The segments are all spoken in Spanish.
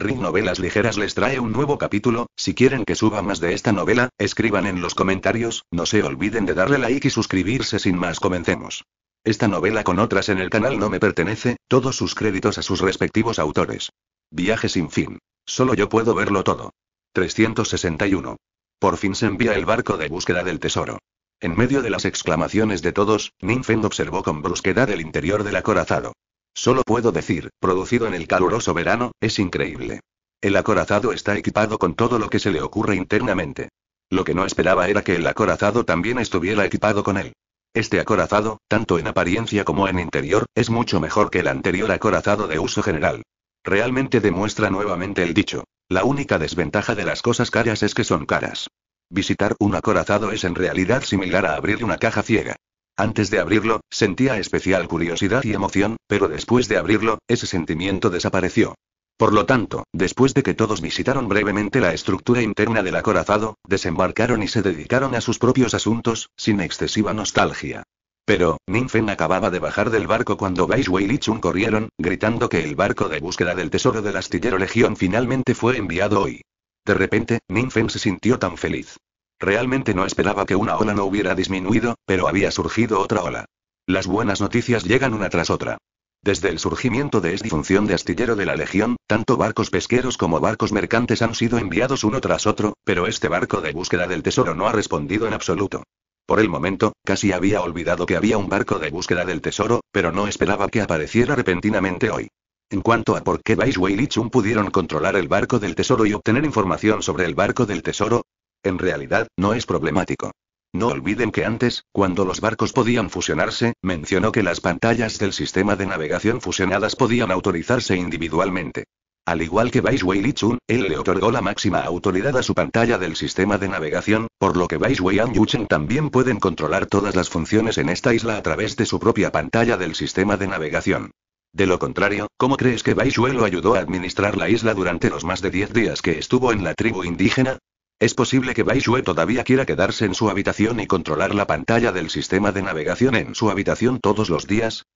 Ring Novelas Ligeras les trae un nuevo capítulo, si quieren que suba más de esta novela, escriban en los comentarios, no se olviden de darle like y suscribirse sin más comencemos. Esta novela con otras en el canal no me pertenece, todos sus créditos a sus respectivos autores. Viaje sin fin. Solo yo puedo verlo todo. 361. Por fin se envía el barco de búsqueda del tesoro. En medio de las exclamaciones de todos, Ninfend observó con brusquedad el interior del acorazado. Solo puedo decir, producido en el caluroso verano, es increíble. El acorazado está equipado con todo lo que se le ocurre internamente. Lo que no esperaba era que el acorazado también estuviera equipado con él. Este acorazado, tanto en apariencia como en interior, es mucho mejor que el anterior acorazado de uso general. Realmente demuestra nuevamente el dicho. La única desventaja de las cosas caras es que son caras. Visitar un acorazado es en realidad similar a abrir una caja ciega. Antes de abrirlo, sentía especial curiosidad y emoción, pero después de abrirlo, ese sentimiento desapareció. Por lo tanto, después de que todos visitaron brevemente la estructura interna del acorazado, desembarcaron y se dedicaron a sus propios asuntos, sin excesiva nostalgia. Pero, Ninfen acababa de bajar del barco cuando Baiswei y Lichun corrieron, gritando que el barco de búsqueda del tesoro del astillero Legión finalmente fue enviado hoy. De repente, Ninfen se sintió tan feliz. Realmente no esperaba que una ola no hubiera disminuido, pero había surgido otra ola. Las buenas noticias llegan una tras otra. Desde el surgimiento de esta función de astillero de la Legión, tanto barcos pesqueros como barcos mercantes han sido enviados uno tras otro, pero este barco de búsqueda del tesoro no ha respondido en absoluto. Por el momento, casi había olvidado que había un barco de búsqueda del tesoro, pero no esperaba que apareciera repentinamente hoy. En cuanto a por qué Baisway y pudieron controlar el barco del tesoro y obtener información sobre el barco del tesoro, en realidad, no es problemático. No olviden que antes, cuando los barcos podían fusionarse, mencionó que las pantallas del sistema de navegación fusionadas podían autorizarse individualmente. Al igual que Bai Li Chun, él le otorgó la máxima autoridad a su pantalla del sistema de navegación, por lo que Bai y Yuchen también pueden controlar todas las funciones en esta isla a través de su propia pantalla del sistema de navegación. De lo contrario, ¿cómo crees que lo ayudó a administrar la isla durante los más de 10 días que estuvo en la tribu indígena? Es posible que Bai todavía quiera quedarse en su habitación y controlar la pantalla del sistema de navegación en su habitación todos los días.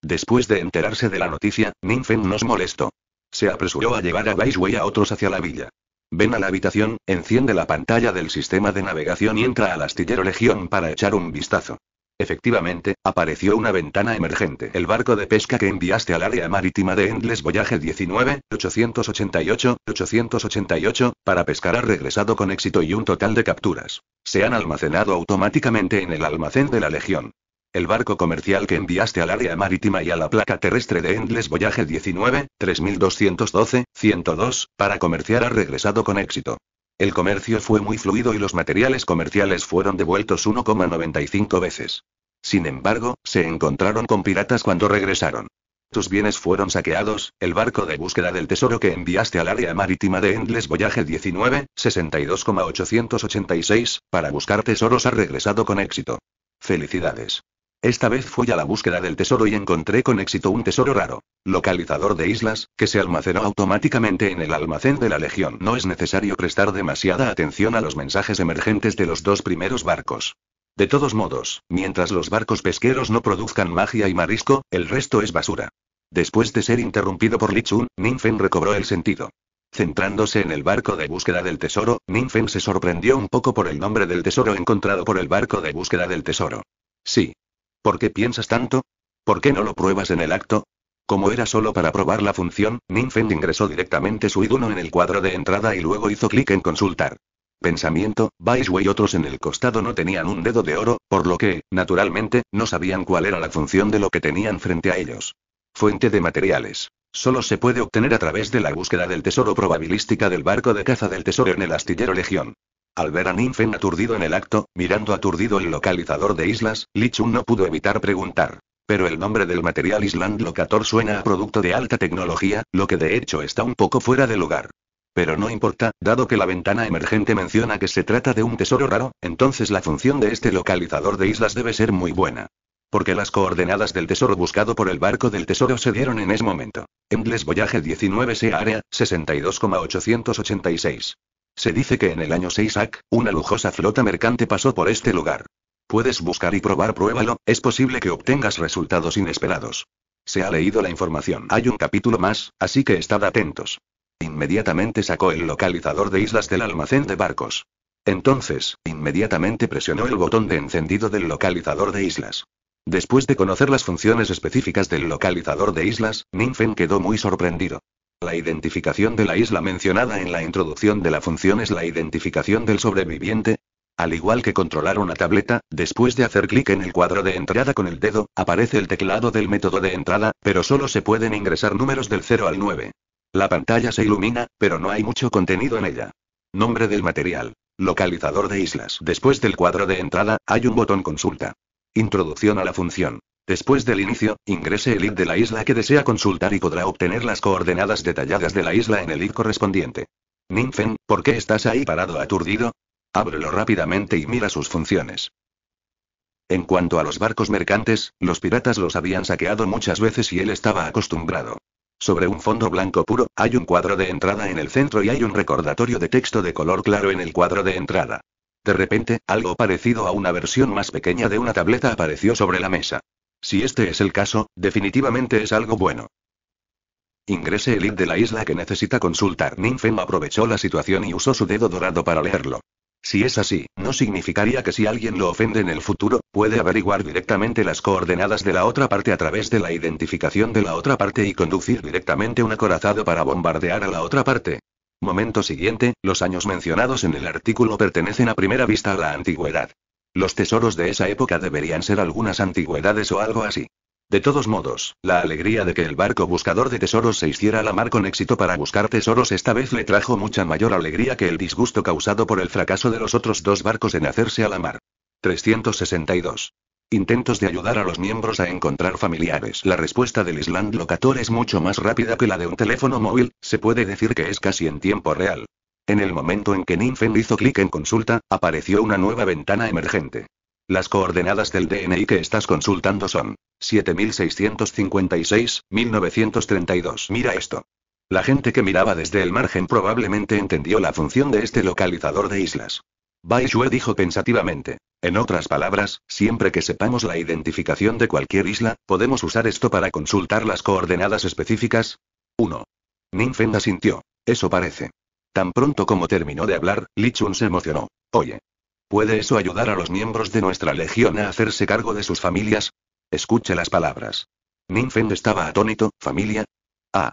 Después de enterarse de la noticia, Ninfen nos molestó. Se apresuró a llevar a Bai y a otros hacia la villa. Ven a la habitación, enciende la pantalla del sistema de navegación y entra al astillero Legión para echar un vistazo. Efectivamente, apareció una ventana emergente. El barco de pesca que enviaste al área marítima de Endless Voyage 19, 888, 888, para pescar ha regresado con éxito y un total de capturas. Se han almacenado automáticamente en el almacén de la Legión. El barco comercial que enviaste al área marítima y a la placa terrestre de Endless Voyage 19, 3212, 102, para comerciar ha regresado con éxito. El comercio fue muy fluido y los materiales comerciales fueron devueltos 1,95 veces. Sin embargo, se encontraron con piratas cuando regresaron. Tus bienes fueron saqueados, el barco de búsqueda del tesoro que enviaste al área marítima de Endless Voyage 19, 62,886, para buscar tesoros ha regresado con éxito. Felicidades. Esta vez fui a la búsqueda del tesoro y encontré con éxito un tesoro raro, localizador de islas, que se almacenó automáticamente en el almacén de la Legión. No es necesario prestar demasiada atención a los mensajes emergentes de los dos primeros barcos. De todos modos, mientras los barcos pesqueros no produzcan magia y marisco, el resto es basura. Después de ser interrumpido por Lichun, Ninfen recobró el sentido. Centrándose en el barco de búsqueda del tesoro, Ninfen se sorprendió un poco por el nombre del tesoro encontrado por el barco de búsqueda del tesoro. Sí, ¿Por qué piensas tanto? ¿Por qué no lo pruebas en el acto? Como era solo para probar la función, Ninfend ingresó directamente su iduno en el cuadro de entrada y luego hizo clic en consultar. Pensamiento, Baisway y otros en el costado no tenían un dedo de oro, por lo que, naturalmente, no sabían cuál era la función de lo que tenían frente a ellos. Fuente de materiales. Solo se puede obtener a través de la búsqueda del tesoro probabilística del barco de caza del tesoro en el astillero Legión. Al ver a Ninfen aturdido en el acto, mirando aturdido el localizador de islas, Lichun no pudo evitar preguntar. Pero el nombre del material Island Locator suena a producto de alta tecnología, lo que de hecho está un poco fuera de lugar. Pero no importa, dado que la ventana emergente menciona que se trata de un tesoro raro, entonces la función de este localizador de islas debe ser muy buena porque las coordenadas del tesoro buscado por el barco del tesoro se dieron en ese momento. Endless Voyage 19 SEA Área, 62,886. Se dice que en el año 6 AC, una lujosa flota mercante pasó por este lugar. Puedes buscar y probar, pruébalo, es posible que obtengas resultados inesperados. Se ha leído la información. Hay un capítulo más, así que estad atentos. Inmediatamente sacó el localizador de islas del almacén de barcos. Entonces, inmediatamente presionó el botón de encendido del localizador de islas. Después de conocer las funciones específicas del localizador de islas, Ninfen quedó muy sorprendido. La identificación de la isla mencionada en la introducción de la función es la identificación del sobreviviente. Al igual que controlar una tableta, después de hacer clic en el cuadro de entrada con el dedo, aparece el teclado del método de entrada, pero solo se pueden ingresar números del 0 al 9. La pantalla se ilumina, pero no hay mucho contenido en ella. Nombre del material. Localizador de islas. Después del cuadro de entrada, hay un botón consulta. Introducción a la función. Después del inicio, ingrese el ID de la isla que desea consultar y podrá obtener las coordenadas detalladas de la isla en el ID correspondiente. Ninfen, ¿por qué estás ahí parado aturdido? Ábrelo rápidamente y mira sus funciones. En cuanto a los barcos mercantes, los piratas los habían saqueado muchas veces y él estaba acostumbrado. Sobre un fondo blanco puro, hay un cuadro de entrada en el centro y hay un recordatorio de texto de color claro en el cuadro de entrada. De repente, algo parecido a una versión más pequeña de una tableta apareció sobre la mesa. Si este es el caso, definitivamente es algo bueno. Ingrese el ID de la isla que necesita consultar. Ninfem aprovechó la situación y usó su dedo dorado para leerlo. Si es así, no significaría que si alguien lo ofende en el futuro, puede averiguar directamente las coordenadas de la otra parte a través de la identificación de la otra parte y conducir directamente un acorazado para bombardear a la otra parte. Momento siguiente, los años mencionados en el artículo pertenecen a primera vista a la antigüedad. Los tesoros de esa época deberían ser algunas antigüedades o algo así. De todos modos, la alegría de que el barco buscador de tesoros se hiciera a la mar con éxito para buscar tesoros esta vez le trajo mucha mayor alegría que el disgusto causado por el fracaso de los otros dos barcos en hacerse a la mar. 362. Intentos de ayudar a los miembros a encontrar familiares. La respuesta del Island Locator es mucho más rápida que la de un teléfono móvil, se puede decir que es casi en tiempo real. En el momento en que Ninfen hizo clic en consulta, apareció una nueva ventana emergente. Las coordenadas del DNI que estás consultando son 7656, 1932. Mira esto. La gente que miraba desde el margen probablemente entendió la función de este localizador de islas. Bai dijo pensativamente. En otras palabras, siempre que sepamos la identificación de cualquier isla, podemos usar esto para consultar las coordenadas específicas. 1. Ninfen asintió. Eso parece. Tan pronto como terminó de hablar, Lichun se emocionó. Oye. ¿Puede eso ayudar a los miembros de nuestra legión a hacerse cargo de sus familias? Escuche las palabras. Feng estaba atónito, familia. Ah.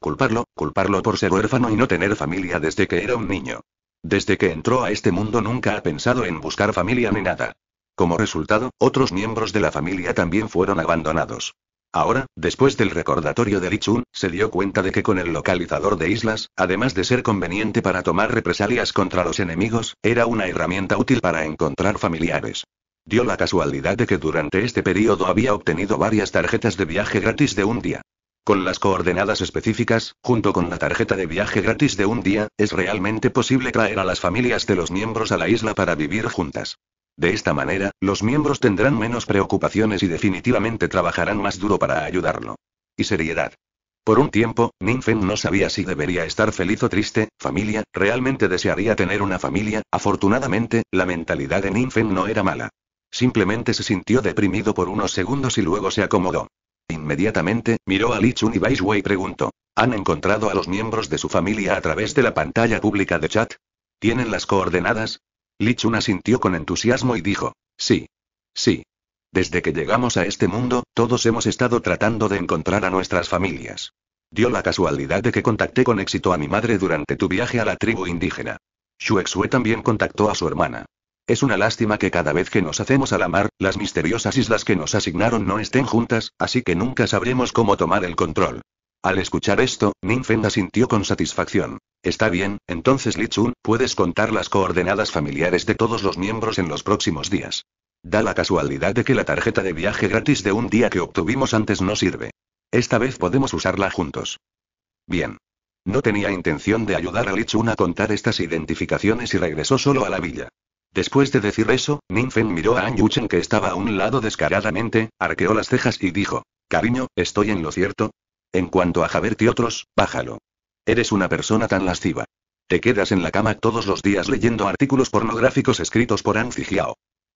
Culparlo, culparlo por ser huérfano y no tener familia desde que era un niño. Desde que entró a este mundo nunca ha pensado en buscar familia ni nada. Como resultado, otros miembros de la familia también fueron abandonados. Ahora, después del recordatorio de Lichun, se dio cuenta de que con el localizador de islas, además de ser conveniente para tomar represalias contra los enemigos, era una herramienta útil para encontrar familiares. Dio la casualidad de que durante este periodo había obtenido varias tarjetas de viaje gratis de un día. Con las coordenadas específicas, junto con la tarjeta de viaje gratis de un día, es realmente posible traer a las familias de los miembros a la isla para vivir juntas. De esta manera, los miembros tendrán menos preocupaciones y definitivamente trabajarán más duro para ayudarlo. Y seriedad. Por un tiempo, Ninfen no sabía si debería estar feliz o triste, familia, realmente desearía tener una familia, afortunadamente, la mentalidad de Ninfen no era mala. Simplemente se sintió deprimido por unos segundos y luego se acomodó. Inmediatamente, miró a Li Chun y Bai y preguntó. ¿Han encontrado a los miembros de su familia a través de la pantalla pública de chat? ¿Tienen las coordenadas? Lichun asintió con entusiasmo y dijo. Sí. Sí. Desde que llegamos a este mundo, todos hemos estado tratando de encontrar a nuestras familias. Dio la casualidad de que contacté con éxito a mi madre durante tu viaje a la tribu indígena. Xuexue también contactó a su hermana. Es una lástima que cada vez que nos hacemos a la mar, las misteriosas islas que nos asignaron no estén juntas, así que nunca sabremos cómo tomar el control. Al escuchar esto, Ninfen asintió con satisfacción. Está bien, entonces Lichun, puedes contar las coordenadas familiares de todos los miembros en los próximos días. Da la casualidad de que la tarjeta de viaje gratis de un día que obtuvimos antes no sirve. Esta vez podemos usarla juntos. Bien. No tenía intención de ayudar a Lichun a contar estas identificaciones y regresó solo a la villa. Después de decir eso, Ninfen miró a An Yuchen que estaba a un lado descaradamente, arqueó las cejas y dijo: Cariño, ¿estoy en lo cierto? En cuanto a Javert y otros, bájalo. Eres una persona tan lasciva. Te quedas en la cama todos los días leyendo artículos pornográficos escritos por An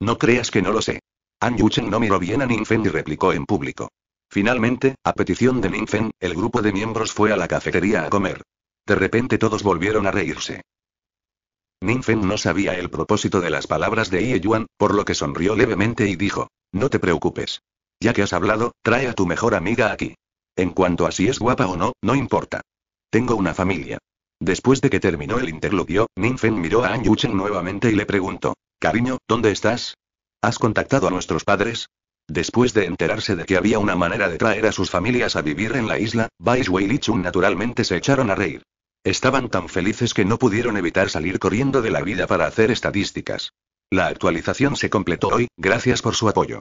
No creas que no lo sé. An Yuchen no miró bien a Ninfen y replicó en público. Finalmente, a petición de Ninfen, el grupo de miembros fue a la cafetería a comer. De repente todos volvieron a reírse. Ninfen no sabía el propósito de las palabras de Ye Yuan, por lo que sonrió levemente y dijo: No te preocupes. Ya que has hablado, trae a tu mejor amiga aquí. En cuanto a si es guapa o no, no importa. Tengo una familia. Después de que terminó el interloquio, Ninfen miró a An Yuchen nuevamente y le preguntó: Cariño, ¿dónde estás? ¿Has contactado a nuestros padres? Después de enterarse de que había una manera de traer a sus familias a vivir en la isla, Bai Shui y Chun naturalmente se echaron a reír. Estaban tan felices que no pudieron evitar salir corriendo de la vida para hacer estadísticas. La actualización se completó hoy, gracias por su apoyo.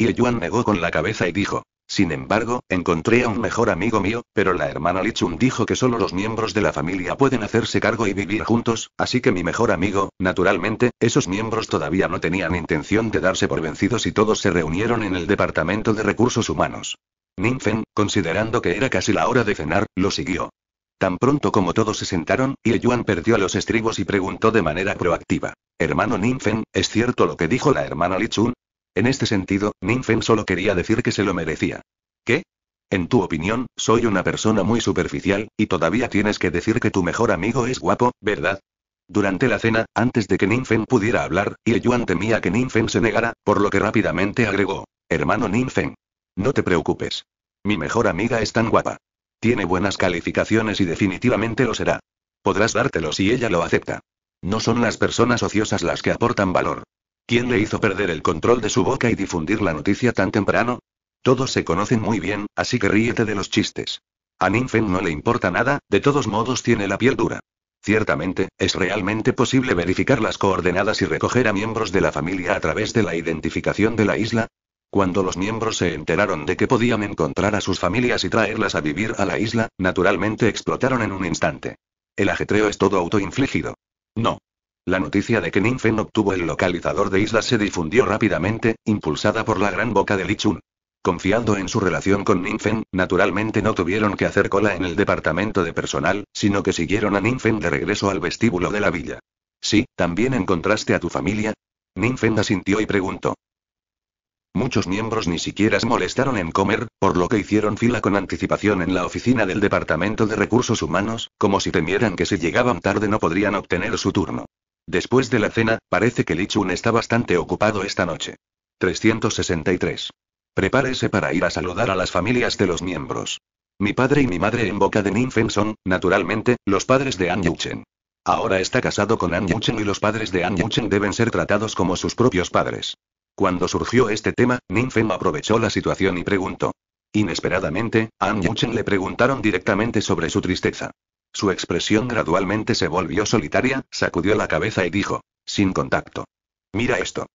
Y Yuan negó con la cabeza y dijo: sin embargo, encontré a un mejor amigo mío, pero la hermana Lichun dijo que solo los miembros de la familia pueden hacerse cargo y vivir juntos, así que mi mejor amigo, naturalmente, esos miembros todavía no tenían intención de darse por vencidos y todos se reunieron en el Departamento de Recursos Humanos. Ninfen, considerando que era casi la hora de cenar, lo siguió. Tan pronto como todos se sentaron, Ye Yuan perdió los estribos y preguntó de manera proactiva. Hermano Ninfen, ¿es cierto lo que dijo la hermana Lichun? En este sentido, Ninfen solo quería decir que se lo merecía. ¿Qué? En tu opinión, soy una persona muy superficial, y todavía tienes que decir que tu mejor amigo es guapo, ¿verdad? Durante la cena, antes de que Ninfen pudiera hablar, Ye Yuan temía que Ninfen se negara, por lo que rápidamente agregó: Hermano Ninfen. No te preocupes. Mi mejor amiga es tan guapa. Tiene buenas calificaciones y definitivamente lo será. Podrás dártelo si ella lo acepta. No son las personas ociosas las que aportan valor, ¿Quién le hizo perder el control de su boca y difundir la noticia tan temprano? Todos se conocen muy bien, así que ríete de los chistes. A Ninfen no le importa nada, de todos modos tiene la piel dura. Ciertamente, es realmente posible verificar las coordenadas y recoger a miembros de la familia a través de la identificación de la isla. Cuando los miembros se enteraron de que podían encontrar a sus familias y traerlas a vivir a la isla, naturalmente explotaron en un instante. El ajetreo es todo autoinfligido. No, la noticia de que Ninfen obtuvo el localizador de islas se difundió rápidamente, impulsada por la gran boca de Lichun. Confiando en su relación con Ninfen, naturalmente no tuvieron que hacer cola en el departamento de personal, sino que siguieron a Ninfen de regreso al vestíbulo de la villa. Sí, también encontraste a tu familia. Ninfen asintió y preguntó. Muchos miembros ni siquiera se molestaron en comer, por lo que hicieron fila con anticipación en la oficina del Departamento de Recursos Humanos, como si temieran que si llegaban tarde no podrían obtener su turno. Después de la cena, parece que Lichun está bastante ocupado esta noche. 363. Prepárese para ir a saludar a las familias de los miembros. Mi padre y mi madre en boca de Ninfen son, naturalmente, los padres de An Ahora está casado con An Yuchen y los padres de An Yuchen deben ser tratados como sus propios padres. Cuando surgió este tema, Ninfen aprovechó la situación y preguntó. Inesperadamente, a An Yuchen le preguntaron directamente sobre su tristeza. Su expresión gradualmente se volvió solitaria, sacudió la cabeza y dijo, sin contacto. Mira esto.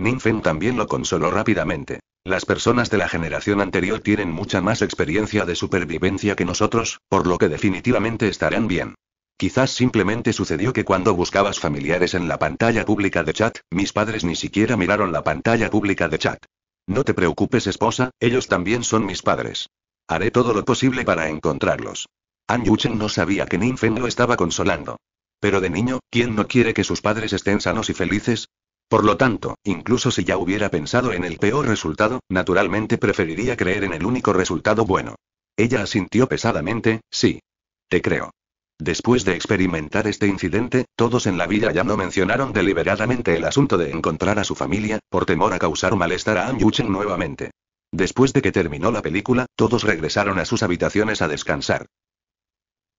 Ninfen también lo consoló rápidamente. Las personas de la generación anterior tienen mucha más experiencia de supervivencia que nosotros, por lo que definitivamente estarán bien. Quizás simplemente sucedió que cuando buscabas familiares en la pantalla pública de chat, mis padres ni siquiera miraron la pantalla pública de chat. No te preocupes esposa, ellos también son mis padres. Haré todo lo posible para encontrarlos. An Yuchen no sabía que Ninfen lo estaba consolando. Pero de niño, ¿quién no quiere que sus padres estén sanos y felices? Por lo tanto, incluso si ya hubiera pensado en el peor resultado, naturalmente preferiría creer en el único resultado bueno. Ella asintió pesadamente, sí. Te creo. Después de experimentar este incidente, todos en la villa ya no mencionaron deliberadamente el asunto de encontrar a su familia, por temor a causar malestar a An Yuchen nuevamente. Después de que terminó la película, todos regresaron a sus habitaciones a descansar.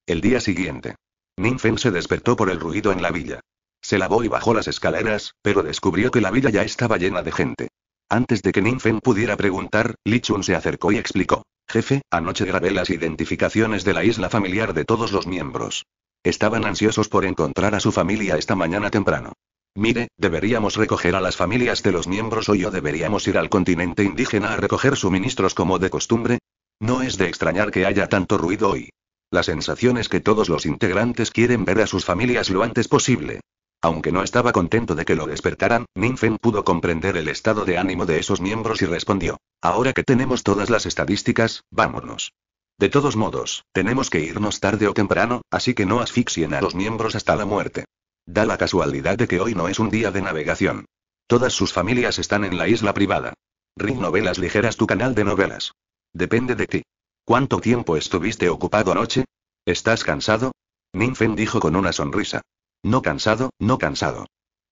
El día siguiente. Ninfen se despertó por el ruido en la villa. Se lavó y bajó las escaleras, pero descubrió que la villa ya estaba llena de gente. Antes de que Ninfen pudiera preguntar, Lichun se acercó y explicó. Jefe, anoche grabé las identificaciones de la isla familiar de todos los miembros. Estaban ansiosos por encontrar a su familia esta mañana temprano. Mire, deberíamos recoger a las familias de los miembros hoy o deberíamos ir al continente indígena a recoger suministros como de costumbre. No es de extrañar que haya tanto ruido hoy. La sensación es que todos los integrantes quieren ver a sus familias lo antes posible. Aunque no estaba contento de que lo despertaran, Ninfen pudo comprender el estado de ánimo de esos miembros y respondió, ahora que tenemos todas las estadísticas, vámonos. De todos modos, tenemos que irnos tarde o temprano, así que no asfixien a los miembros hasta la muerte. Da la casualidad de que hoy no es un día de navegación. Todas sus familias están en la isla privada. Ring Novelas Ligeras tu canal de novelas. Depende de ti. ¿Cuánto tiempo estuviste ocupado anoche? ¿Estás cansado? Ningfen dijo con una sonrisa. No cansado, no cansado.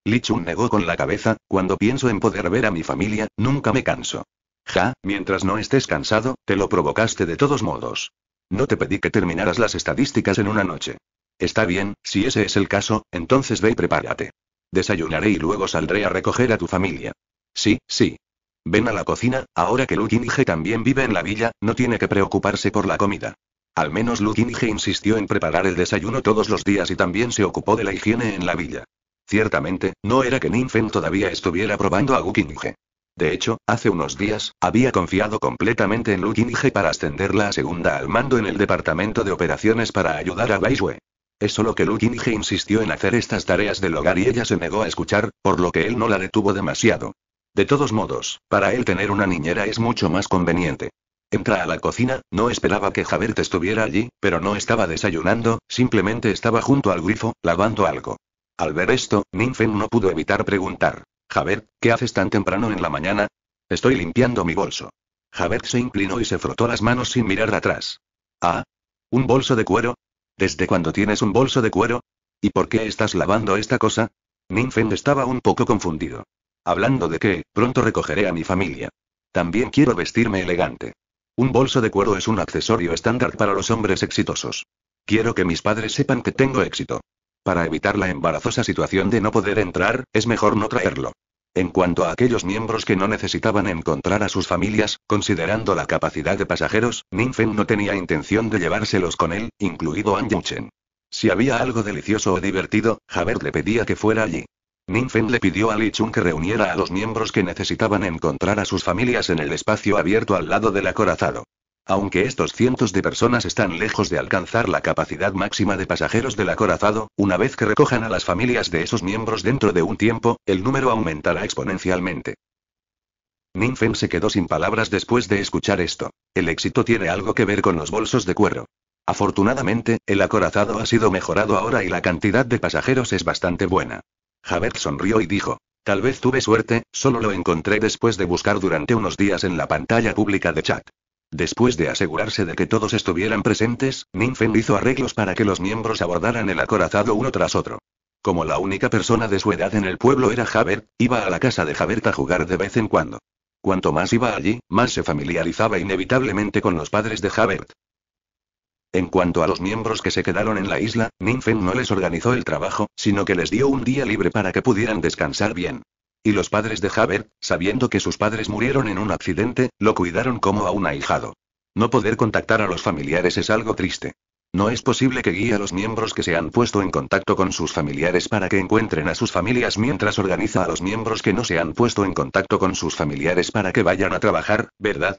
Lichun negó con la cabeza, cuando pienso en poder ver a mi familia, nunca me canso. Ja, mientras no estés cansado, te lo provocaste de todos modos. No te pedí que terminaras las estadísticas en una noche. Está bien, si ese es el caso, entonces ve y prepárate. Desayunaré y luego saldré a recoger a tu familia. Sí, sí. Ven a la cocina, ahora que Lukinige también vive en la villa, no tiene que preocuparse por la comida. Al menos Lukinige insistió en preparar el desayuno todos los días y también se ocupó de la higiene en la villa. Ciertamente, no era que Ninfen todavía estuviera probando a Lukinige. De hecho, hace unos días, había confiado completamente en Lukinige para ascenderla a segunda al mando en el departamento de operaciones para ayudar a Baiswe. Es solo que Lukinige insistió en hacer estas tareas del hogar y ella se negó a escuchar, por lo que él no la detuvo demasiado. De todos modos, para él tener una niñera es mucho más conveniente. Entra a la cocina, no esperaba que Javert estuviera allí, pero no estaba desayunando, simplemente estaba junto al grifo, lavando algo. Al ver esto, Ninfen no pudo evitar preguntar. Javert, ¿qué haces tan temprano en la mañana? Estoy limpiando mi bolso. Javert se inclinó y se frotó las manos sin mirar atrás. Ah. ¿Un bolso de cuero? ¿Desde cuándo tienes un bolso de cuero? ¿Y por qué estás lavando esta cosa? Ninfen estaba un poco confundido. Hablando de que, pronto recogeré a mi familia. También quiero vestirme elegante. Un bolso de cuero es un accesorio estándar para los hombres exitosos. Quiero que mis padres sepan que tengo éxito. Para evitar la embarazosa situación de no poder entrar, es mejor no traerlo. En cuanto a aquellos miembros que no necesitaban encontrar a sus familias, considerando la capacidad de pasajeros, Ninfen no tenía intención de llevárselos con él, incluido An Yuchen. Si había algo delicioso o divertido, Javert le pedía que fuera allí. Ninfen le pidió a Li Chun que reuniera a los miembros que necesitaban encontrar a sus familias en el espacio abierto al lado del acorazado. Aunque estos cientos de personas están lejos de alcanzar la capacidad máxima de pasajeros del acorazado, una vez que recojan a las familias de esos miembros dentro de un tiempo, el número aumentará exponencialmente. Ninfen se quedó sin palabras después de escuchar esto. El éxito tiene algo que ver con los bolsos de cuero. Afortunadamente, el acorazado ha sido mejorado ahora y la cantidad de pasajeros es bastante buena. Javert sonrió y dijo. Tal vez tuve suerte, solo lo encontré después de buscar durante unos días en la pantalla pública de chat. Después de asegurarse de que todos estuvieran presentes, Ninfen hizo arreglos para que los miembros abordaran el acorazado uno tras otro. Como la única persona de su edad en el pueblo era Javert, iba a la casa de Javert a jugar de vez en cuando. Cuanto más iba allí, más se familiarizaba inevitablemente con los padres de Javert. En cuanto a los miembros que se quedaron en la isla, Ninfen no les organizó el trabajo, sino que les dio un día libre para que pudieran descansar bien. Y los padres de Javert, sabiendo que sus padres murieron en un accidente, lo cuidaron como a un ahijado. No poder contactar a los familiares es algo triste. No es posible que guíe a los miembros que se han puesto en contacto con sus familiares para que encuentren a sus familias mientras organiza a los miembros que no se han puesto en contacto con sus familiares para que vayan a trabajar, ¿verdad?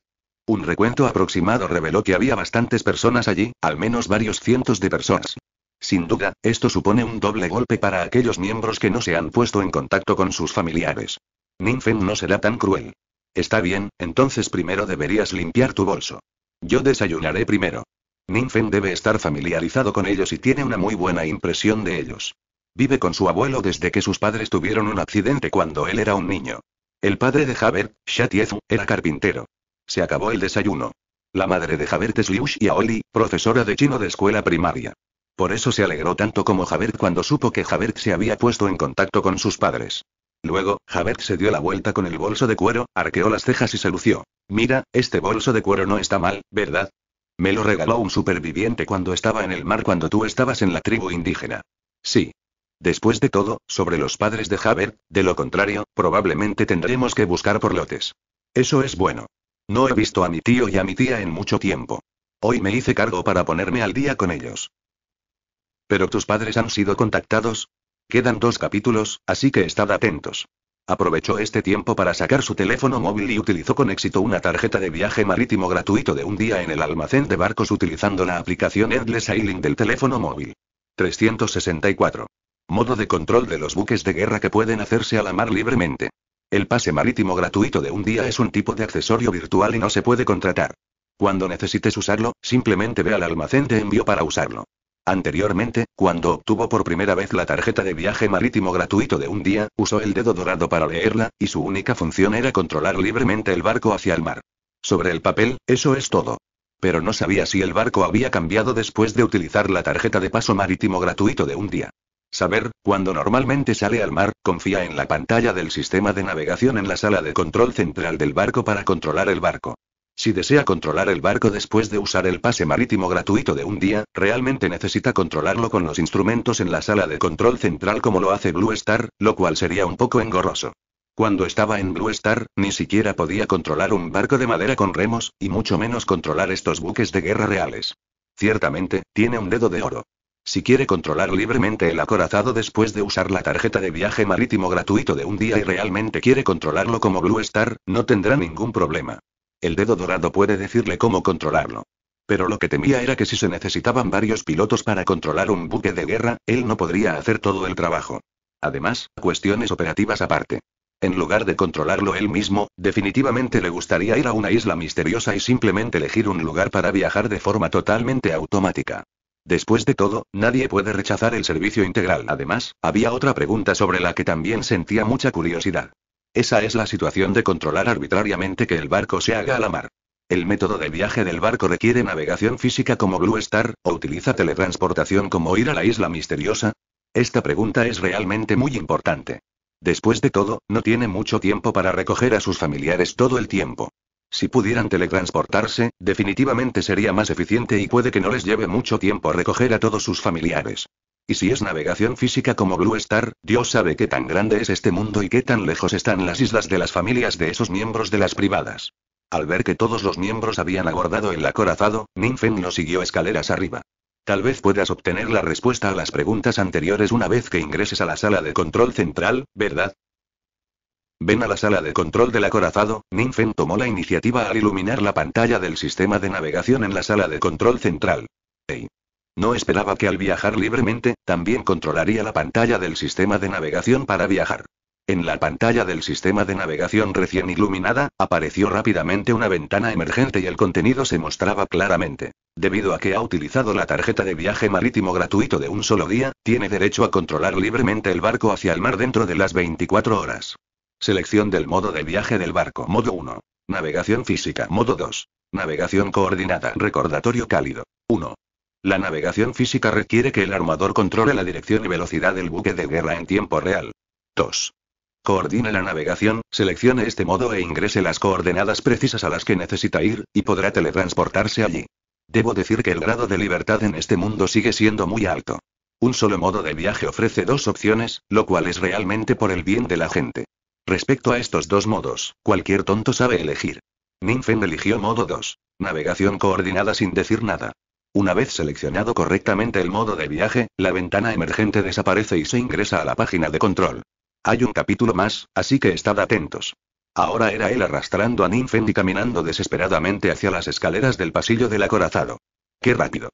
Un recuento aproximado reveló que había bastantes personas allí, al menos varios cientos de personas. Sin duda, esto supone un doble golpe para aquellos miembros que no se han puesto en contacto con sus familiares. Ninfen no será tan cruel. Está bien, entonces primero deberías limpiar tu bolso. Yo desayunaré primero. Ninfen debe estar familiarizado con ellos y tiene una muy buena impresión de ellos. Vive con su abuelo desde que sus padres tuvieron un accidente cuando él era un niño. El padre de Javert, Shatiezu, era carpintero. Se acabó el desayuno. La madre de Javert es y Xiaoli, profesora de chino de escuela primaria. Por eso se alegró tanto como Javert cuando supo que Javert se había puesto en contacto con sus padres. Luego, Javert se dio la vuelta con el bolso de cuero, arqueó las cejas y se lució. Mira, este bolso de cuero no está mal, ¿verdad? Me lo regaló un superviviente cuando estaba en el mar cuando tú estabas en la tribu indígena. Sí. Después de todo, sobre los padres de Javert, de lo contrario, probablemente tendremos que buscar por lotes. Eso es bueno. No he visto a mi tío y a mi tía en mucho tiempo. Hoy me hice cargo para ponerme al día con ellos. Pero tus padres han sido contactados. Quedan dos capítulos, así que estad atentos. Aprovechó este tiempo para sacar su teléfono móvil y utilizó con éxito una tarjeta de viaje marítimo gratuito de un día en el almacén de barcos utilizando la aplicación Endless Sailing del teléfono móvil. 364. Modo de control de los buques de guerra que pueden hacerse a la mar libremente. El pase marítimo gratuito de un día es un tipo de accesorio virtual y no se puede contratar. Cuando necesites usarlo, simplemente ve al almacén de envío para usarlo. Anteriormente, cuando obtuvo por primera vez la tarjeta de viaje marítimo gratuito de un día, usó el dedo dorado para leerla, y su única función era controlar libremente el barco hacia el mar. Sobre el papel, eso es todo. Pero no sabía si el barco había cambiado después de utilizar la tarjeta de paso marítimo gratuito de un día. Saber, cuando normalmente sale al mar, confía en la pantalla del sistema de navegación en la sala de control central del barco para controlar el barco. Si desea controlar el barco después de usar el pase marítimo gratuito de un día, realmente necesita controlarlo con los instrumentos en la sala de control central como lo hace Blue Star, lo cual sería un poco engorroso. Cuando estaba en Blue Star, ni siquiera podía controlar un barco de madera con remos, y mucho menos controlar estos buques de guerra reales. Ciertamente, tiene un dedo de oro. Si quiere controlar libremente el acorazado después de usar la tarjeta de viaje marítimo gratuito de un día y realmente quiere controlarlo como Blue Star, no tendrá ningún problema. El dedo dorado puede decirle cómo controlarlo. Pero lo que temía era que si se necesitaban varios pilotos para controlar un buque de guerra, él no podría hacer todo el trabajo. Además, cuestiones operativas aparte. En lugar de controlarlo él mismo, definitivamente le gustaría ir a una isla misteriosa y simplemente elegir un lugar para viajar de forma totalmente automática. Después de todo, nadie puede rechazar el servicio integral. Además, había otra pregunta sobre la que también sentía mucha curiosidad. Esa es la situación de controlar arbitrariamente que el barco se haga a la mar. El método de viaje del barco requiere navegación física como Blue Star, o utiliza teletransportación como ir a la isla misteriosa. Esta pregunta es realmente muy importante. Después de todo, no tiene mucho tiempo para recoger a sus familiares todo el tiempo. Si pudieran teletransportarse, definitivamente sería más eficiente y puede que no les lleve mucho tiempo recoger a todos sus familiares. Y si es navegación física como Blue Star, Dios sabe qué tan grande es este mundo y qué tan lejos están las islas de las familias de esos miembros de las privadas. Al ver que todos los miembros habían abordado el acorazado, Ninfen lo siguió escaleras arriba. Tal vez puedas obtener la respuesta a las preguntas anteriores una vez que ingreses a la sala de control central, ¿verdad? Ven a la sala de control del acorazado, Ninfen tomó la iniciativa al iluminar la pantalla del sistema de navegación en la sala de control central. Ey. No esperaba que al viajar libremente, también controlaría la pantalla del sistema de navegación para viajar. En la pantalla del sistema de navegación recién iluminada, apareció rápidamente una ventana emergente y el contenido se mostraba claramente. Debido a que ha utilizado la tarjeta de viaje marítimo gratuito de un solo día, tiene derecho a controlar libremente el barco hacia el mar dentro de las 24 horas. Selección del modo de viaje del barco. Modo 1. Navegación física. Modo 2. Navegación coordinada. Recordatorio cálido. 1. La navegación física requiere que el armador controle la dirección y velocidad del buque de guerra en tiempo real. 2. Coordine la navegación, seleccione este modo e ingrese las coordenadas precisas a las que necesita ir, y podrá teletransportarse allí. Debo decir que el grado de libertad en este mundo sigue siendo muy alto. Un solo modo de viaje ofrece dos opciones, lo cual es realmente por el bien de la gente. Respecto a estos dos modos, cualquier tonto sabe elegir. Ninfen eligió modo 2. Navegación coordinada sin decir nada. Una vez seleccionado correctamente el modo de viaje, la ventana emergente desaparece y se ingresa a la página de control. Hay un capítulo más, así que estad atentos. Ahora era él arrastrando a Ninfen y caminando desesperadamente hacia las escaleras del pasillo del acorazado. ¡Qué rápido!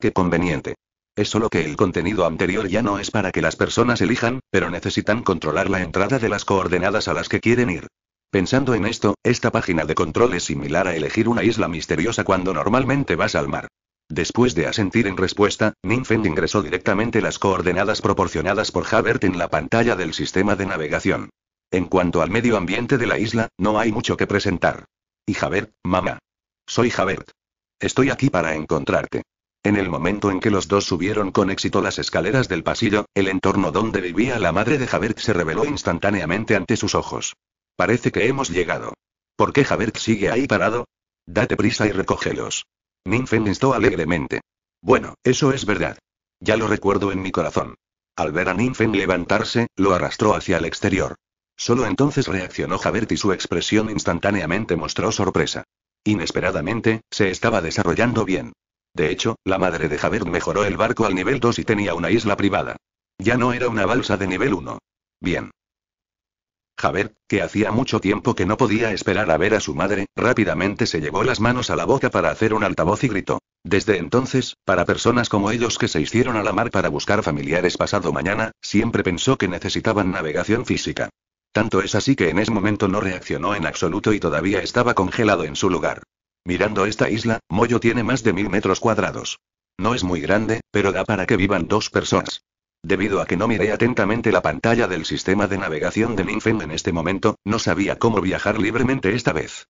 ¡Qué conveniente! Es solo que el contenido anterior ya no es para que las personas elijan, pero necesitan controlar la entrada de las coordenadas a las que quieren ir. Pensando en esto, esta página de control es similar a elegir una isla misteriosa cuando normalmente vas al mar. Después de asentir en respuesta, Ninfend ingresó directamente las coordenadas proporcionadas por Javert en la pantalla del sistema de navegación. En cuanto al medio ambiente de la isla, no hay mucho que presentar. Y Javert, mamá. Soy Javert. Estoy aquí para encontrarte. En el momento en que los dos subieron con éxito las escaleras del pasillo, el entorno donde vivía la madre de Javert se reveló instantáneamente ante sus ojos. Parece que hemos llegado. ¿Por qué Javert sigue ahí parado? Date prisa y recógelos. Ninfen instó alegremente. Bueno, eso es verdad. Ya lo recuerdo en mi corazón. Al ver a Ninfen levantarse, lo arrastró hacia el exterior. Solo entonces reaccionó Javert y su expresión instantáneamente mostró sorpresa. Inesperadamente, se estaba desarrollando bien. De hecho, la madre de Javert mejoró el barco al nivel 2 y tenía una isla privada. Ya no era una balsa de nivel 1. Bien. Javert, que hacía mucho tiempo que no podía esperar a ver a su madre, rápidamente se llevó las manos a la boca para hacer un altavoz y gritó. Desde entonces, para personas como ellos que se hicieron a la mar para buscar familiares pasado mañana, siempre pensó que necesitaban navegación física. Tanto es así que en ese momento no reaccionó en absoluto y todavía estaba congelado en su lugar. Mirando esta isla, Moyo tiene más de mil metros cuadrados. No es muy grande, pero da para que vivan dos personas. Debido a que no miré atentamente la pantalla del sistema de navegación de ninfen en este momento, no sabía cómo viajar libremente esta vez.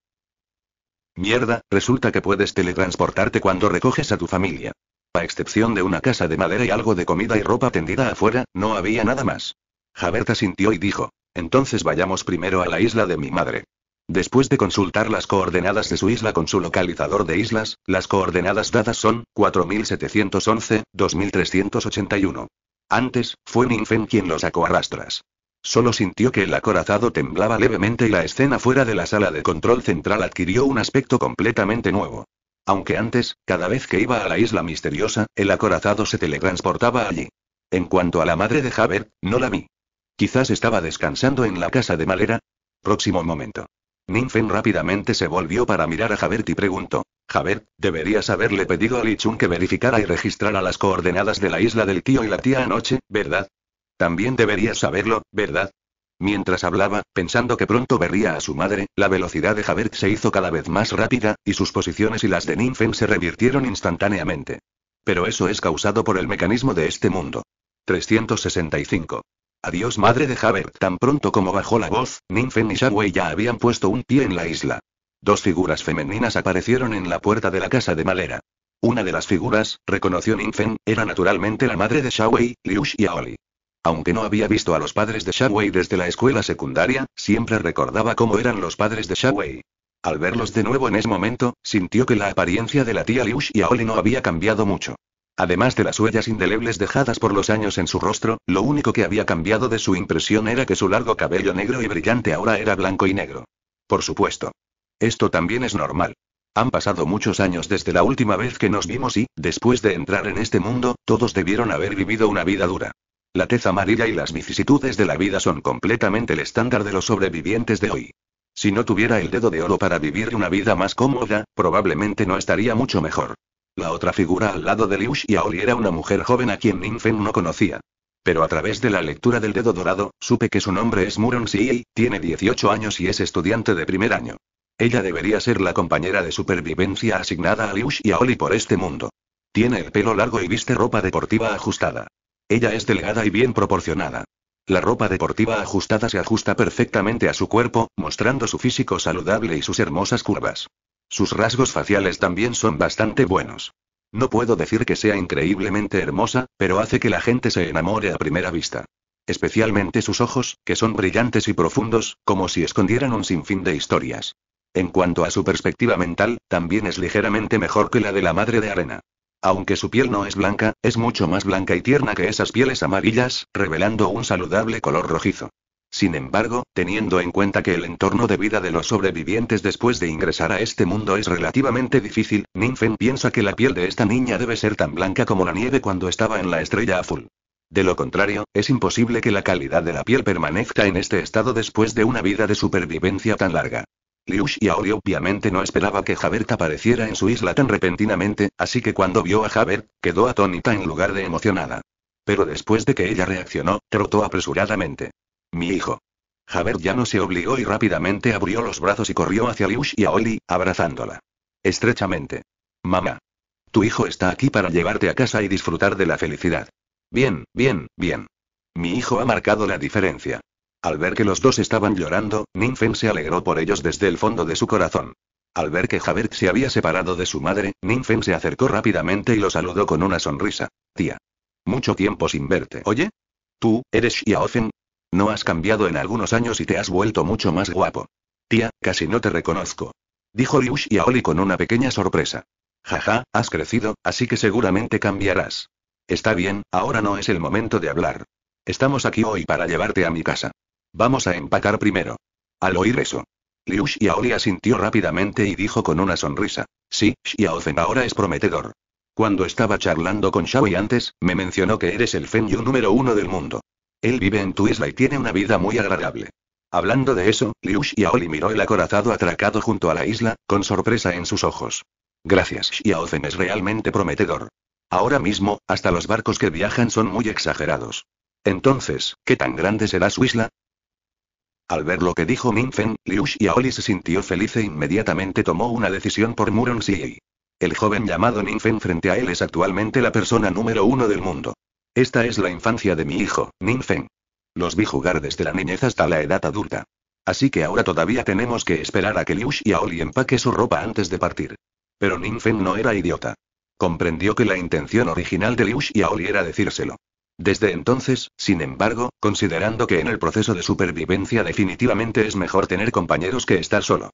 Mierda, resulta que puedes teletransportarte cuando recoges a tu familia. A excepción de una casa de madera y algo de comida y ropa tendida afuera, no había nada más. Jaberta sintió y dijo, entonces vayamos primero a la isla de mi madre. Después de consultar las coordenadas de su isla con su localizador de islas, las coordenadas dadas son 4711, 2381. Antes, fue Ninfen quien lo sacó a rastras. Solo sintió que el acorazado temblaba levemente y la escena fuera de la sala de control central adquirió un aspecto completamente nuevo. Aunque antes, cada vez que iba a la isla misteriosa, el acorazado se teletransportaba allí. En cuanto a la madre de Javert, no la vi. Quizás estaba descansando en la casa de Malera. Próximo momento. Ninfen rápidamente se volvió para mirar a Javert y preguntó. Javert, deberías haberle pedido a Lichun que verificara y registrara las coordenadas de la isla del tío y la tía anoche, ¿verdad? También deberías saberlo, ¿verdad? Mientras hablaba, pensando que pronto verría a su madre, la velocidad de Javert se hizo cada vez más rápida, y sus posiciones y las de Ninfen se revirtieron instantáneamente. Pero eso es causado por el mecanismo de este mundo. 365. Adiós madre de Javert. Tan pronto como bajó la voz, Ninfen y Shawei ya habían puesto un pie en la isla. Dos figuras femeninas aparecieron en la puerta de la casa de Malera. Una de las figuras, reconoció Ninfen, era naturalmente la madre de Shawei, Liush y Aoli. Aunque no había visto a los padres de Shawei desde la escuela secundaria, siempre recordaba cómo eran los padres de Shawei. Al verlos de nuevo en ese momento, sintió que la apariencia de la tía Liush y Aoli no había cambiado mucho. Además de las huellas indelebles dejadas por los años en su rostro, lo único que había cambiado de su impresión era que su largo cabello negro y brillante ahora era blanco y negro. Por supuesto. Esto también es normal. Han pasado muchos años desde la última vez que nos vimos y, después de entrar en este mundo, todos debieron haber vivido una vida dura. La teza amarilla y las vicisitudes de la vida son completamente el estándar de los sobrevivientes de hoy. Si no tuviera el dedo de oro para vivir una vida más cómoda, probablemente no estaría mucho mejor. La otra figura al lado de Liu Xiaoli era una mujer joven a quien Ninfen no conocía. Pero a través de la lectura del dedo dorado, supe que su nombre es Muron Xi, tiene 18 años y es estudiante de primer año. Ella debería ser la compañera de supervivencia asignada a Liu Aoli por este mundo. Tiene el pelo largo y viste ropa deportiva ajustada. Ella es delgada y bien proporcionada. La ropa deportiva ajustada se ajusta perfectamente a su cuerpo, mostrando su físico saludable y sus hermosas curvas. Sus rasgos faciales también son bastante buenos. No puedo decir que sea increíblemente hermosa, pero hace que la gente se enamore a primera vista. Especialmente sus ojos, que son brillantes y profundos, como si escondieran un sinfín de historias. En cuanto a su perspectiva mental, también es ligeramente mejor que la de la madre de arena. Aunque su piel no es blanca, es mucho más blanca y tierna que esas pieles amarillas, revelando un saludable color rojizo. Sin embargo, teniendo en cuenta que el entorno de vida de los sobrevivientes después de ingresar a este mundo es relativamente difícil, Ninfen piensa que la piel de esta niña debe ser tan blanca como la nieve cuando estaba en la estrella azul. De lo contrario, es imposible que la calidad de la piel permanezca en este estado después de una vida de supervivencia tan larga. Liu Xiaoli obviamente no esperaba que Javert apareciera en su isla tan repentinamente, así que cuando vio a Javert, quedó atónita en lugar de emocionada. Pero después de que ella reaccionó, trotó apresuradamente. Mi hijo. Javert ya no se obligó y rápidamente abrió los brazos y corrió hacia Liush y a Oli, abrazándola. Estrechamente. Mamá. Tu hijo está aquí para llevarte a casa y disfrutar de la felicidad. Bien, bien, bien. Mi hijo ha marcado la diferencia. Al ver que los dos estaban llorando, Ninfen se alegró por ellos desde el fondo de su corazón. Al ver que Javert se había separado de su madre, Ninfen se acercó rápidamente y lo saludó con una sonrisa. Tía. Mucho tiempo sin verte, oye. Tú, eres Xiaofen, no has cambiado en algunos años y te has vuelto mucho más guapo. Tía, casi no te reconozco. Dijo Liu con una pequeña sorpresa. Jaja, has crecido, así que seguramente cambiarás. Está bien, ahora no es el momento de hablar. Estamos aquí hoy para llevarte a mi casa. Vamos a empacar primero. Al oír eso, Liu Xiaoli asintió rápidamente y dijo con una sonrisa: Sí, Zen ahora es prometedor. Cuando estaba charlando con Xiaoi antes, me mencionó que eres el Feng número uno del mundo. Él vive en tu isla y tiene una vida muy agradable. Hablando de eso, Liu Xiaoli miró el acorazado atracado junto a la isla, con sorpresa en sus ojos. Gracias Xiaozen es realmente prometedor. Ahora mismo, hasta los barcos que viajan son muy exagerados. Entonces, ¿qué tan grande será su isla? Al ver lo que dijo Minfen, Liu Xiaoli se sintió feliz e inmediatamente tomó una decisión por Muron Xie. El joven llamado Ninfen frente a él es actualmente la persona número uno del mundo. Esta es la infancia de mi hijo, Ninfen. Los vi jugar desde la niñez hasta la edad adulta. Así que ahora todavía tenemos que esperar a que Liu Xiaoli empaque su ropa antes de partir. Pero Ninfen no era idiota. Comprendió que la intención original de Liu Xiaoli era decírselo. Desde entonces, sin embargo, considerando que en el proceso de supervivencia definitivamente es mejor tener compañeros que estar solo.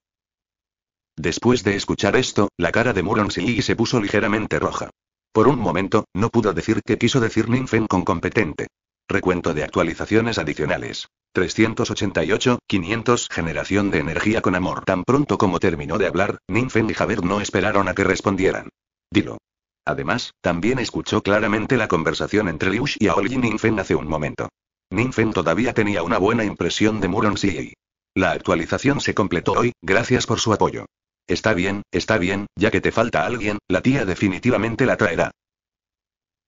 Después de escuchar esto, la cara de Muron Xi se puso ligeramente roja. Por un momento, no pudo decir qué quiso decir Ninfen con competente. Recuento de actualizaciones adicionales. 388, 500 Generación de energía con amor. Tan pronto como terminó de hablar, Ninfen y Jaber no esperaron a que respondieran. Dilo. Además, también escuchó claramente la conversación entre Liush y Aoli y Ninfen hace un momento. Ninfen todavía tenía una buena impresión de Muron La actualización se completó hoy, gracias por su apoyo. Está bien, está bien, ya que te falta alguien, la tía definitivamente la traerá.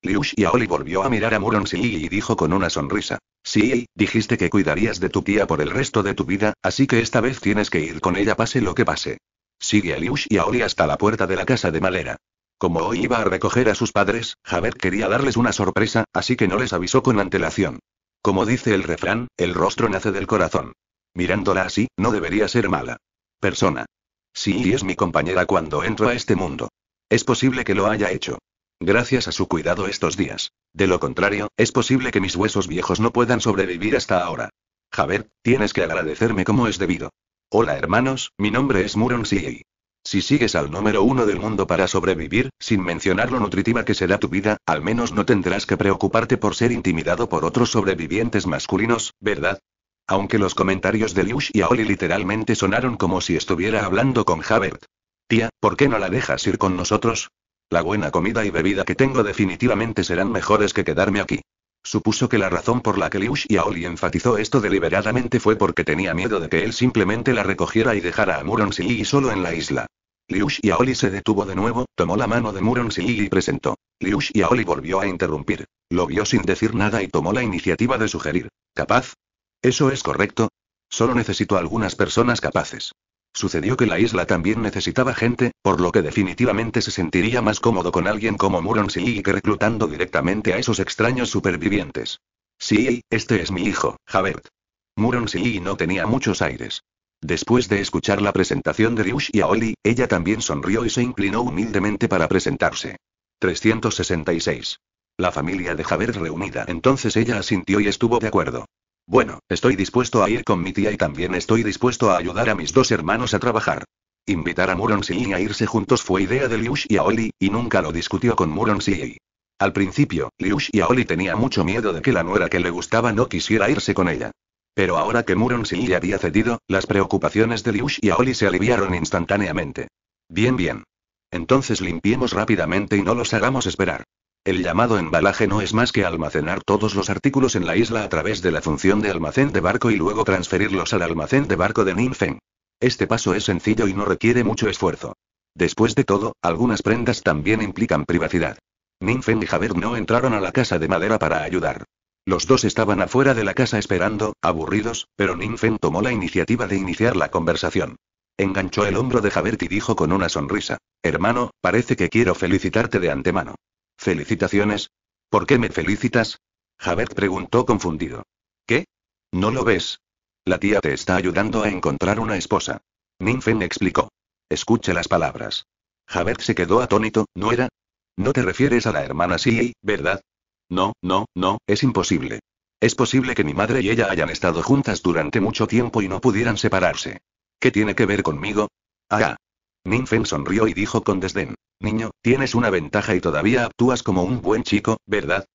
y Aoli volvió a mirar a Muron Xi y dijo con una sonrisa. Sí, dijiste que cuidarías de tu tía por el resto de tu vida, así que esta vez tienes que ir con ella pase lo que pase. Sigue a y Aoli hasta la puerta de la casa de Malera. Como hoy iba a recoger a sus padres, Javert quería darles una sorpresa, así que no les avisó con antelación. Como dice el refrán, el rostro nace del corazón. Mirándola así, no debería ser mala. Persona. Sí, es mi compañera cuando entro a este mundo. Es posible que lo haya hecho. Gracias a su cuidado estos días. De lo contrario, es posible que mis huesos viejos no puedan sobrevivir hasta ahora. Javert, tienes que agradecerme como es debido. Hola hermanos, mi nombre es Muron si Si sigues al número uno del mundo para sobrevivir, sin mencionar lo nutritiva que será tu vida, al menos no tendrás que preocuparte por ser intimidado por otros sobrevivientes masculinos, ¿verdad? aunque los comentarios de Liush y Aoli literalmente sonaron como si estuviera hablando con Javert. Tía, ¿por qué no la dejas ir con nosotros? La buena comida y bebida que tengo definitivamente serán mejores que quedarme aquí. Supuso que la razón por la que Liush y Aoli enfatizó esto deliberadamente fue porque tenía miedo de que él simplemente la recogiera y dejara a Muron solo en la isla. Liush y Aoli se detuvo de nuevo, tomó la mano de Muronsili y presentó. Liush y Aoli volvió a interrumpir. Lo vio sin decir nada y tomó la iniciativa de sugerir. Capaz, eso es correcto. Solo necesito algunas personas capaces. Sucedió que la isla también necesitaba gente, por lo que definitivamente se sentiría más cómodo con alguien como Muron que reclutando directamente a esos extraños supervivientes. Sí, este es mi hijo, Javert. Muron no tenía muchos aires. Después de escuchar la presentación de Ryush y Aoli, ella también sonrió y se inclinó humildemente para presentarse. 366. La familia de Javert reunida. Entonces ella asintió y estuvo de acuerdo. Bueno, estoy dispuesto a ir con mi tía y también estoy dispuesto a ayudar a mis dos hermanos a trabajar. Invitar a Muron a irse juntos fue idea de Liush y Aoli, y nunca lo discutió con Muron Al principio, Liush y Aoli tenía mucho miedo de que la nuera que le gustaba no quisiera irse con ella. Pero ahora que Muron Xi había cedido, las preocupaciones de Liush y Aoli se aliviaron instantáneamente. Bien bien. Entonces limpiemos rápidamente y no los hagamos esperar. El llamado embalaje no es más que almacenar todos los artículos en la isla a través de la función de almacén de barco y luego transferirlos al almacén de barco de Ninfen. Este paso es sencillo y no requiere mucho esfuerzo. Después de todo, algunas prendas también implican privacidad. Ninfen y Javert no entraron a la casa de madera para ayudar. Los dos estaban afuera de la casa esperando, aburridos, pero Ninfen tomó la iniciativa de iniciar la conversación. Enganchó el hombro de Javert y dijo con una sonrisa, Hermano, parece que quiero felicitarte de antemano. Felicitaciones. ¿Por qué me felicitas? Javert preguntó confundido. ¿Qué? ¿No lo ves? La tía te está ayudando a encontrar una esposa. Ninfen explicó. «Escuche las palabras. Javert se quedó atónito, ¿no era? No te refieres a la hermana Sí ¿verdad? No, no, no, es imposible. Es posible que mi madre y ella hayan estado juntas durante mucho tiempo y no pudieran separarse. ¿Qué tiene que ver conmigo? Ah, Minfen sonrió y dijo con desdén. Niño, tienes una ventaja y todavía actúas como un buen chico, ¿verdad?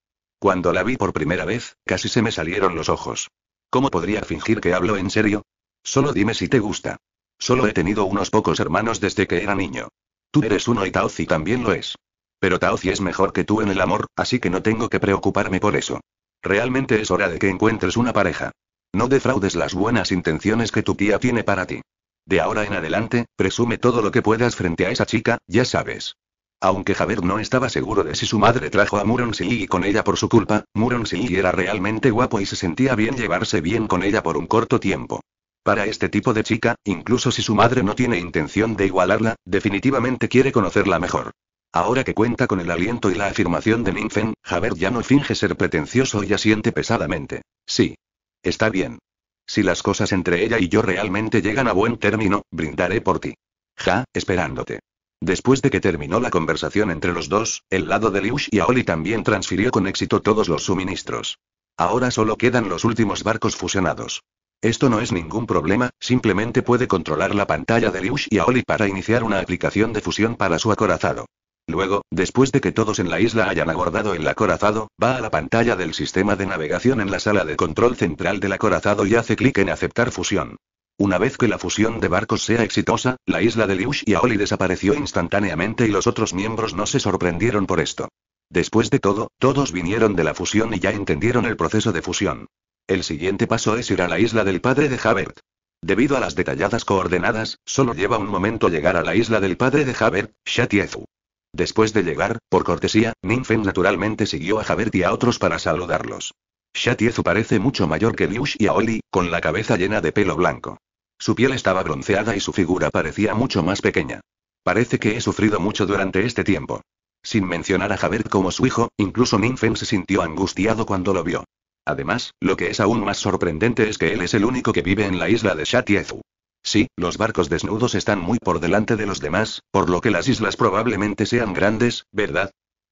Cuando la vi por primera vez, casi se me salieron los ojos. ¿Cómo podría fingir que hablo en serio? Solo dime si te gusta. Solo he tenido unos pocos hermanos desde que era niño. Tú eres uno y Taozi también lo es. Pero Taozi es mejor que tú en el amor, así que no tengo que preocuparme por eso. Realmente es hora de que encuentres una pareja. No defraudes las buenas intenciones que tu tía tiene para ti. De ahora en adelante, presume todo lo que puedas frente a esa chica, ya sabes. Aunque Javert no estaba seguro de si su madre trajo a Muron y con ella por su culpa, Muron era realmente guapo y se sentía bien llevarse bien con ella por un corto tiempo. Para este tipo de chica, incluso si su madre no tiene intención de igualarla, definitivamente quiere conocerla mejor. Ahora que cuenta con el aliento y la afirmación de Ninfen, Javert ya no finge ser pretencioso y asiente pesadamente. Sí. Está bien. Si las cosas entre ella y yo realmente llegan a buen término, brindaré por ti. Ja, esperándote. Después de que terminó la conversación entre los dos, el lado de Liush y Aoli también transfirió con éxito todos los suministros. Ahora solo quedan los últimos barcos fusionados. Esto no es ningún problema, simplemente puede controlar la pantalla de Liush y Aoli para iniciar una aplicación de fusión para su acorazado. Luego, después de que todos en la isla hayan abordado el acorazado, va a la pantalla del sistema de navegación en la sala de control central del acorazado y hace clic en aceptar fusión. Una vez que la fusión de barcos sea exitosa, la isla de Liush y Aoli desapareció instantáneamente y los otros miembros no se sorprendieron por esto. Después de todo, todos vinieron de la fusión y ya entendieron el proceso de fusión. El siguiente paso es ir a la isla del padre de Javert. Debido a las detalladas coordenadas, solo lleva un momento llegar a la isla del padre de Javert, Shatiezu. Después de llegar, por cortesía, Ninfen naturalmente siguió a Javert y a otros para saludarlos. Shatiezu parece mucho mayor que Liush y Aoli, con la cabeza llena de pelo blanco. Su piel estaba bronceada y su figura parecía mucho más pequeña. Parece que he sufrido mucho durante este tiempo. Sin mencionar a Javert como su hijo, incluso Ninfen se sintió angustiado cuando lo vio. Además, lo que es aún más sorprendente es que él es el único que vive en la isla de Shatiezu. Sí, los barcos desnudos están muy por delante de los demás, por lo que las islas probablemente sean grandes, ¿verdad?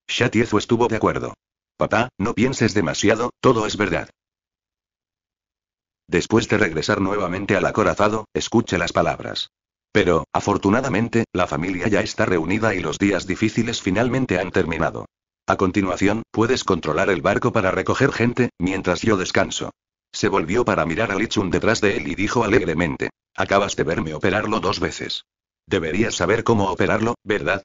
Shatiezo estuvo de acuerdo. Papá, no pienses demasiado, todo es verdad. Después de regresar nuevamente al acorazado, escuche las palabras. Pero, afortunadamente, la familia ya está reunida y los días difíciles finalmente han terminado. A continuación, puedes controlar el barco para recoger gente, mientras yo descanso. Se volvió para mirar a Lichun detrás de él y dijo alegremente. Acabas de verme operarlo dos veces. Deberías saber cómo operarlo, ¿verdad?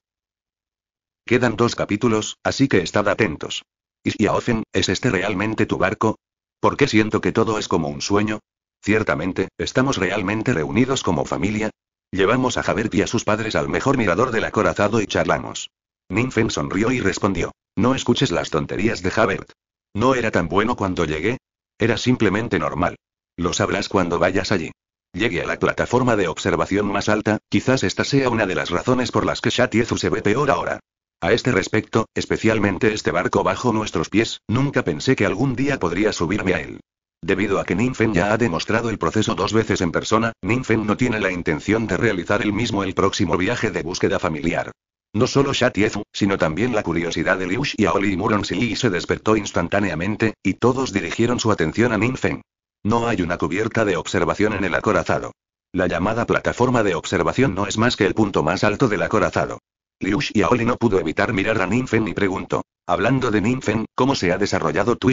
Quedan dos capítulos, así que estad atentos. Isiaofen, ¿es este realmente tu barco? ¿Por qué siento que todo es como un sueño? Ciertamente, estamos realmente reunidos como familia. Llevamos a Javert y a sus padres al mejor mirador del acorazado y charlamos. Ninfen sonrió y respondió. No escuches las tonterías de Javert. No era tan bueno cuando llegué. Era simplemente normal. Lo sabrás cuando vayas allí llegue a la plataforma de observación más alta, quizás esta sea una de las razones por las que Shatiezu se ve peor ahora. A este respecto, especialmente este barco bajo nuestros pies, nunca pensé que algún día podría subirme a él. Debido a que Ninfen ya ha demostrado el proceso dos veces en persona, Ninfen no tiene la intención de realizar él mismo el próximo viaje de búsqueda familiar. No solo Shatiezu, sino también la curiosidad de Liu Xiaoli y Muron se despertó instantáneamente, y todos dirigieron su atención a Ninfen. No hay una cubierta de observación en el acorazado. La llamada plataforma de observación no es más que el punto más alto del acorazado. Liu Xiaoli no pudo evitar mirar a Ninfen y preguntó, hablando de Ninfen, ¿cómo se ha desarrollado tu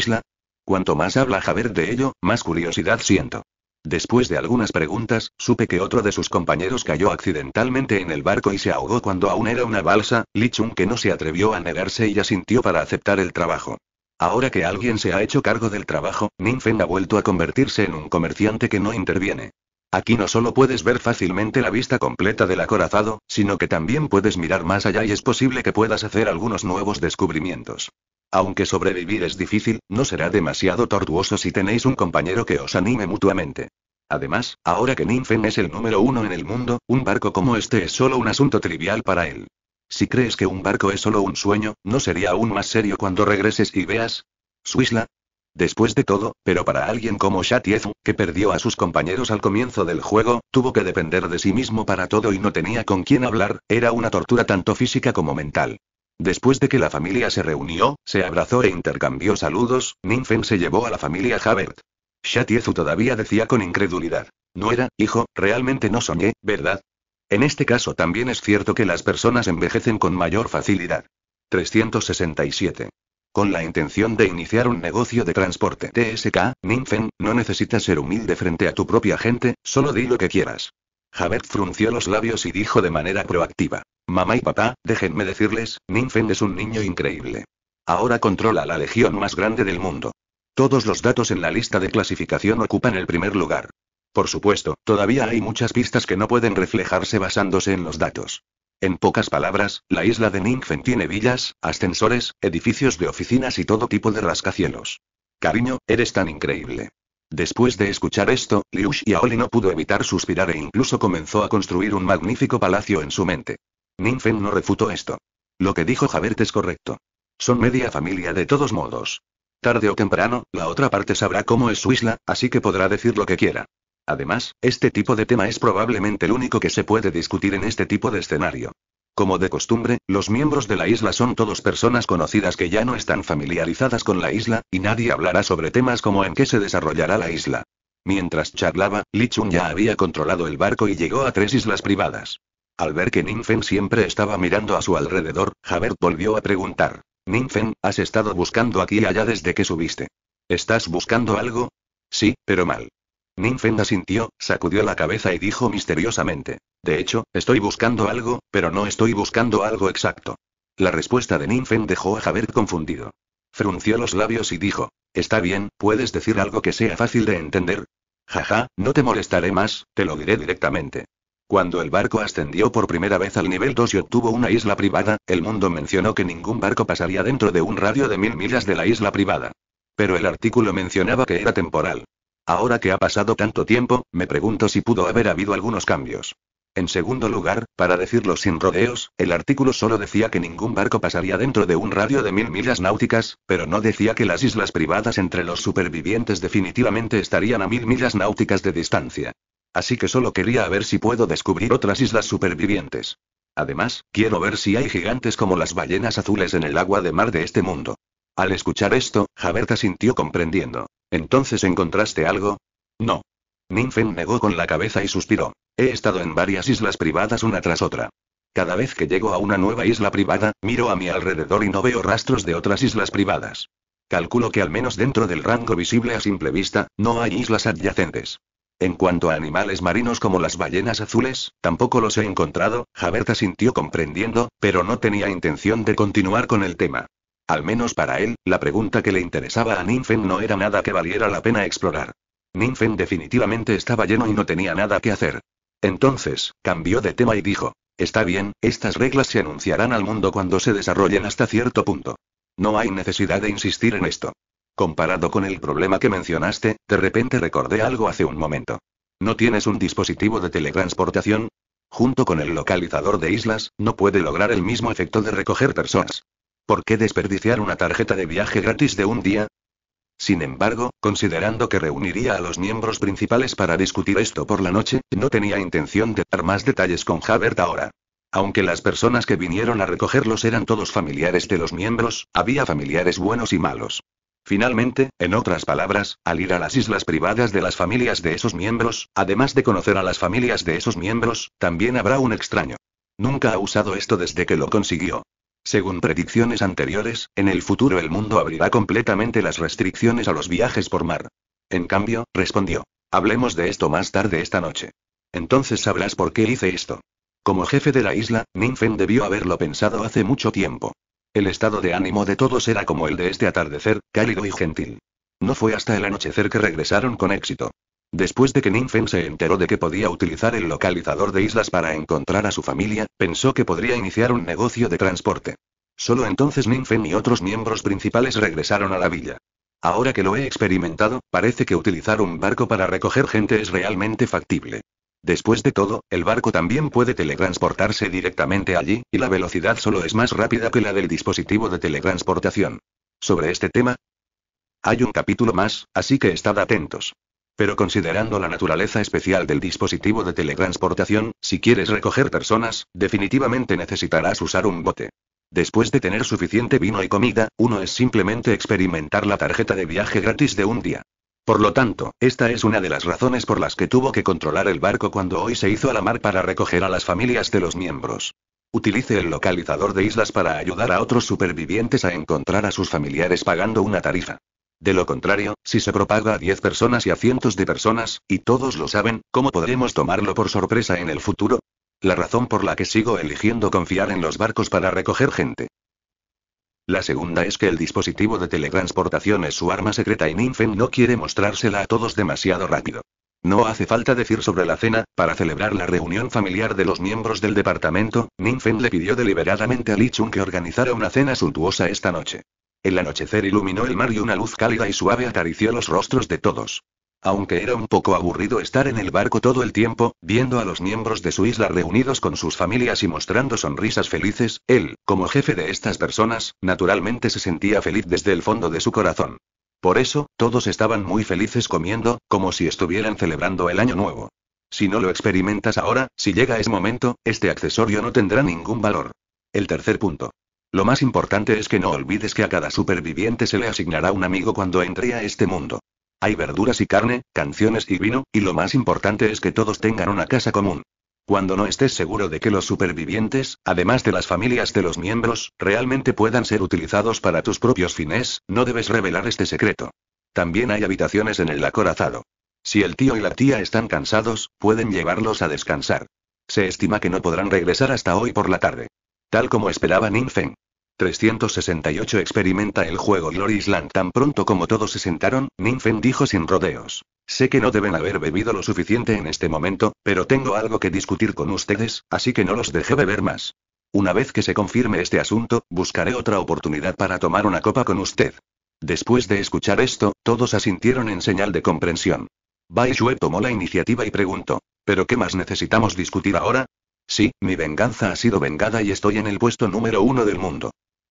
Cuanto más habla Javert de ello, más curiosidad siento. Después de algunas preguntas, supe que otro de sus compañeros cayó accidentalmente en el barco y se ahogó cuando aún era una balsa, Lichun que no se atrevió a negarse y asintió para aceptar el trabajo. Ahora que alguien se ha hecho cargo del trabajo, Ninfen ha vuelto a convertirse en un comerciante que no interviene. Aquí no solo puedes ver fácilmente la vista completa del acorazado, sino que también puedes mirar más allá y es posible que puedas hacer algunos nuevos descubrimientos. Aunque sobrevivir es difícil, no será demasiado tortuoso si tenéis un compañero que os anime mutuamente. Además, ahora que Ninfen es el número uno en el mundo, un barco como este es solo un asunto trivial para él. Si crees que un barco es solo un sueño, ¿no sería aún más serio cuando regreses y veas? Suisla. Después de todo, pero para alguien como Shatiezu, que perdió a sus compañeros al comienzo del juego, tuvo que depender de sí mismo para todo y no tenía con quién hablar, era una tortura tanto física como mental. Después de que la familia se reunió, se abrazó e intercambió saludos, Ninfen se llevó a la familia Javert. Shatiezu todavía decía con incredulidad. No era, hijo, realmente no soñé, ¿verdad? En este caso también es cierto que las personas envejecen con mayor facilidad. 367. Con la intención de iniciar un negocio de transporte TSK, Ninfen, no necesitas ser humilde frente a tu propia gente, solo di lo que quieras. Javert frunció los labios y dijo de manera proactiva. Mamá y papá, déjenme decirles, Ninfen es un niño increíble. Ahora controla la legión más grande del mundo. Todos los datos en la lista de clasificación ocupan el primer lugar. Por supuesto, todavía hay muchas pistas que no pueden reflejarse basándose en los datos. En pocas palabras, la isla de Ningfen tiene villas, ascensores, edificios de oficinas y todo tipo de rascacielos. Cariño, eres tan increíble. Después de escuchar esto, Liu Xiaoli no pudo evitar suspirar e incluso comenzó a construir un magnífico palacio en su mente. Ningfen no refutó esto. Lo que dijo Javert es correcto. Son media familia de todos modos. Tarde o temprano, la otra parte sabrá cómo es su isla, así que podrá decir lo que quiera. Además, este tipo de tema es probablemente el único que se puede discutir en este tipo de escenario. Como de costumbre, los miembros de la isla son todos personas conocidas que ya no están familiarizadas con la isla, y nadie hablará sobre temas como en qué se desarrollará la isla. Mientras charlaba, Li Chun ya había controlado el barco y llegó a tres islas privadas. Al ver que Ninfen siempre estaba mirando a su alrededor, Javert volvió a preguntar. Ninfen, ¿has estado buscando aquí y allá desde que subiste? ¿Estás buscando algo? Sí, pero mal. Ninfen asintió, sacudió la cabeza y dijo misteriosamente. De hecho, estoy buscando algo, pero no estoy buscando algo exacto. La respuesta de Ninfen dejó a Javert confundido. Frunció los labios y dijo. Está bien, ¿puedes decir algo que sea fácil de entender? Jaja, no te molestaré más, te lo diré directamente. Cuando el barco ascendió por primera vez al nivel 2 y obtuvo una isla privada, el mundo mencionó que ningún barco pasaría dentro de un radio de mil millas de la isla privada. Pero el artículo mencionaba que era temporal. Ahora que ha pasado tanto tiempo, me pregunto si pudo haber habido algunos cambios. En segundo lugar, para decirlo sin rodeos, el artículo solo decía que ningún barco pasaría dentro de un radio de mil millas náuticas, pero no decía que las islas privadas entre los supervivientes definitivamente estarían a mil millas náuticas de distancia. Así que solo quería ver si puedo descubrir otras islas supervivientes. Además, quiero ver si hay gigantes como las ballenas azules en el agua de mar de este mundo. Al escuchar esto, Javerta sintió comprendiendo. ¿Entonces encontraste algo? No. Ninfen negó con la cabeza y suspiró. He estado en varias islas privadas una tras otra. Cada vez que llego a una nueva isla privada, miro a mi alrededor y no veo rastros de otras islas privadas. Calculo que al menos dentro del rango visible a simple vista, no hay islas adyacentes. En cuanto a animales marinos como las ballenas azules, tampoco los he encontrado, Jaberta sintió comprendiendo, pero no tenía intención de continuar con el tema. Al menos para él, la pregunta que le interesaba a Ninfen no era nada que valiera la pena explorar. Ninfen definitivamente estaba lleno y no tenía nada que hacer. Entonces, cambió de tema y dijo, Está bien, estas reglas se anunciarán al mundo cuando se desarrollen hasta cierto punto. No hay necesidad de insistir en esto. Comparado con el problema que mencionaste, de repente recordé algo hace un momento. ¿No tienes un dispositivo de teletransportación? Junto con el localizador de islas, no puede lograr el mismo efecto de recoger personas. ¿Por qué desperdiciar una tarjeta de viaje gratis de un día? Sin embargo, considerando que reuniría a los miembros principales para discutir esto por la noche, no tenía intención de dar más detalles con Javert ahora. Aunque las personas que vinieron a recogerlos eran todos familiares de los miembros, había familiares buenos y malos. Finalmente, en otras palabras, al ir a las islas privadas de las familias de esos miembros, además de conocer a las familias de esos miembros, también habrá un extraño. Nunca ha usado esto desde que lo consiguió. Según predicciones anteriores, en el futuro el mundo abrirá completamente las restricciones a los viajes por mar. En cambio, respondió. Hablemos de esto más tarde esta noche. Entonces sabrás por qué hice esto. Como jefe de la isla, Ninfen debió haberlo pensado hace mucho tiempo. El estado de ánimo de todos era como el de este atardecer, cálido y gentil. No fue hasta el anochecer que regresaron con éxito. Después de que Ninfen se enteró de que podía utilizar el localizador de islas para encontrar a su familia, pensó que podría iniciar un negocio de transporte. Solo entonces Ninfen y otros miembros principales regresaron a la villa. Ahora que lo he experimentado, parece que utilizar un barco para recoger gente es realmente factible. Después de todo, el barco también puede teletransportarse directamente allí, y la velocidad solo es más rápida que la del dispositivo de teletransportación. Sobre este tema, hay un capítulo más, así que estad atentos. Pero considerando la naturaleza especial del dispositivo de teletransportación, si quieres recoger personas, definitivamente necesitarás usar un bote. Después de tener suficiente vino y comida, uno es simplemente experimentar la tarjeta de viaje gratis de un día. Por lo tanto, esta es una de las razones por las que tuvo que controlar el barco cuando hoy se hizo a la mar para recoger a las familias de los miembros. Utilice el localizador de islas para ayudar a otros supervivientes a encontrar a sus familiares pagando una tarifa. De lo contrario, si se propaga a 10 personas y a cientos de personas, y todos lo saben, ¿cómo podremos tomarlo por sorpresa en el futuro? La razón por la que sigo eligiendo confiar en los barcos para recoger gente. La segunda es que el dispositivo de teletransportación es su arma secreta y Ninfen no quiere mostrársela a todos demasiado rápido. No hace falta decir sobre la cena, para celebrar la reunión familiar de los miembros del departamento, Ninfen le pidió deliberadamente a Lichun que organizara una cena suntuosa esta noche. El anochecer iluminó el mar y una luz cálida y suave acarició los rostros de todos. Aunque era un poco aburrido estar en el barco todo el tiempo, viendo a los miembros de su isla reunidos con sus familias y mostrando sonrisas felices, él, como jefe de estas personas, naturalmente se sentía feliz desde el fondo de su corazón. Por eso, todos estaban muy felices comiendo, como si estuvieran celebrando el año nuevo. Si no lo experimentas ahora, si llega ese momento, este accesorio no tendrá ningún valor. El tercer punto. Lo más importante es que no olvides que a cada superviviente se le asignará un amigo cuando entre a este mundo. Hay verduras y carne, canciones y vino, y lo más importante es que todos tengan una casa común. Cuando no estés seguro de que los supervivientes, además de las familias de los miembros, realmente puedan ser utilizados para tus propios fines, no debes revelar este secreto. También hay habitaciones en el acorazado. Si el tío y la tía están cansados, pueden llevarlos a descansar. Se estima que no podrán regresar hasta hoy por la tarde. Tal como esperaba Feng. 368 experimenta el juego Glory Island. Tan pronto como todos se sentaron, Ninfen dijo sin rodeos. Sé que no deben haber bebido lo suficiente en este momento, pero tengo algo que discutir con ustedes, así que no los dejé beber más. Una vez que se confirme este asunto, buscaré otra oportunidad para tomar una copa con usted. Después de escuchar esto, todos asintieron en señal de comprensión. Bai tomó la iniciativa y preguntó: ¿Pero qué más necesitamos discutir ahora? Sí, mi venganza ha sido vengada y estoy en el puesto número uno del mundo.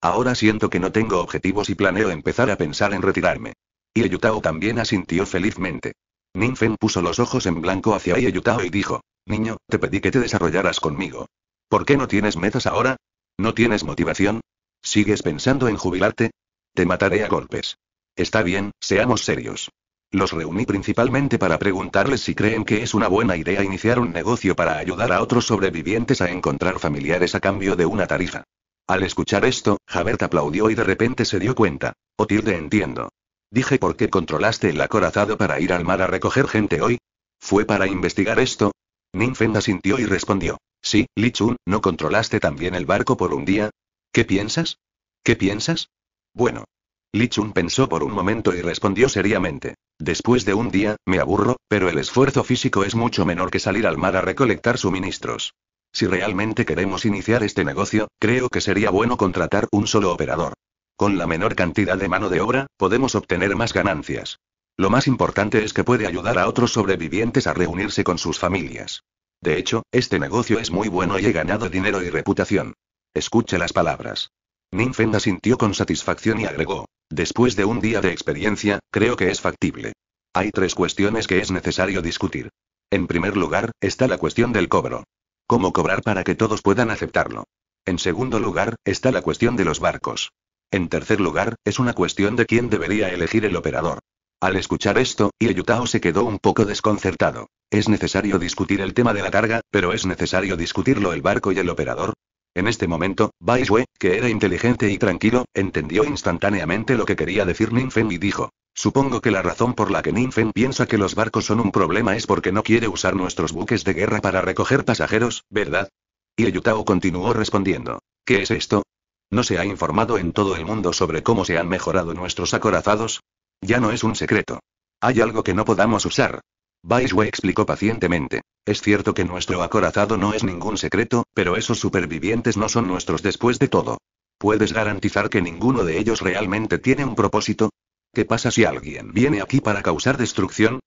Ahora siento que no tengo objetivos y planeo empezar a pensar en retirarme. Y Yutao también asintió felizmente. Ninfen puso los ojos en blanco hacia Yutao y dijo, Niño, te pedí que te desarrollaras conmigo. ¿Por qué no tienes metas ahora? ¿No tienes motivación? ¿Sigues pensando en jubilarte? Te mataré a golpes. Está bien, seamos serios. Los reuní principalmente para preguntarles si creen que es una buena idea iniciar un negocio para ayudar a otros sobrevivientes a encontrar familiares a cambio de una tarifa. Al escuchar esto, Javert aplaudió y de repente se dio cuenta. Otilde entiendo. Dije por qué controlaste el acorazado para ir al mar a recoger gente hoy. ¿Fue para investigar esto? Ninfen sintió y respondió. Sí, Lichun, ¿no controlaste también el barco por un día? ¿Qué piensas? ¿Qué piensas? Bueno. Lichun pensó por un momento y respondió seriamente. Después de un día, me aburro, pero el esfuerzo físico es mucho menor que salir al mar a recolectar suministros. Si realmente queremos iniciar este negocio, creo que sería bueno contratar un solo operador. Con la menor cantidad de mano de obra, podemos obtener más ganancias. Lo más importante es que puede ayudar a otros sobrevivientes a reunirse con sus familias. De hecho, este negocio es muy bueno y he ganado dinero y reputación. Escuche las palabras. Ninfenda sintió con satisfacción y agregó, después de un día de experiencia, creo que es factible. Hay tres cuestiones que es necesario discutir. En primer lugar, está la cuestión del cobro. ¿Cómo cobrar para que todos puedan aceptarlo? En segundo lugar, está la cuestión de los barcos. En tercer lugar, es una cuestión de quién debería elegir el operador. Al escuchar esto, Ieyutao se quedó un poco desconcertado. ¿Es necesario discutir el tema de la carga, pero es necesario discutirlo el barco y el operador? En este momento, Bai que era inteligente y tranquilo, entendió instantáneamente lo que quería decir Ninfen y dijo, Supongo que la razón por la que Ninfen piensa que los barcos son un problema es porque no quiere usar nuestros buques de guerra para recoger pasajeros, ¿verdad? Y Yutao continuó respondiendo. ¿Qué es esto? ¿No se ha informado en todo el mundo sobre cómo se han mejorado nuestros acorazados? Ya no es un secreto. Hay algo que no podamos usar. Baishwe explicó pacientemente. Es cierto que nuestro acorazado no es ningún secreto, pero esos supervivientes no son nuestros después de todo. ¿Puedes garantizar que ninguno de ellos realmente tiene un propósito? ¿Qué pasa si alguien viene aquí para causar destrucción?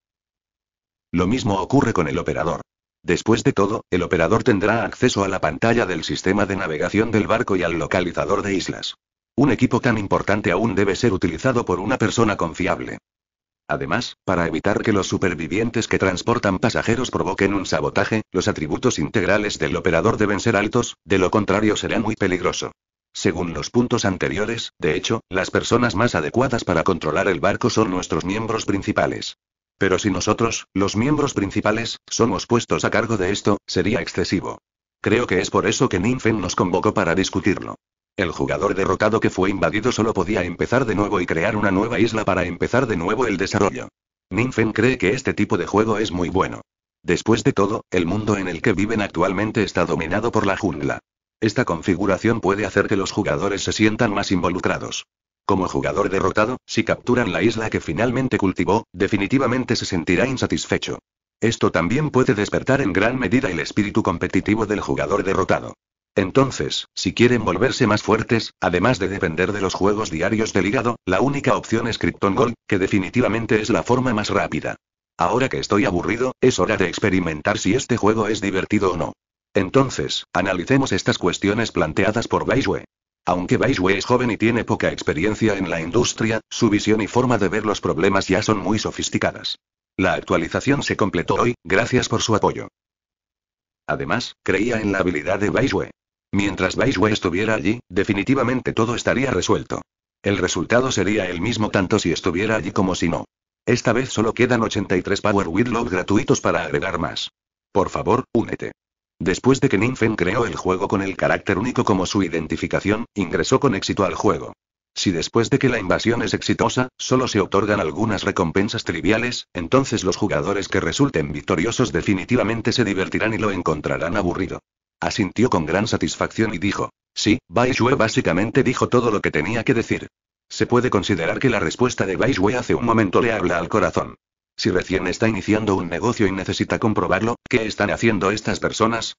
Lo mismo ocurre con el operador. Después de todo, el operador tendrá acceso a la pantalla del sistema de navegación del barco y al localizador de islas. Un equipo tan importante aún debe ser utilizado por una persona confiable. Además, para evitar que los supervivientes que transportan pasajeros provoquen un sabotaje, los atributos integrales del operador deben ser altos, de lo contrario será muy peligroso. Según los puntos anteriores, de hecho, las personas más adecuadas para controlar el barco son nuestros miembros principales. Pero si nosotros, los miembros principales, somos puestos a cargo de esto, sería excesivo. Creo que es por eso que Ninfen nos convocó para discutirlo. El jugador derrotado que fue invadido solo podía empezar de nuevo y crear una nueva isla para empezar de nuevo el desarrollo. Ninfen cree que este tipo de juego es muy bueno. Después de todo, el mundo en el que viven actualmente está dominado por la jungla. Esta configuración puede hacer que los jugadores se sientan más involucrados. Como jugador derrotado, si capturan la isla que finalmente cultivó, definitivamente se sentirá insatisfecho. Esto también puede despertar en gran medida el espíritu competitivo del jugador derrotado. Entonces, si quieren volverse más fuertes, además de depender de los juegos diarios del hígado, la única opción es Krypton Gold, que definitivamente es la forma más rápida. Ahora que estoy aburrido, es hora de experimentar si este juego es divertido o no. Entonces, analicemos estas cuestiones planteadas por Baiswe. Aunque Baiswe es joven y tiene poca experiencia en la industria, su visión y forma de ver los problemas ya son muy sofisticadas. La actualización se completó hoy, gracias por su apoyo. Además, creía en la habilidad de Baiswe. Mientras Baiswe estuviera allí, definitivamente todo estaría resuelto. El resultado sería el mismo tanto si estuviera allí como si no. Esta vez solo quedan 83 Power Love gratuitos para agregar más. Por favor, únete. Después de que Ninfen creó el juego con el carácter único como su identificación, ingresó con éxito al juego. Si después de que la invasión es exitosa, solo se otorgan algunas recompensas triviales, entonces los jugadores que resulten victoriosos definitivamente se divertirán y lo encontrarán aburrido. Asintió con gran satisfacción y dijo, sí, Baishue básicamente dijo todo lo que tenía que decir. Se puede considerar que la respuesta de Baishue hace un momento le habla al corazón. Si recién está iniciando un negocio y necesita comprobarlo, ¿qué están haciendo estas personas?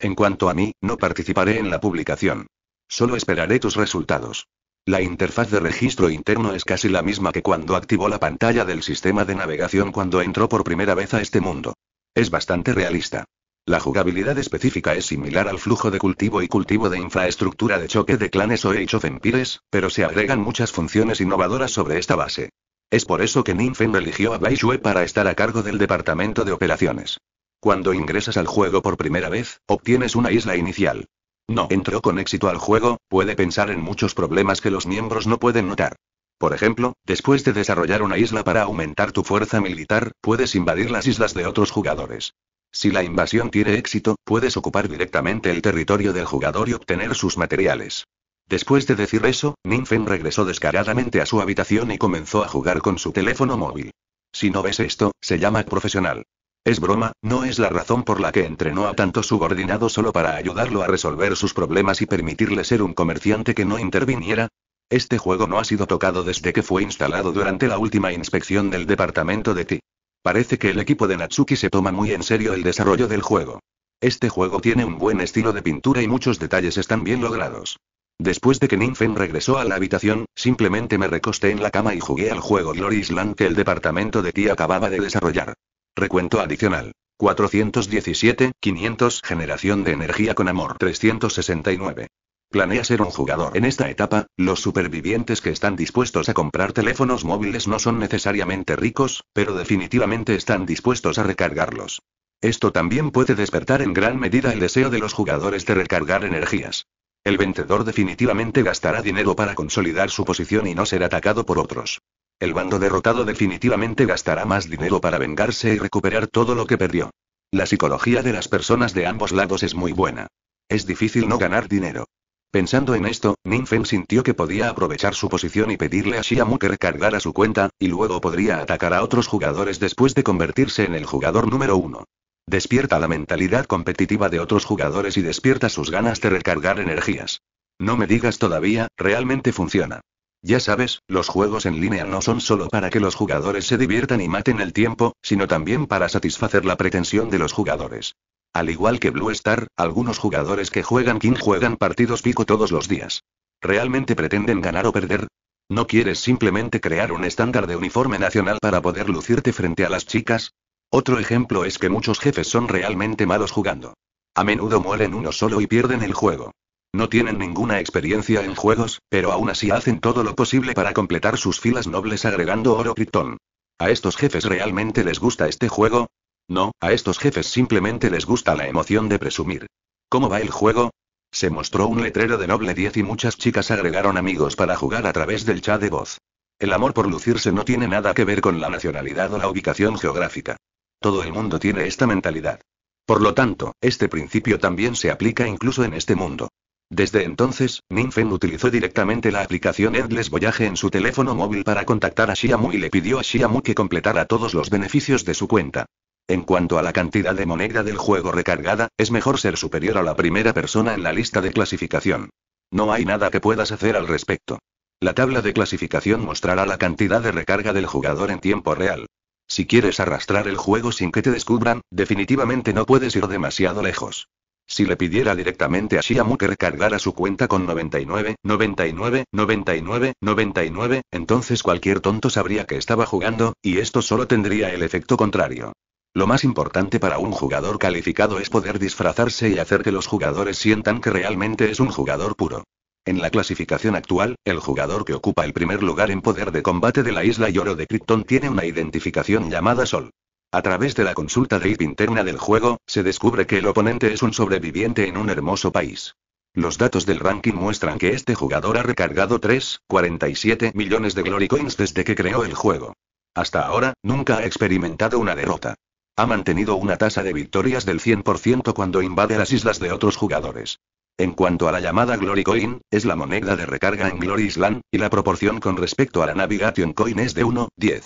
En cuanto a mí, no participaré en la publicación. Solo esperaré tus resultados. La interfaz de registro interno es casi la misma que cuando activó la pantalla del sistema de navegación cuando entró por primera vez a este mundo. Es bastante realista. La jugabilidad específica es similar al flujo de cultivo y cultivo de infraestructura de choque de clanes o Age of Empires, pero se agregan muchas funciones innovadoras sobre esta base. Es por eso que Ninfen eligió a Bai para estar a cargo del departamento de operaciones. Cuando ingresas al juego por primera vez, obtienes una isla inicial. No entró con éxito al juego, puede pensar en muchos problemas que los miembros no pueden notar. Por ejemplo, después de desarrollar una isla para aumentar tu fuerza militar, puedes invadir las islas de otros jugadores. Si la invasión tiene éxito, puedes ocupar directamente el territorio del jugador y obtener sus materiales. Después de decir eso, Ninfen regresó descaradamente a su habitación y comenzó a jugar con su teléfono móvil. Si no ves esto, se llama profesional. Es broma, no es la razón por la que entrenó a tanto subordinado solo para ayudarlo a resolver sus problemas y permitirle ser un comerciante que no interviniera. Este juego no ha sido tocado desde que fue instalado durante la última inspección del departamento de TI. Parece que el equipo de Natsuki se toma muy en serio el desarrollo del juego. Este juego tiene un buen estilo de pintura y muchos detalles están bien logrados. Después de que Ninfen regresó a la habitación, simplemente me recosté en la cama y jugué al juego Glory que el departamento de ti acababa de desarrollar. Recuento adicional. 417, 500 Generación de energía con amor 369. Planea ser un jugador en esta etapa, los supervivientes que están dispuestos a comprar teléfonos móviles no son necesariamente ricos, pero definitivamente están dispuestos a recargarlos. Esto también puede despertar en gran medida el deseo de los jugadores de recargar energías. El vencedor definitivamente gastará dinero para consolidar su posición y no ser atacado por otros. El bando derrotado definitivamente gastará más dinero para vengarse y recuperar todo lo que perdió. La psicología de las personas de ambos lados es muy buena. Es difícil no ganar dinero. Pensando en esto, Ninfen sintió que podía aprovechar su posición y pedirle a Shiamu que recargara su cuenta, y luego podría atacar a otros jugadores después de convertirse en el jugador número uno. Despierta la mentalidad competitiva de otros jugadores y despierta sus ganas de recargar energías. No me digas todavía, realmente funciona. Ya sabes, los juegos en línea no son solo para que los jugadores se diviertan y maten el tiempo, sino también para satisfacer la pretensión de los jugadores. Al igual que Blue Star, algunos jugadores que juegan King juegan partidos pico todos los días. ¿Realmente pretenden ganar o perder? ¿No quieres simplemente crear un estándar de uniforme nacional para poder lucirte frente a las chicas? Otro ejemplo es que muchos jefes son realmente malos jugando. A menudo mueren uno solo y pierden el juego. No tienen ninguna experiencia en juegos, pero aún así hacen todo lo posible para completar sus filas nobles agregando oro criptón. ¿A estos jefes realmente les gusta este juego? No, a estos jefes simplemente les gusta la emoción de presumir. ¿Cómo va el juego? Se mostró un letrero de Noble 10 y muchas chicas agregaron amigos para jugar a través del chat de voz. El amor por lucirse no tiene nada que ver con la nacionalidad o la ubicación geográfica. Todo el mundo tiene esta mentalidad. Por lo tanto, este principio también se aplica incluso en este mundo. Desde entonces, Ninfen utilizó directamente la aplicación Endless Voyage en su teléfono móvil para contactar a Shiamu y le pidió a Shiamu que completara todos los beneficios de su cuenta. En cuanto a la cantidad de moneda del juego recargada, es mejor ser superior a la primera persona en la lista de clasificación. No hay nada que puedas hacer al respecto. La tabla de clasificación mostrará la cantidad de recarga del jugador en tiempo real. Si quieres arrastrar el juego sin que te descubran, definitivamente no puedes ir demasiado lejos. Si le pidiera directamente a Shiamu que recargara su cuenta con 99, 99, 99, 99, entonces cualquier tonto sabría que estaba jugando, y esto solo tendría el efecto contrario. Lo más importante para un jugador calificado es poder disfrazarse y hacer que los jugadores sientan que realmente es un jugador puro. En la clasificación actual, el jugador que ocupa el primer lugar en poder de combate de la isla Yoro de Krypton tiene una identificación llamada Sol. A través de la consulta de IP interna del juego, se descubre que el oponente es un sobreviviente en un hermoso país. Los datos del ranking muestran que este jugador ha recargado 3,47 millones de Glory Coins desde que creó el juego. Hasta ahora, nunca ha experimentado una derrota. Ha mantenido una tasa de victorias del 100% cuando invade las islas de otros jugadores. En cuanto a la llamada Glory Coin, es la moneda de recarga en Glory Island, y la proporción con respecto a la Navigation Coin es de 1,10.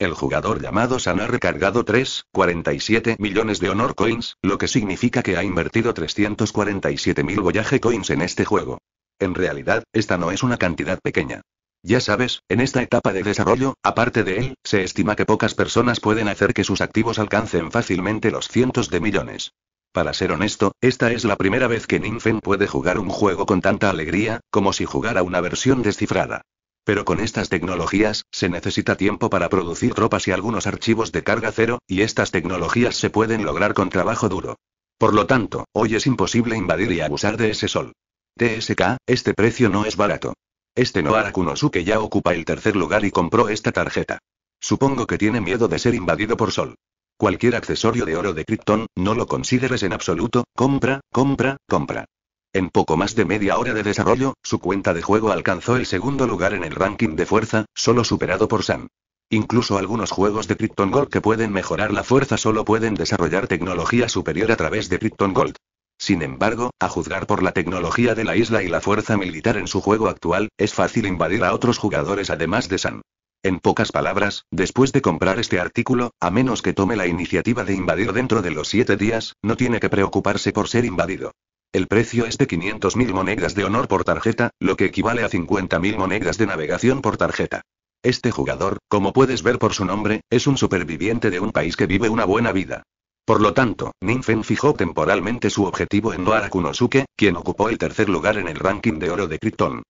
El jugador llamado San ha recargado 3,47 millones de Honor Coins, lo que significa que ha invertido 347 mil Voyage Coins en este juego. En realidad, esta no es una cantidad pequeña. Ya sabes, en esta etapa de desarrollo, aparte de él, se estima que pocas personas pueden hacer que sus activos alcancen fácilmente los cientos de millones. Para ser honesto, esta es la primera vez que Ninfen puede jugar un juego con tanta alegría, como si jugara una versión descifrada. Pero con estas tecnologías, se necesita tiempo para producir tropas y algunos archivos de carga cero, y estas tecnologías se pueden lograr con trabajo duro. Por lo tanto, hoy es imposible invadir y abusar de ese sol. TSK, este precio no es barato. Este Noara Kunosuke ya ocupa el tercer lugar y compró esta tarjeta. Supongo que tiene miedo de ser invadido por sol. Cualquier accesorio de oro de Krypton, no lo consideres en absoluto, compra, compra, compra. En poco más de media hora de desarrollo, su cuenta de juego alcanzó el segundo lugar en el ranking de fuerza, solo superado por Sam. Incluso algunos juegos de Krypton Gold que pueden mejorar la fuerza solo pueden desarrollar tecnología superior a través de Krypton Gold. Sin embargo, a juzgar por la tecnología de la isla y la fuerza militar en su juego actual, es fácil invadir a otros jugadores además de Sam. En pocas palabras, después de comprar este artículo, a menos que tome la iniciativa de invadir dentro de los siete días, no tiene que preocuparse por ser invadido. El precio es de 500.000 monedas de honor por tarjeta, lo que equivale a 50.000 monedas de navegación por tarjeta. Este jugador, como puedes ver por su nombre, es un superviviente de un país que vive una buena vida. Por lo tanto, Ninfen fijó temporalmente su objetivo en Noara Kunosuke, quien ocupó el tercer lugar en el ranking de oro de Krypton.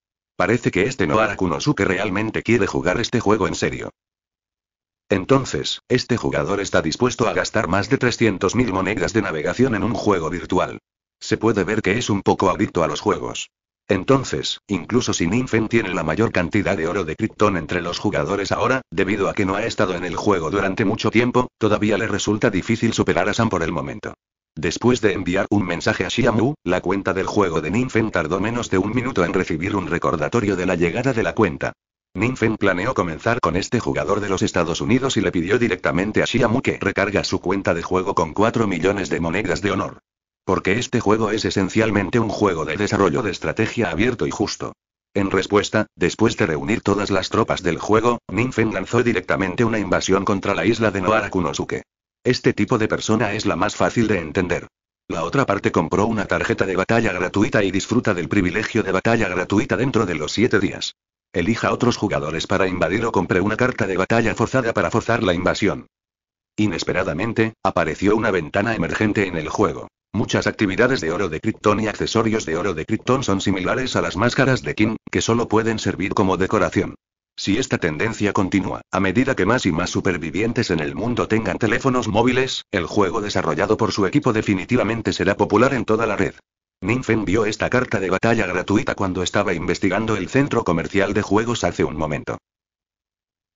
Parece que este Noara Kunosuke realmente quiere jugar este juego en serio. Entonces, este jugador está dispuesto a gastar más de 300.000 monedas de navegación en un juego virtual. Se puede ver que es un poco adicto a los juegos. Entonces, incluso si Ninfen tiene la mayor cantidad de oro de Krypton entre los jugadores ahora, debido a que no ha estado en el juego durante mucho tiempo, todavía le resulta difícil superar a Sam por el momento. Después de enviar un mensaje a Xiamu, la cuenta del juego de Ninfen tardó menos de un minuto en recibir un recordatorio de la llegada de la cuenta. Ninfen planeó comenzar con este jugador de los Estados Unidos y le pidió directamente a Xiamu que recarga su cuenta de juego con 4 millones de monedas de honor. Porque este juego es esencialmente un juego de desarrollo de estrategia abierto y justo. En respuesta, después de reunir todas las tropas del juego, Ninfen lanzó directamente una invasión contra la isla de Noarakunosuke. Este tipo de persona es la más fácil de entender. La otra parte compró una tarjeta de batalla gratuita y disfruta del privilegio de batalla gratuita dentro de los 7 días. Elija otros jugadores para invadir o compre una carta de batalla forzada para forzar la invasión. Inesperadamente, apareció una ventana emergente en el juego. Muchas actividades de oro de Krypton y accesorios de oro de Krypton son similares a las máscaras de King, que solo pueden servir como decoración. Si esta tendencia continúa, a medida que más y más supervivientes en el mundo tengan teléfonos móviles, el juego desarrollado por su equipo definitivamente será popular en toda la red. Ninfen vio esta carta de batalla gratuita cuando estaba investigando el centro comercial de juegos hace un momento.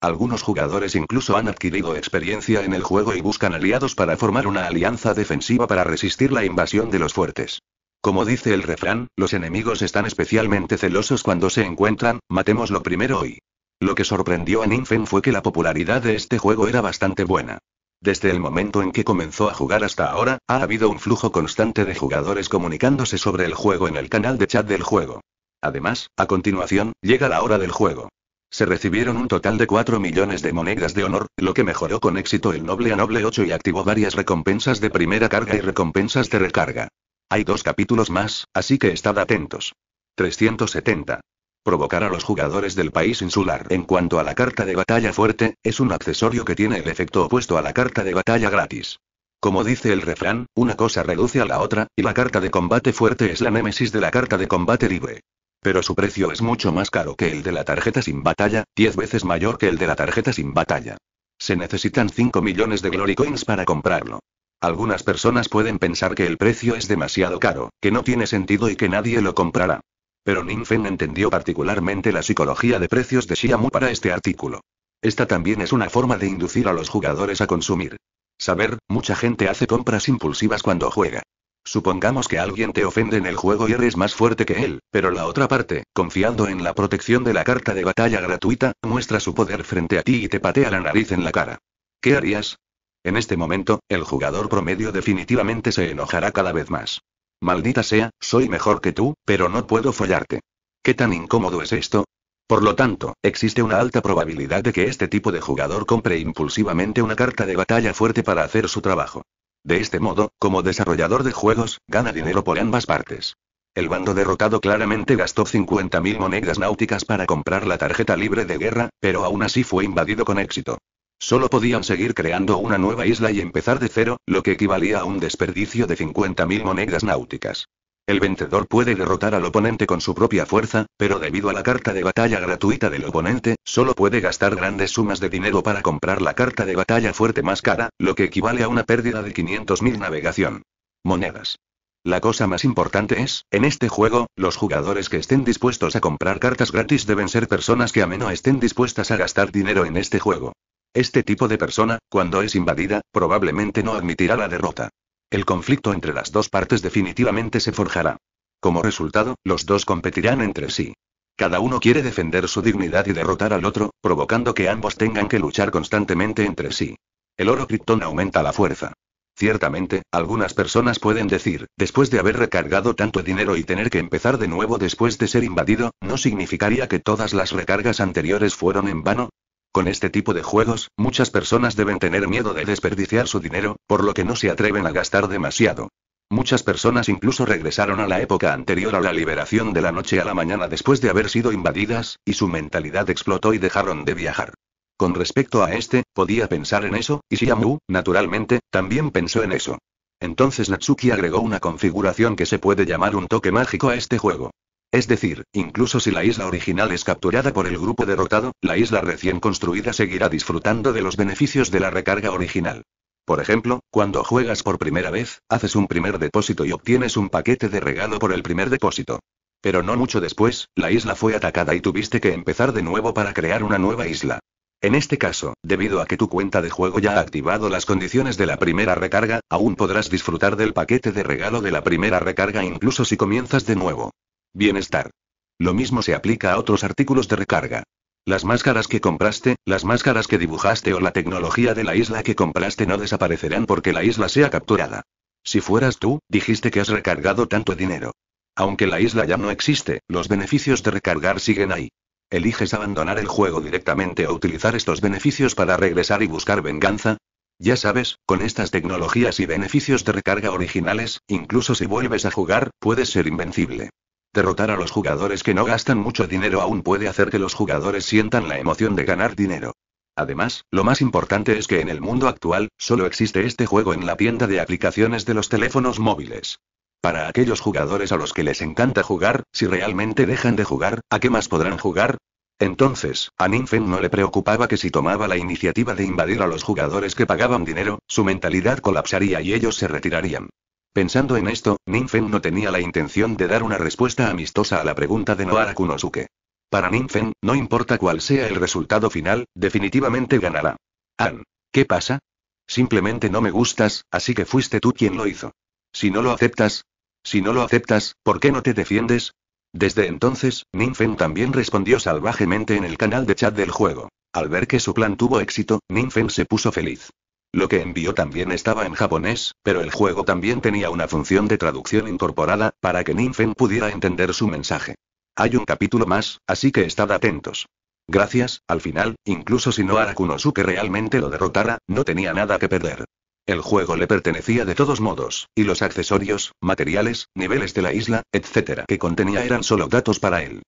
Algunos jugadores incluso han adquirido experiencia en el juego y buscan aliados para formar una alianza defensiva para resistir la invasión de los fuertes. Como dice el refrán, los enemigos están especialmente celosos cuando se encuentran, matemos lo primero hoy. Lo que sorprendió a Ninfen fue que la popularidad de este juego era bastante buena. Desde el momento en que comenzó a jugar hasta ahora, ha habido un flujo constante de jugadores comunicándose sobre el juego en el canal de chat del juego. Además, a continuación, llega la hora del juego. Se recibieron un total de 4 millones de monedas de honor, lo que mejoró con éxito el noble a noble 8 y activó varias recompensas de primera carga y recompensas de recarga. Hay dos capítulos más, así que estad atentos. 370. Provocar a los jugadores del país insular. En cuanto a la carta de batalla fuerte, es un accesorio que tiene el efecto opuesto a la carta de batalla gratis. Como dice el refrán, una cosa reduce a la otra, y la carta de combate fuerte es la némesis de la carta de combate libre. Pero su precio es mucho más caro que el de la tarjeta sin batalla, 10 veces mayor que el de la tarjeta sin batalla. Se necesitan 5 millones de Glory Coins para comprarlo. Algunas personas pueden pensar que el precio es demasiado caro, que no tiene sentido y que nadie lo comprará. Pero Ninfen entendió particularmente la psicología de precios de Xiamu para este artículo. Esta también es una forma de inducir a los jugadores a consumir. Saber, mucha gente hace compras impulsivas cuando juega. Supongamos que alguien te ofende en el juego y eres más fuerte que él, pero la otra parte, confiando en la protección de la carta de batalla gratuita, muestra su poder frente a ti y te patea la nariz en la cara. ¿Qué harías? En este momento, el jugador promedio definitivamente se enojará cada vez más. Maldita sea, soy mejor que tú, pero no puedo follarte. ¿Qué tan incómodo es esto? Por lo tanto, existe una alta probabilidad de que este tipo de jugador compre impulsivamente una carta de batalla fuerte para hacer su trabajo. De este modo, como desarrollador de juegos, gana dinero por ambas partes. El bando derrotado claramente gastó 50.000 monedas náuticas para comprar la tarjeta libre de guerra, pero aún así fue invadido con éxito. Solo podían seguir creando una nueva isla y empezar de cero, lo que equivalía a un desperdicio de 50.000 monedas náuticas. El vendedor puede derrotar al oponente con su propia fuerza, pero debido a la carta de batalla gratuita del oponente, solo puede gastar grandes sumas de dinero para comprar la carta de batalla fuerte más cara, lo que equivale a una pérdida de 500.000 navegación. Monedas. La cosa más importante es, en este juego, los jugadores que estén dispuestos a comprar cartas gratis deben ser personas que a menos estén dispuestas a gastar dinero en este juego. Este tipo de persona, cuando es invadida, probablemente no admitirá la derrota. El conflicto entre las dos partes definitivamente se forjará. Como resultado, los dos competirán entre sí. Cada uno quiere defender su dignidad y derrotar al otro, provocando que ambos tengan que luchar constantemente entre sí. El oro krypton aumenta la fuerza. Ciertamente, algunas personas pueden decir, después de haber recargado tanto dinero y tener que empezar de nuevo después de ser invadido, ¿no significaría que todas las recargas anteriores fueron en vano? Con este tipo de juegos, muchas personas deben tener miedo de desperdiciar su dinero, por lo que no se atreven a gastar demasiado. Muchas personas incluso regresaron a la época anterior a la liberación de la noche a la mañana después de haber sido invadidas, y su mentalidad explotó y dejaron de viajar. Con respecto a este, podía pensar en eso, y Xiamu, naturalmente, también pensó en eso. Entonces Natsuki agregó una configuración que se puede llamar un toque mágico a este juego. Es decir, incluso si la isla original es capturada por el grupo derrotado, la isla recién construida seguirá disfrutando de los beneficios de la recarga original. Por ejemplo, cuando juegas por primera vez, haces un primer depósito y obtienes un paquete de regalo por el primer depósito. Pero no mucho después, la isla fue atacada y tuviste que empezar de nuevo para crear una nueva isla. En este caso, debido a que tu cuenta de juego ya ha activado las condiciones de la primera recarga, aún podrás disfrutar del paquete de regalo de la primera recarga incluso si comienzas de nuevo. Bienestar. Lo mismo se aplica a otros artículos de recarga. Las máscaras que compraste, las máscaras que dibujaste o la tecnología de la isla que compraste no desaparecerán porque la isla sea capturada. Si fueras tú, dijiste que has recargado tanto dinero. Aunque la isla ya no existe, los beneficios de recargar siguen ahí. ¿Eliges abandonar el juego directamente o utilizar estos beneficios para regresar y buscar venganza? Ya sabes, con estas tecnologías y beneficios de recarga originales, incluso si vuelves a jugar, puedes ser invencible. Derrotar a los jugadores que no gastan mucho dinero aún puede hacer que los jugadores sientan la emoción de ganar dinero. Además, lo más importante es que en el mundo actual, solo existe este juego en la tienda de aplicaciones de los teléfonos móviles. Para aquellos jugadores a los que les encanta jugar, si realmente dejan de jugar, ¿a qué más podrán jugar? Entonces, a Ninfen no le preocupaba que si tomaba la iniciativa de invadir a los jugadores que pagaban dinero, su mentalidad colapsaría y ellos se retirarían. Pensando en esto, Ninfen no tenía la intención de dar una respuesta amistosa a la pregunta de Noara Kunosuke. Para Ninfen, no importa cuál sea el resultado final, definitivamente ganará. An, ¿qué pasa? Simplemente no me gustas, así que fuiste tú quien lo hizo. Si no lo aceptas, si no lo aceptas, ¿por qué no te defiendes? Desde entonces, Ninfen también respondió salvajemente en el canal de chat del juego. Al ver que su plan tuvo éxito, Ninfen se puso feliz. Lo que envió también estaba en japonés, pero el juego también tenía una función de traducción incorporada, para que Ninfen pudiera entender su mensaje. Hay un capítulo más, así que estad atentos. Gracias, al final, incluso si no Arakunosuke realmente lo derrotara, no tenía nada que perder. El juego le pertenecía de todos modos, y los accesorios, materiales, niveles de la isla, etc. que contenía eran solo datos para él.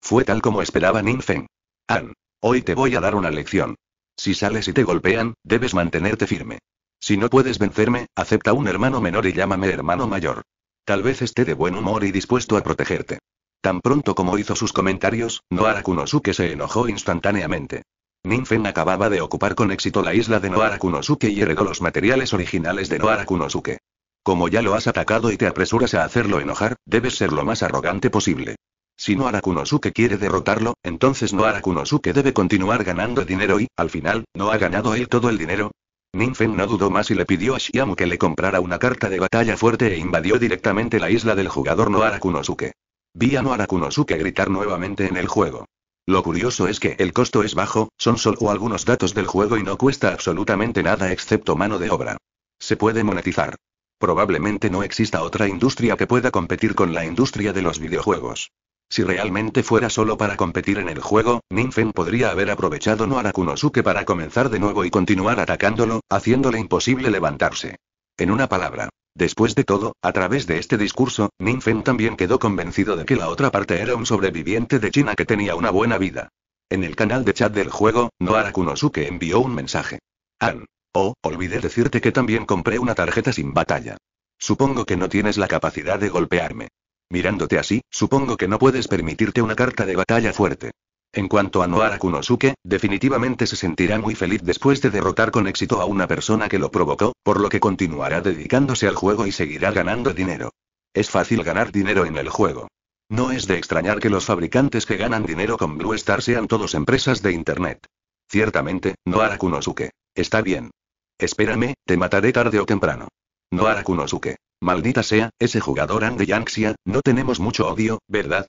Fue tal como esperaba Ninfen. An, hoy te voy a dar una lección. Si sales y te golpean, debes mantenerte firme. Si no puedes vencerme, acepta un hermano menor y llámame hermano mayor. Tal vez esté de buen humor y dispuesto a protegerte. Tan pronto como hizo sus comentarios, Noara Kunosuke se enojó instantáneamente. Ninfen acababa de ocupar con éxito la isla de Noara Kunosuke y heredó los materiales originales de Noara Kunosuke. Como ya lo has atacado y te apresuras a hacerlo enojar, debes ser lo más arrogante posible. Si no Arakunosuke quiere derrotarlo, entonces no Arakunosuke debe continuar ganando dinero y, al final, ¿no ha ganado él todo el dinero? Ninfen no dudó más y le pidió a Shiamu que le comprara una carta de batalla fuerte e invadió directamente la isla del jugador no Arakunosuke. Vi a no Arakunosuke gritar nuevamente en el juego. Lo curioso es que el costo es bajo, son solo algunos datos del juego y no cuesta absolutamente nada excepto mano de obra. Se puede monetizar. Probablemente no exista otra industria que pueda competir con la industria de los videojuegos. Si realmente fuera solo para competir en el juego, Ninfen podría haber aprovechado no Kunosuke para comenzar de nuevo y continuar atacándolo, haciéndole imposible levantarse. En una palabra. Después de todo, a través de este discurso, Ninfen también quedó convencido de que la otra parte era un sobreviviente de China que tenía una buena vida. En el canal de chat del juego, Noara Kunosuke envió un mensaje. An. Oh, olvidé decirte que también compré una tarjeta sin batalla. Supongo que no tienes la capacidad de golpearme. Mirándote así, supongo que no puedes permitirte una carta de batalla fuerte. En cuanto a Noara Kunosuke, definitivamente se sentirá muy feliz después de derrotar con éxito a una persona que lo provocó, por lo que continuará dedicándose al juego y seguirá ganando dinero. Es fácil ganar dinero en el juego. No es de extrañar que los fabricantes que ganan dinero con Blue Star sean todos empresas de Internet. Ciertamente, Noara Kunosuke. Está bien. Espérame, te mataré tarde o temprano. Noara Kunosuke. Maldita sea, ese jugador Andy Yangxia, no tenemos mucho odio, ¿verdad?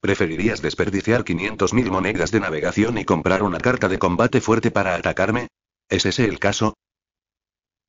¿Preferirías desperdiciar 500.000 monedas de navegación y comprar una carta de combate fuerte para atacarme? ¿Es ese el caso?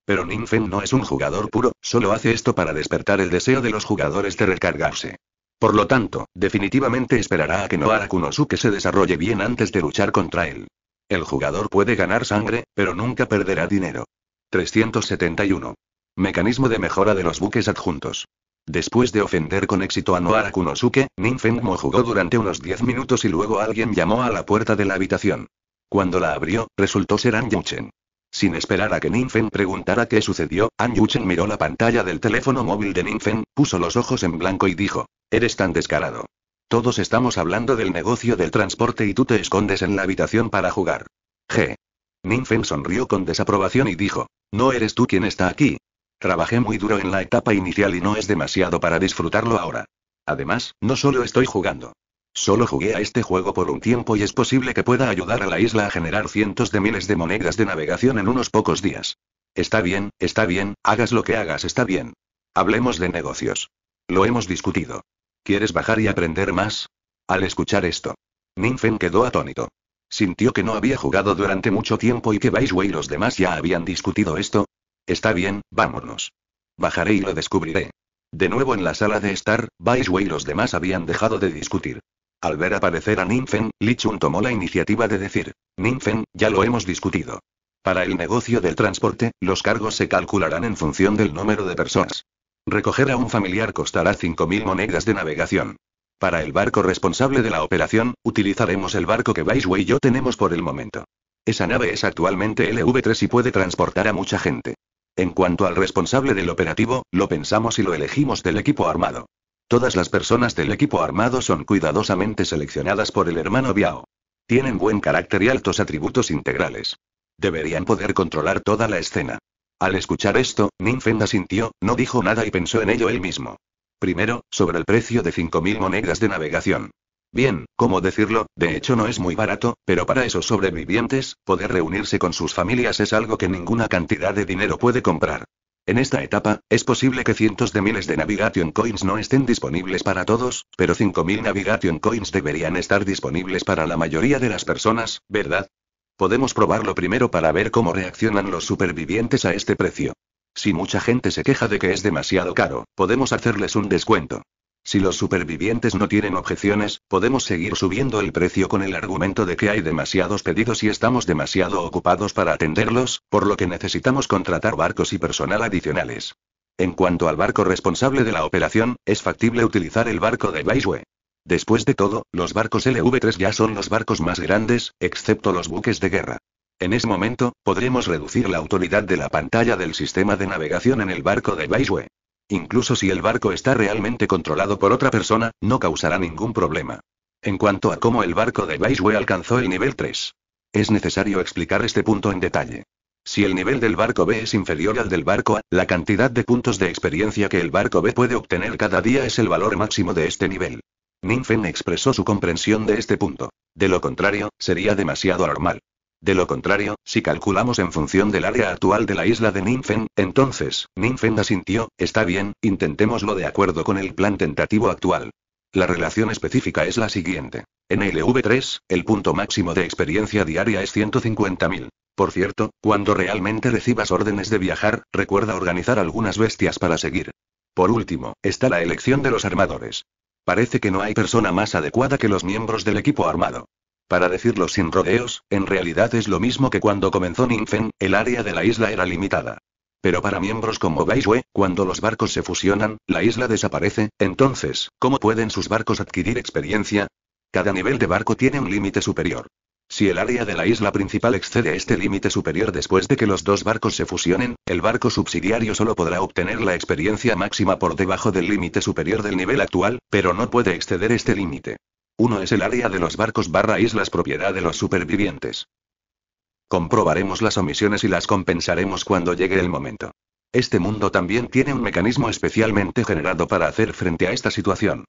Pero Ninfen no es un jugador puro, solo hace esto para despertar el deseo de los jugadores de recargarse. Por lo tanto, definitivamente esperará a que Noara Kunosuke se desarrolle bien antes de luchar contra él. El jugador puede ganar sangre, pero nunca perderá dinero. 371. Mecanismo de mejora de los buques adjuntos. Después de ofender con éxito a Noara Kunosuke, Ninfenmo jugó durante unos 10 minutos y luego alguien llamó a la puerta de la habitación. Cuando la abrió, resultó ser An Yuchen. Sin esperar a que Ninfen preguntara qué sucedió, An Yuchen miró la pantalla del teléfono móvil de Ninfen, puso los ojos en blanco y dijo: Eres tan descarado. Todos estamos hablando del negocio del transporte y tú te escondes en la habitación para jugar. G. Ninfen sonrió con desaprobación y dijo: No eres tú quien está aquí, Trabajé muy duro en la etapa inicial y no es demasiado para disfrutarlo ahora. Además, no solo estoy jugando. Solo jugué a este juego por un tiempo y es posible que pueda ayudar a la isla a generar cientos de miles de monedas de navegación en unos pocos días. Está bien, está bien, hagas lo que hagas, está bien. Hablemos de negocios. Lo hemos discutido. ¿Quieres bajar y aprender más? Al escuchar esto, Ninfen quedó atónito. Sintió que no había jugado durante mucho tiempo y que Baisway y los demás ya habían discutido esto, Está bien, vámonos. Bajaré y lo descubriré. De nuevo en la sala de estar, Baishui y los demás habían dejado de discutir. Al ver aparecer a Ninfen, Chun tomó la iniciativa de decir, Ninfen, ya lo hemos discutido. Para el negocio del transporte, los cargos se calcularán en función del número de personas. Recoger a un familiar costará 5.000 monedas de navegación. Para el barco responsable de la operación, utilizaremos el barco que Baishui y yo tenemos por el momento. Esa nave es actualmente LV3 y puede transportar a mucha gente. En cuanto al responsable del operativo, lo pensamos y lo elegimos del equipo armado. Todas las personas del equipo armado son cuidadosamente seleccionadas por el hermano Biao. Tienen buen carácter y altos atributos integrales. Deberían poder controlar toda la escena. Al escuchar esto, Ninfenda sintió, no dijo nada y pensó en ello él mismo. Primero, sobre el precio de 5.000 monedas de navegación. Bien, ¿cómo decirlo? De hecho no es muy barato, pero para esos sobrevivientes, poder reunirse con sus familias es algo que ninguna cantidad de dinero puede comprar. En esta etapa, es posible que cientos de miles de Navigation Coins no estén disponibles para todos, pero 5.000 Navigation Coins deberían estar disponibles para la mayoría de las personas, ¿verdad? Podemos probarlo primero para ver cómo reaccionan los supervivientes a este precio. Si mucha gente se queja de que es demasiado caro, podemos hacerles un descuento. Si los supervivientes no tienen objeciones, podemos seguir subiendo el precio con el argumento de que hay demasiados pedidos y estamos demasiado ocupados para atenderlos, por lo que necesitamos contratar barcos y personal adicionales. En cuanto al barco responsable de la operación, es factible utilizar el barco de Baiswe. Después de todo, los barcos LV-3 ya son los barcos más grandes, excepto los buques de guerra. En ese momento, podremos reducir la autoridad de la pantalla del sistema de navegación en el barco de Baiswe. Incluso si el barco está realmente controlado por otra persona, no causará ningún problema. En cuanto a cómo el barco de Baiswe alcanzó el nivel 3. Es necesario explicar este punto en detalle. Si el nivel del barco B es inferior al del barco A, la cantidad de puntos de experiencia que el barco B puede obtener cada día es el valor máximo de este nivel. Ninfen expresó su comprensión de este punto. De lo contrario, sería demasiado anormal. De lo contrario, si calculamos en función del área actual de la isla de Ninfen, entonces, Ninfen asintió, está bien, intentémoslo de acuerdo con el plan tentativo actual. La relación específica es la siguiente. En LV3, el punto máximo de experiencia diaria es 150.000. Por cierto, cuando realmente recibas órdenes de viajar, recuerda organizar algunas bestias para seguir. Por último, está la elección de los armadores. Parece que no hay persona más adecuada que los miembros del equipo armado. Para decirlo sin rodeos, en realidad es lo mismo que cuando comenzó Ninfen, el área de la isla era limitada. Pero para miembros como Baiswe, cuando los barcos se fusionan, la isla desaparece, entonces, ¿cómo pueden sus barcos adquirir experiencia? Cada nivel de barco tiene un límite superior. Si el área de la isla principal excede este límite superior después de que los dos barcos se fusionen, el barco subsidiario solo podrá obtener la experiencia máxima por debajo del límite superior del nivel actual, pero no puede exceder este límite. Uno es el área de los barcos barra islas propiedad de los supervivientes. Comprobaremos las omisiones y las compensaremos cuando llegue el momento. Este mundo también tiene un mecanismo especialmente generado para hacer frente a esta situación.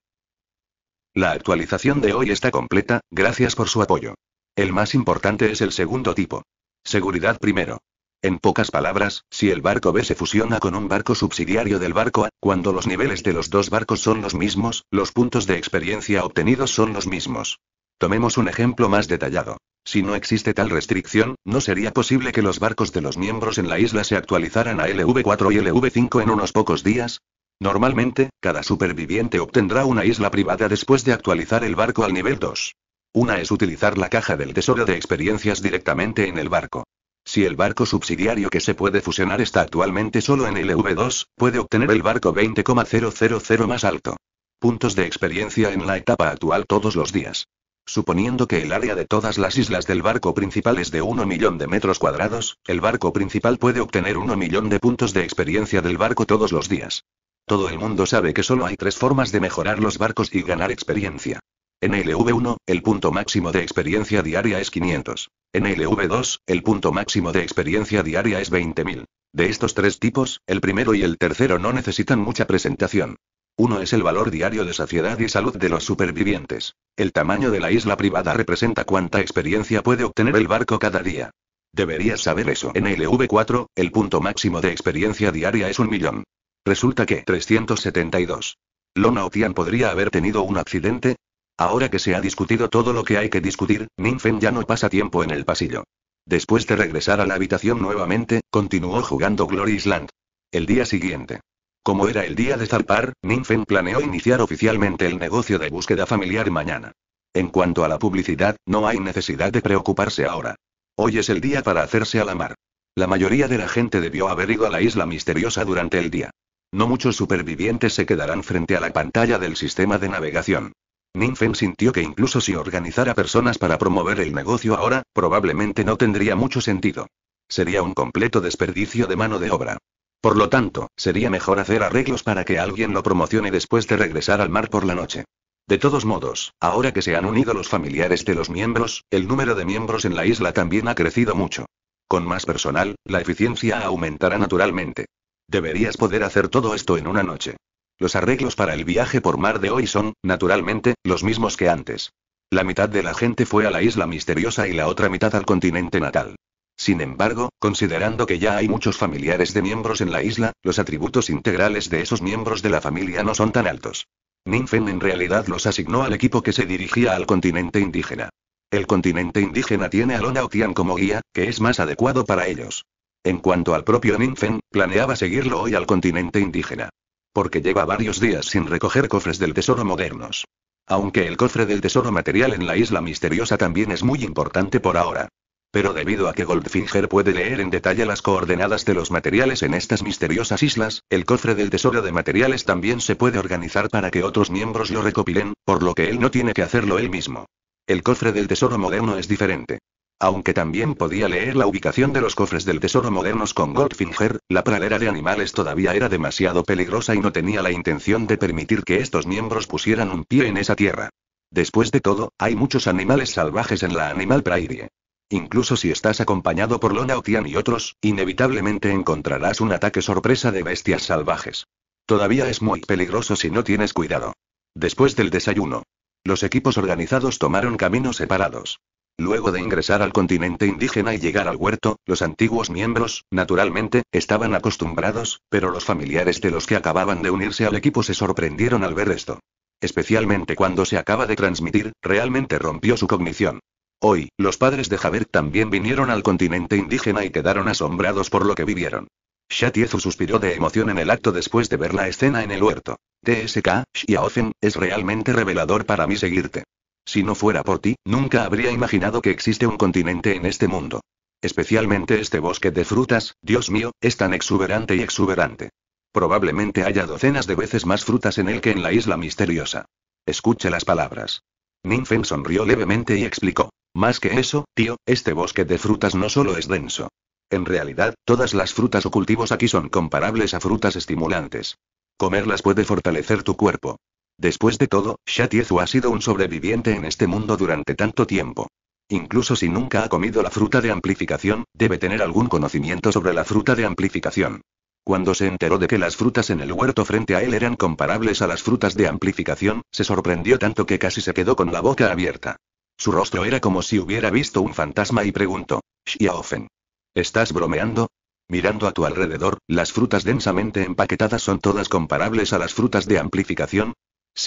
La actualización de hoy está completa, gracias por su apoyo. El más importante es el segundo tipo. Seguridad primero. En pocas palabras, si el barco B se fusiona con un barco subsidiario del barco A, cuando los niveles de los dos barcos son los mismos, los puntos de experiencia obtenidos son los mismos. Tomemos un ejemplo más detallado. Si no existe tal restricción, no sería posible que los barcos de los miembros en la isla se actualizaran a LV4 y LV5 en unos pocos días, Normalmente, cada superviviente obtendrá una isla privada después de actualizar el barco al nivel 2. Una es utilizar la caja del tesoro de experiencias directamente en el barco. Si el barco subsidiario que se puede fusionar está actualmente solo en el LV2, e puede obtener el barco 20,000 más alto. Puntos de experiencia en la etapa actual todos los días. Suponiendo que el área de todas las islas del barco principal es de 1 millón de metros cuadrados, el barco principal puede obtener 1 millón de puntos de experiencia del barco todos los días. Todo el mundo sabe que solo hay tres formas de mejorar los barcos y ganar experiencia. En LV1, el punto máximo de experiencia diaria es 500. En LV2, el punto máximo de experiencia diaria es 20.000. De estos tres tipos, el primero y el tercero no necesitan mucha presentación. Uno es el valor diario de saciedad y salud de los supervivientes. El tamaño de la isla privada representa cuánta experiencia puede obtener el barco cada día. Deberías saber eso. En LV4, el punto máximo de experiencia diaria es un millón. Resulta que 372. Lona Otian podría haber tenido un accidente, Ahora que se ha discutido todo lo que hay que discutir, Ninfen ya no pasa tiempo en el pasillo. Después de regresar a la habitación nuevamente, continuó jugando Glory Island. El día siguiente. Como era el día de zarpar, Ninfen planeó iniciar oficialmente el negocio de búsqueda familiar mañana. En cuanto a la publicidad, no hay necesidad de preocuparse ahora. Hoy es el día para hacerse a la mar. La mayoría de la gente debió haber ido a la isla misteriosa durante el día. No muchos supervivientes se quedarán frente a la pantalla del sistema de navegación. Ninfen sintió que incluso si organizara personas para promover el negocio ahora, probablemente no tendría mucho sentido. Sería un completo desperdicio de mano de obra. Por lo tanto, sería mejor hacer arreglos para que alguien lo promocione después de regresar al mar por la noche. De todos modos, ahora que se han unido los familiares de los miembros, el número de miembros en la isla también ha crecido mucho. Con más personal, la eficiencia aumentará naturalmente. Deberías poder hacer todo esto en una noche. Los arreglos para el viaje por mar de hoy son, naturalmente, los mismos que antes. La mitad de la gente fue a la isla misteriosa y la otra mitad al continente natal. Sin embargo, considerando que ya hay muchos familiares de miembros en la isla, los atributos integrales de esos miembros de la familia no son tan altos. Ninfen en realidad los asignó al equipo que se dirigía al continente indígena. El continente indígena tiene a Lona Otian como guía, que es más adecuado para ellos. En cuanto al propio Ninfen, planeaba seguirlo hoy al continente indígena. Porque lleva varios días sin recoger cofres del tesoro modernos. Aunque el cofre del tesoro material en la isla misteriosa también es muy importante por ahora. Pero debido a que Goldfinger puede leer en detalle las coordenadas de los materiales en estas misteriosas islas, el cofre del tesoro de materiales también se puede organizar para que otros miembros lo recopilen, por lo que él no tiene que hacerlo él mismo. El cofre del tesoro moderno es diferente aunque también podía leer la ubicación de los cofres del tesoro modernos con Goldfinger, la pradera de animales todavía era demasiado peligrosa y no tenía la intención de permitir que estos miembros pusieran un pie en esa tierra. Después de todo, hay muchos animales salvajes en la Animal Prairie. Incluso si estás acompañado por Lona Otian y otros, inevitablemente encontrarás un ataque sorpresa de bestias salvajes. Todavía es muy peligroso si no tienes cuidado. Después del desayuno, los equipos organizados tomaron caminos separados. Luego de ingresar al continente indígena y llegar al huerto, los antiguos miembros, naturalmente, estaban acostumbrados, pero los familiares de los que acababan de unirse al equipo se sorprendieron al ver esto. Especialmente cuando se acaba de transmitir, realmente rompió su cognición. Hoy, los padres de Javert también vinieron al continente indígena y quedaron asombrados por lo que vivieron. Shatiezu suspiró de emoción en el acto después de ver la escena en el huerto. TSK, Xiaofen, es realmente revelador para mí seguirte. Si no fuera por ti, nunca habría imaginado que existe un continente en este mundo. Especialmente este bosque de frutas, Dios mío, es tan exuberante y exuberante. Probablemente haya docenas de veces más frutas en él que en la isla misteriosa. Escuche las palabras. Ninfen sonrió levemente y explicó. Más que eso, tío, este bosque de frutas no solo es denso. En realidad, todas las frutas o cultivos aquí son comparables a frutas estimulantes. Comerlas puede fortalecer tu cuerpo. Después de todo, Shatiezu ha sido un sobreviviente en este mundo durante tanto tiempo. Incluso si nunca ha comido la fruta de amplificación, debe tener algún conocimiento sobre la fruta de amplificación. Cuando se enteró de que las frutas en el huerto frente a él eran comparables a las frutas de amplificación, se sorprendió tanto que casi se quedó con la boca abierta. Su rostro era como si hubiera visto un fantasma y preguntó, Xiaofen. ¿Estás bromeando? Mirando a tu alrededor, las frutas densamente empaquetadas son todas comparables a las frutas de amplificación,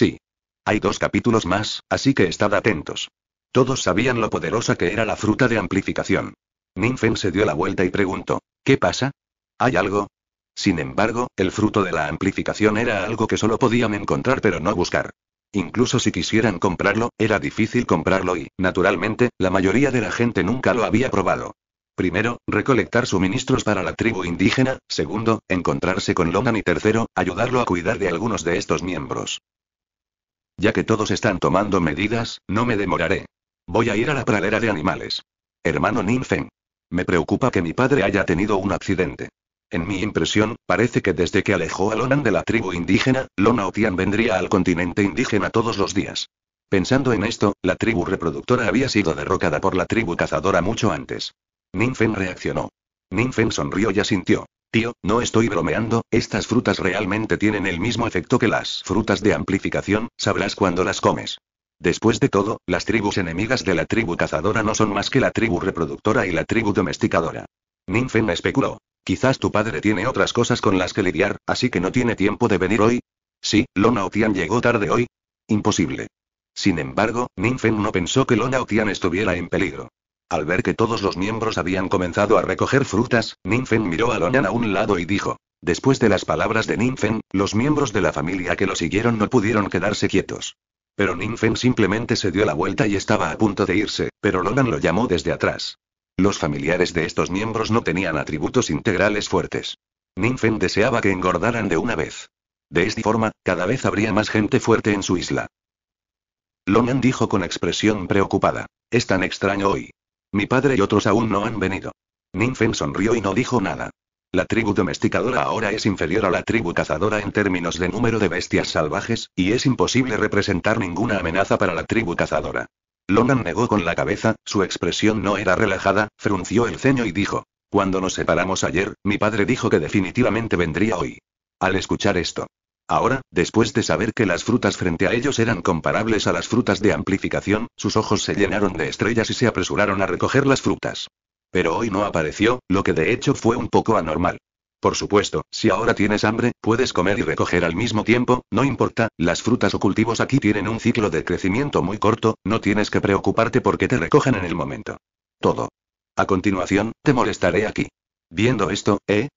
Sí. Hay dos capítulos más, así que estad atentos. Todos sabían lo poderosa que era la fruta de amplificación. Ninfen se dio la vuelta y preguntó, ¿qué pasa? ¿Hay algo? Sin embargo, el fruto de la amplificación era algo que solo podían encontrar pero no buscar. Incluso si quisieran comprarlo, era difícil comprarlo y, naturalmente, la mayoría de la gente nunca lo había probado. Primero, recolectar suministros para la tribu indígena, segundo, encontrarse con longan y tercero, ayudarlo a cuidar de algunos de estos miembros. Ya que todos están tomando medidas, no me demoraré. Voy a ir a la pradera de animales. Hermano Ninfen. Me preocupa que mi padre haya tenido un accidente. En mi impresión, parece que desde que alejó a Lonan de la tribu indígena, Lona Otian vendría al continente indígena todos los días. Pensando en esto, la tribu reproductora había sido derrocada por la tribu cazadora mucho antes. Ninfen reaccionó. Ninfen sonrió y asintió. Tío, no estoy bromeando, estas frutas realmente tienen el mismo efecto que las frutas de amplificación, sabrás cuando las comes. Después de todo, las tribus enemigas de la tribu cazadora no son más que la tribu reproductora y la tribu domesticadora. Ninfen especuló. Quizás tu padre tiene otras cosas con las que lidiar, así que no tiene tiempo de venir hoy. Sí, Lona Otian llegó tarde hoy. Imposible. Sin embargo, Ninfen no pensó que Lona Otian estuviera en peligro. Al ver que todos los miembros habían comenzado a recoger frutas, Ninfen miró a Lonan a un lado y dijo. Después de las palabras de Ninfen, los miembros de la familia que lo siguieron no pudieron quedarse quietos. Pero Ninfen simplemente se dio la vuelta y estaba a punto de irse, pero Lonan lo llamó desde atrás. Los familiares de estos miembros no tenían atributos integrales fuertes. Ninfen deseaba que engordaran de una vez. De esta forma, cada vez habría más gente fuerte en su isla. Lonan dijo con expresión preocupada. Es tan extraño hoy. Mi padre y otros aún no han venido. Ninfen sonrió y no dijo nada. La tribu domesticadora ahora es inferior a la tribu cazadora en términos de número de bestias salvajes, y es imposible representar ninguna amenaza para la tribu cazadora. Logan negó con la cabeza, su expresión no era relajada, frunció el ceño y dijo. Cuando nos separamos ayer, mi padre dijo que definitivamente vendría hoy. Al escuchar esto, Ahora, después de saber que las frutas frente a ellos eran comparables a las frutas de amplificación, sus ojos se llenaron de estrellas y se apresuraron a recoger las frutas. Pero hoy no apareció, lo que de hecho fue un poco anormal. Por supuesto, si ahora tienes hambre, puedes comer y recoger al mismo tiempo, no importa, las frutas o cultivos aquí tienen un ciclo de crecimiento muy corto, no tienes que preocuparte porque te recojan en el momento. Todo. A continuación, te molestaré aquí. Viendo esto, ¿eh?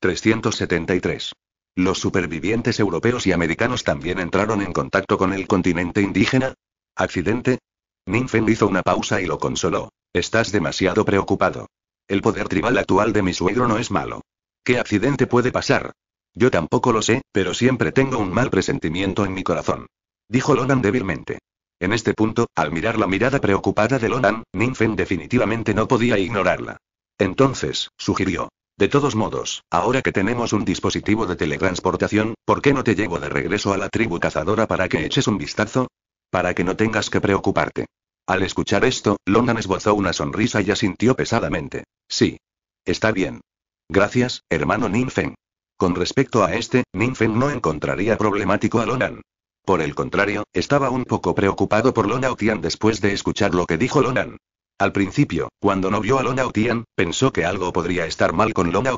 373. ¿Los supervivientes europeos y americanos también entraron en contacto con el continente indígena? ¿Accidente? Ninfen hizo una pausa y lo consoló. Estás demasiado preocupado. El poder tribal actual de mi suegro no es malo. ¿Qué accidente puede pasar? Yo tampoco lo sé, pero siempre tengo un mal presentimiento en mi corazón. Dijo Lonan débilmente. En este punto, al mirar la mirada preocupada de Lonan, Ninfen definitivamente no podía ignorarla. Entonces, sugirió. De todos modos, ahora que tenemos un dispositivo de teletransportación, ¿por qué no te llevo de regreso a la tribu cazadora para que eches un vistazo? Para que no tengas que preocuparte. Al escuchar esto, Lonan esbozó una sonrisa y asintió pesadamente. Sí. Está bien. Gracias, hermano Ninfen. Con respecto a este, Ninfen no encontraría problemático a Lonan. Por el contrario, estaba un poco preocupado por Lonautian después de escuchar lo que dijo Lonan. Al principio, cuando no vio a Lona pensó que algo podría estar mal con Lona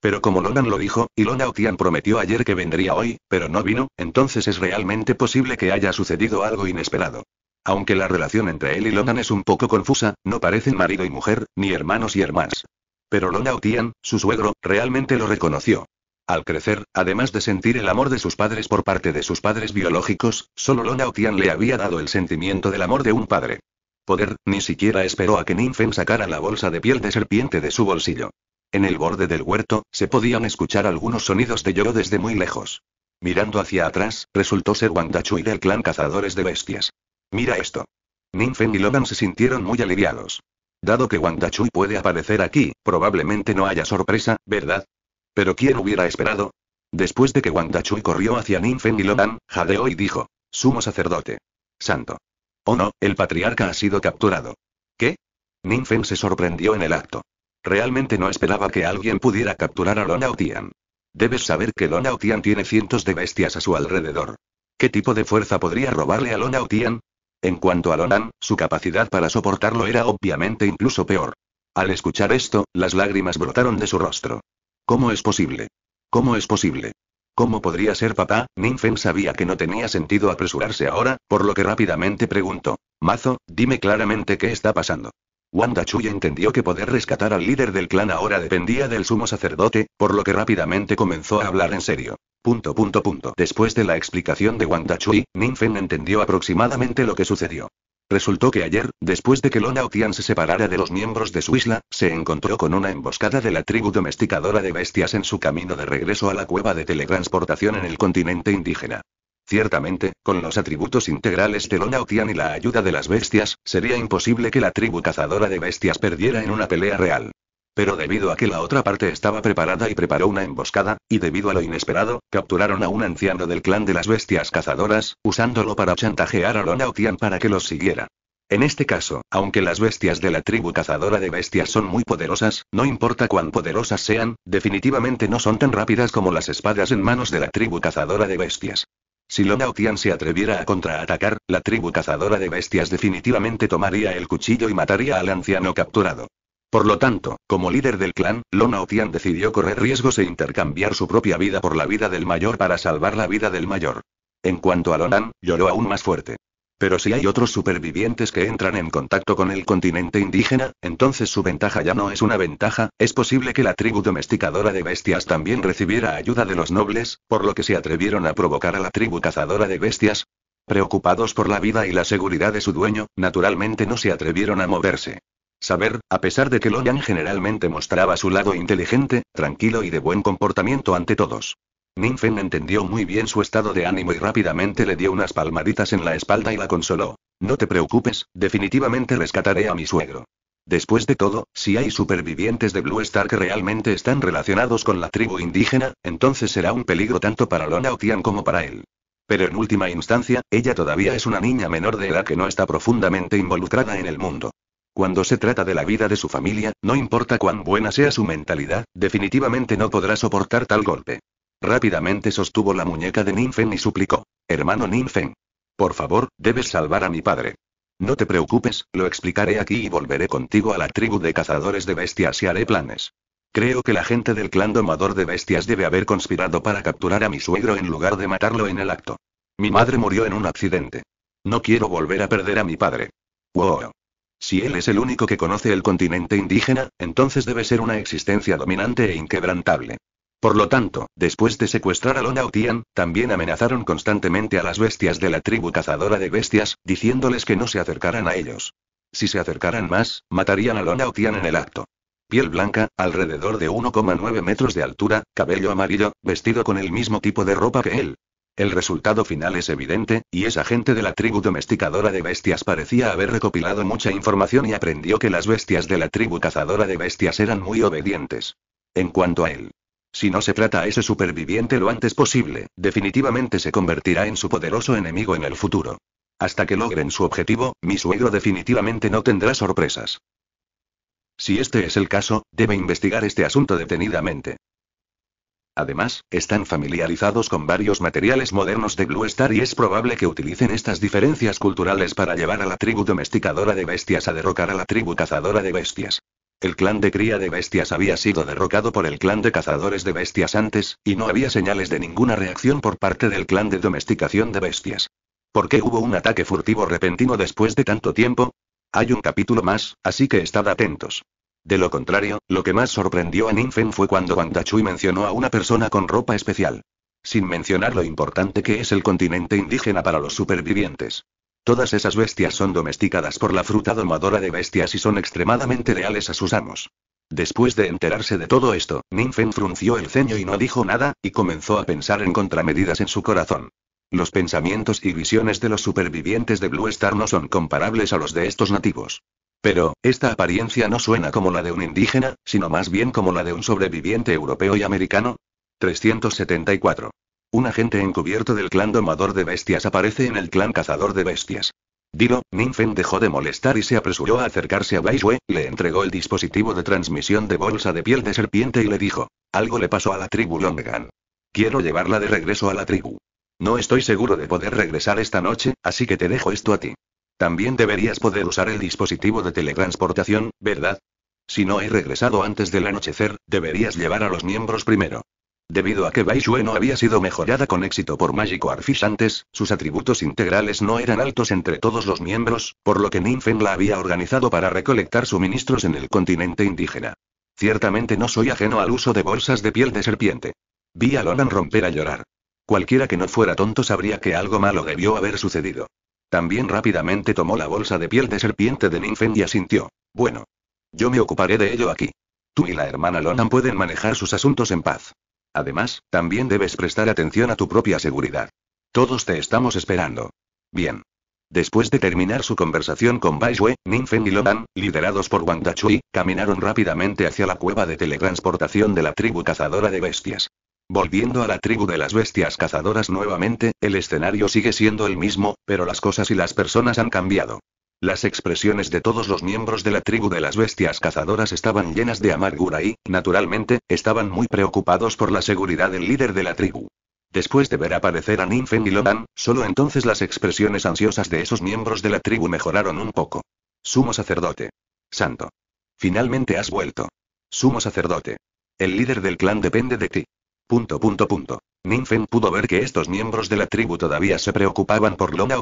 Pero como Logan lo dijo, y Lona prometió ayer que vendría hoy, pero no vino, entonces es realmente posible que haya sucedido algo inesperado. Aunque la relación entre él y Logan es un poco confusa, no parecen marido y mujer, ni hermanos y hermanas. Pero Lona su suegro, realmente lo reconoció. Al crecer, además de sentir el amor de sus padres por parte de sus padres biológicos, solo Lona le había dado el sentimiento del amor de un padre poder, ni siquiera esperó a que Ninfen sacara la bolsa de piel de serpiente de su bolsillo. En el borde del huerto, se podían escuchar algunos sonidos de lloro desde muy lejos. Mirando hacia atrás, resultó ser Wandachui del clan Cazadores de Bestias. Mira esto. Ninfen y Logan se sintieron muy aliviados. Dado que Wandachui puede aparecer aquí, probablemente no haya sorpresa, ¿verdad? Pero ¿quién hubiera esperado? Después de que Wandachui corrió hacia Ninfen y Logan, jadeó y dijo. Sumo sacerdote. Santo. Oh no, el patriarca ha sido capturado. ¿Qué? Feng se sorprendió en el acto. Realmente no esperaba que alguien pudiera capturar a Lona Tian. Debes saber que Lonao Tian tiene cientos de bestias a su alrededor. ¿Qué tipo de fuerza podría robarle a Lona Tian? En cuanto a Lonan, su capacidad para soportarlo era obviamente incluso peor. Al escuchar esto, las lágrimas brotaron de su rostro. ¿Cómo es posible? ¿Cómo es posible? ¿Cómo podría ser papá? Ninfen sabía que no tenía sentido apresurarse ahora, por lo que rápidamente preguntó. Mazo, dime claramente qué está pasando. Wanda Chui entendió que poder rescatar al líder del clan ahora dependía del sumo sacerdote, por lo que rápidamente comenzó a hablar en serio. Punto, punto, punto. Después de la explicación de Wanda Chuy, Ninfen entendió aproximadamente lo que sucedió. Resultó que ayer, después de que Lona Otian se separara de los miembros de su isla, se encontró con una emboscada de la tribu domesticadora de bestias en su camino de regreso a la cueva de teletransportación en el continente indígena. Ciertamente, con los atributos integrales de Lona Otian y la ayuda de las bestias, sería imposible que la tribu cazadora de bestias perdiera en una pelea real pero debido a que la otra parte estaba preparada y preparó una emboscada, y debido a lo inesperado, capturaron a un anciano del clan de las bestias cazadoras, usándolo para chantajear a Lonautian para que los siguiera. En este caso, aunque las bestias de la tribu cazadora de bestias son muy poderosas, no importa cuán poderosas sean, definitivamente no son tan rápidas como las espadas en manos de la tribu cazadora de bestias. Si Lonautian se atreviera a contraatacar, la tribu cazadora de bestias definitivamente tomaría el cuchillo y mataría al anciano capturado. Por lo tanto, como líder del clan, Lona decidió correr riesgos e intercambiar su propia vida por la vida del mayor para salvar la vida del mayor. En cuanto a Lonan, lloró aún más fuerte. Pero si hay otros supervivientes que entran en contacto con el continente indígena, entonces su ventaja ya no es una ventaja, es posible que la tribu domesticadora de bestias también recibiera ayuda de los nobles, por lo que se atrevieron a provocar a la tribu cazadora de bestias. Preocupados por la vida y la seguridad de su dueño, naturalmente no se atrevieron a moverse. Saber, a pesar de que Loyan generalmente mostraba su lado inteligente, tranquilo y de buen comportamiento ante todos. Ninfen entendió muy bien su estado de ánimo y rápidamente le dio unas palmaditas en la espalda y la consoló. No te preocupes, definitivamente rescataré a mi suegro. Después de todo, si hay supervivientes de Blue Star que realmente están relacionados con la tribu indígena, entonces será un peligro tanto para Lona Tian como para él. Pero en última instancia, ella todavía es una niña menor de edad que no está profundamente involucrada en el mundo. Cuando se trata de la vida de su familia, no importa cuán buena sea su mentalidad, definitivamente no podrá soportar tal golpe. Rápidamente sostuvo la muñeca de Ninfen y suplicó. Hermano Ninfen. Por favor, debes salvar a mi padre. No te preocupes, lo explicaré aquí y volveré contigo a la tribu de cazadores de bestias y haré planes. Creo que la gente del clan domador de bestias debe haber conspirado para capturar a mi suegro en lugar de matarlo en el acto. Mi madre murió en un accidente. No quiero volver a perder a mi padre. Wow. Si él es el único que conoce el continente indígena, entonces debe ser una existencia dominante e inquebrantable. Por lo tanto, después de secuestrar a Lona también amenazaron constantemente a las bestias de la tribu cazadora de bestias, diciéndoles que no se acercaran a ellos. Si se acercaran más, matarían a Lona en el acto. Piel blanca, alrededor de 1,9 metros de altura, cabello amarillo, vestido con el mismo tipo de ropa que él, el resultado final es evidente, y esa gente de la tribu domesticadora de bestias parecía haber recopilado mucha información y aprendió que las bestias de la tribu cazadora de bestias eran muy obedientes. En cuanto a él. Si no se trata a ese superviviente lo antes posible, definitivamente se convertirá en su poderoso enemigo en el futuro. Hasta que logren su objetivo, mi suegro definitivamente no tendrá sorpresas. Si este es el caso, debe investigar este asunto detenidamente. Además, están familiarizados con varios materiales modernos de Blue Star y es probable que utilicen estas diferencias culturales para llevar a la tribu domesticadora de bestias a derrocar a la tribu cazadora de bestias. El clan de cría de bestias había sido derrocado por el clan de cazadores de bestias antes, y no había señales de ninguna reacción por parte del clan de domesticación de bestias. ¿Por qué hubo un ataque furtivo repentino después de tanto tiempo? Hay un capítulo más, así que estad atentos. De lo contrario, lo que más sorprendió a Ninfen fue cuando Chui mencionó a una persona con ropa especial. Sin mencionar lo importante que es el continente indígena para los supervivientes. Todas esas bestias son domesticadas por la fruta domadora de bestias y son extremadamente leales a sus amos. Después de enterarse de todo esto, Ninfen frunció el ceño y no dijo nada, y comenzó a pensar en contramedidas en su corazón. Los pensamientos y visiones de los supervivientes de Blue Star no son comparables a los de estos nativos. Pero, esta apariencia no suena como la de un indígena, sino más bien como la de un sobreviviente europeo y americano. 374. Un agente encubierto del clan domador de bestias aparece en el clan cazador de bestias. Dilo, Ninfen dejó de molestar y se apresuró a acercarse a Baiswe, le entregó el dispositivo de transmisión de bolsa de piel de serpiente y le dijo, algo le pasó a la tribu Longgan. Quiero llevarla de regreso a la tribu. No estoy seguro de poder regresar esta noche, así que te dejo esto a ti. También deberías poder usar el dispositivo de teletransportación, ¿verdad? Si no he regresado antes del anochecer, deberías llevar a los miembros primero. Debido a que Bai no había sido mejorada con éxito por Magico Arfish antes, sus atributos integrales no eran altos entre todos los miembros, por lo que Ninfen la había organizado para recolectar suministros en el continente indígena. Ciertamente no soy ajeno al uso de bolsas de piel de serpiente. Vi a Lolan romper a llorar. Cualquiera que no fuera tonto sabría que algo malo debió haber sucedido. También rápidamente tomó la bolsa de piel de serpiente de Ninfen y asintió. Bueno. Yo me ocuparé de ello aquí. Tú y la hermana Lonan pueden manejar sus asuntos en paz. Además, también debes prestar atención a tu propia seguridad. Todos te estamos esperando. Bien. Después de terminar su conversación con Bai Ninfen y Lonan, liderados por Wang Dachui, caminaron rápidamente hacia la cueva de teletransportación de la tribu cazadora de bestias. Volviendo a la tribu de las bestias cazadoras nuevamente, el escenario sigue siendo el mismo, pero las cosas y las personas han cambiado. Las expresiones de todos los miembros de la tribu de las bestias cazadoras estaban llenas de amargura y, naturalmente, estaban muy preocupados por la seguridad del líder de la tribu. Después de ver aparecer a Ninfen y Loban, solo entonces las expresiones ansiosas de esos miembros de la tribu mejoraron un poco. Sumo sacerdote. Santo. Finalmente has vuelto. Sumo sacerdote. El líder del clan depende de ti. Punto punto punto. Ninfen pudo ver que estos miembros de la tribu todavía se preocupaban por Lona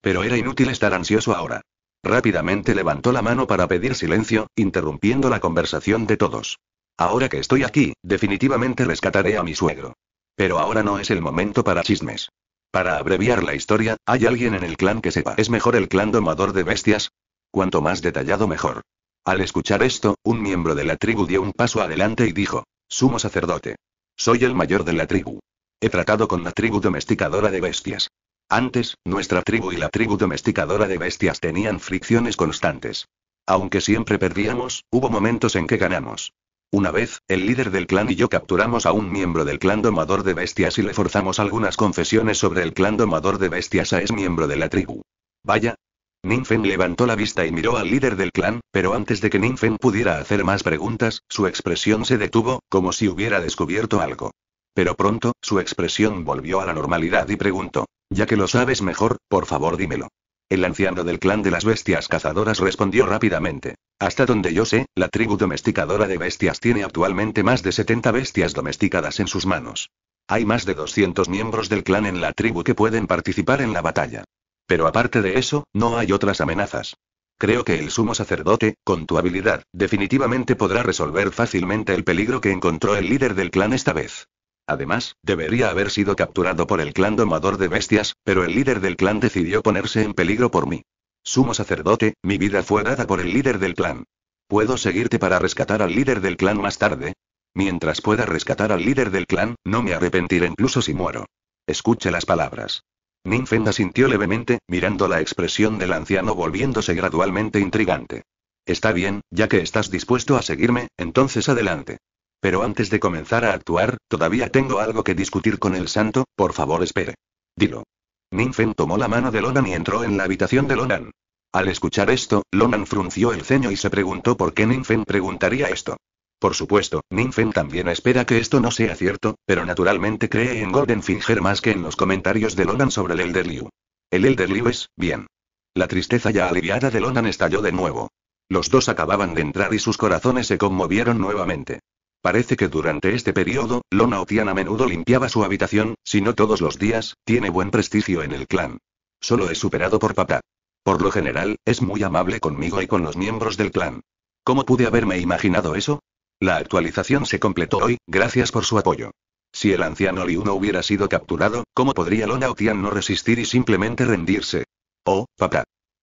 pero era inútil estar ansioso ahora. Rápidamente levantó la mano para pedir silencio, interrumpiendo la conversación de todos. Ahora que estoy aquí, definitivamente rescataré a mi suegro. Pero ahora no es el momento para chismes. Para abreviar la historia, ¿hay alguien en el clan que sepa? ¿Es mejor el clan domador de bestias? Cuanto más detallado mejor. Al escuchar esto, un miembro de la tribu dio un paso adelante y dijo, Sumo sacerdote. Soy el mayor de la tribu. He tratado con la tribu domesticadora de bestias. Antes, nuestra tribu y la tribu domesticadora de bestias tenían fricciones constantes. Aunque siempre perdíamos, hubo momentos en que ganamos. Una vez, el líder del clan y yo capturamos a un miembro del clan domador de bestias y le forzamos algunas confesiones sobre el clan domador de bestias a es miembro de la tribu. Vaya, Ninfen levantó la vista y miró al líder del clan, pero antes de que Ninfen pudiera hacer más preguntas, su expresión se detuvo, como si hubiera descubierto algo. Pero pronto, su expresión volvió a la normalidad y preguntó, ya que lo sabes mejor, por favor dímelo. El anciano del clan de las bestias cazadoras respondió rápidamente. Hasta donde yo sé, la tribu domesticadora de bestias tiene actualmente más de 70 bestias domesticadas en sus manos. Hay más de 200 miembros del clan en la tribu que pueden participar en la batalla. Pero aparte de eso, no hay otras amenazas. Creo que el sumo sacerdote, con tu habilidad, definitivamente podrá resolver fácilmente el peligro que encontró el líder del clan esta vez. Además, debería haber sido capturado por el clan domador de bestias, pero el líder del clan decidió ponerse en peligro por mí. Sumo sacerdote, mi vida fue dada por el líder del clan. ¿Puedo seguirte para rescatar al líder del clan más tarde? Mientras pueda rescatar al líder del clan, no me arrepentiré incluso si muero. Escuche las palabras. Ninfen asintió levemente, mirando la expresión del anciano volviéndose gradualmente intrigante. Está bien, ya que estás dispuesto a seguirme, entonces adelante. Pero antes de comenzar a actuar, todavía tengo algo que discutir con el santo, por favor espere. Dilo. Ninfen tomó la mano de Lonan y entró en la habitación de Lonan. Al escuchar esto, Lonan frunció el ceño y se preguntó por qué Ninfen preguntaría esto. Por supuesto, Ninfen también espera que esto no sea cierto, pero naturalmente cree en Golden Finger más que en los comentarios de Logan sobre el Elder Liu. El Elder Liu es, bien. La tristeza ya aliviada de Lonan estalló de nuevo. Los dos acababan de entrar y sus corazones se conmovieron nuevamente. Parece que durante este periodo, Lona Otian a menudo limpiaba su habitación, si no todos los días, tiene buen prestigio en el clan. Solo es superado por papá. Por lo general, es muy amable conmigo y con los miembros del clan. ¿Cómo pude haberme imaginado eso? La actualización se completó hoy, gracias por su apoyo. Si el anciano Liu no hubiera sido capturado, ¿cómo podría Lona no resistir y simplemente rendirse? Oh, papá.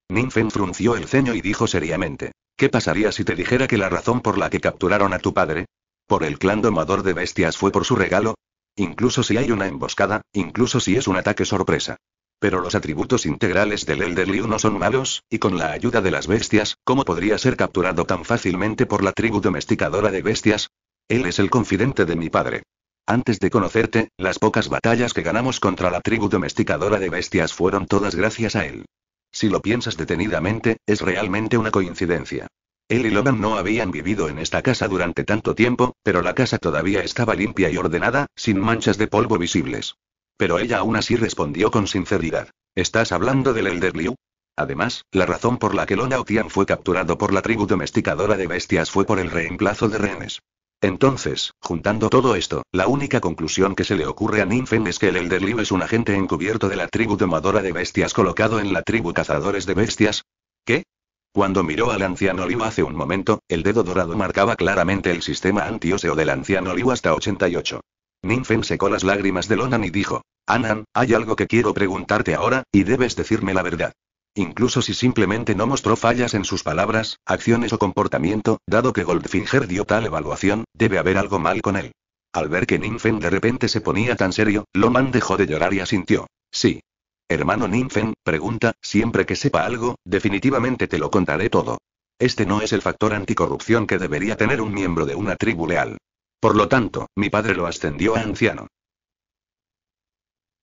Ninfen frunció el ceño y dijo seriamente. ¿Qué pasaría si te dijera que la razón por la que capturaron a tu padre? ¿Por el clan domador de bestias fue por su regalo? Incluso si hay una emboscada, incluso si es un ataque sorpresa. Pero los atributos integrales del Liu no son malos, y con la ayuda de las bestias, ¿cómo podría ser capturado tan fácilmente por la tribu domesticadora de bestias? Él es el confidente de mi padre. Antes de conocerte, las pocas batallas que ganamos contra la tribu domesticadora de bestias fueron todas gracias a él. Si lo piensas detenidamente, es realmente una coincidencia. Él y Logan no habían vivido en esta casa durante tanto tiempo, pero la casa todavía estaba limpia y ordenada, sin manchas de polvo visibles. Pero ella aún así respondió con sinceridad. ¿Estás hablando del Elder Liu? Además, la razón por la que Lona Otian fue capturado por la tribu domesticadora de bestias fue por el reemplazo de rehenes. Entonces, juntando todo esto, la única conclusión que se le ocurre a Ninfen es que el Elder Liu es un agente encubierto de la tribu domadora de bestias colocado en la tribu cazadores de bestias. ¿Qué? Cuando miró al anciano Liu hace un momento, el dedo dorado marcaba claramente el sistema antióseo del anciano Liu hasta 88. Ninfen secó las lágrimas de Lonan y dijo, Anan, hay algo que quiero preguntarte ahora, y debes decirme la verdad. Incluso si simplemente no mostró fallas en sus palabras, acciones o comportamiento, dado que Goldfinger dio tal evaluación, debe haber algo mal con él. Al ver que Ninfen de repente se ponía tan serio, Loman dejó de llorar y asintió. Sí. Hermano Ninfen, pregunta, siempre que sepa algo, definitivamente te lo contaré todo. Este no es el factor anticorrupción que debería tener un miembro de una tribu leal. Por lo tanto, mi padre lo ascendió a anciano.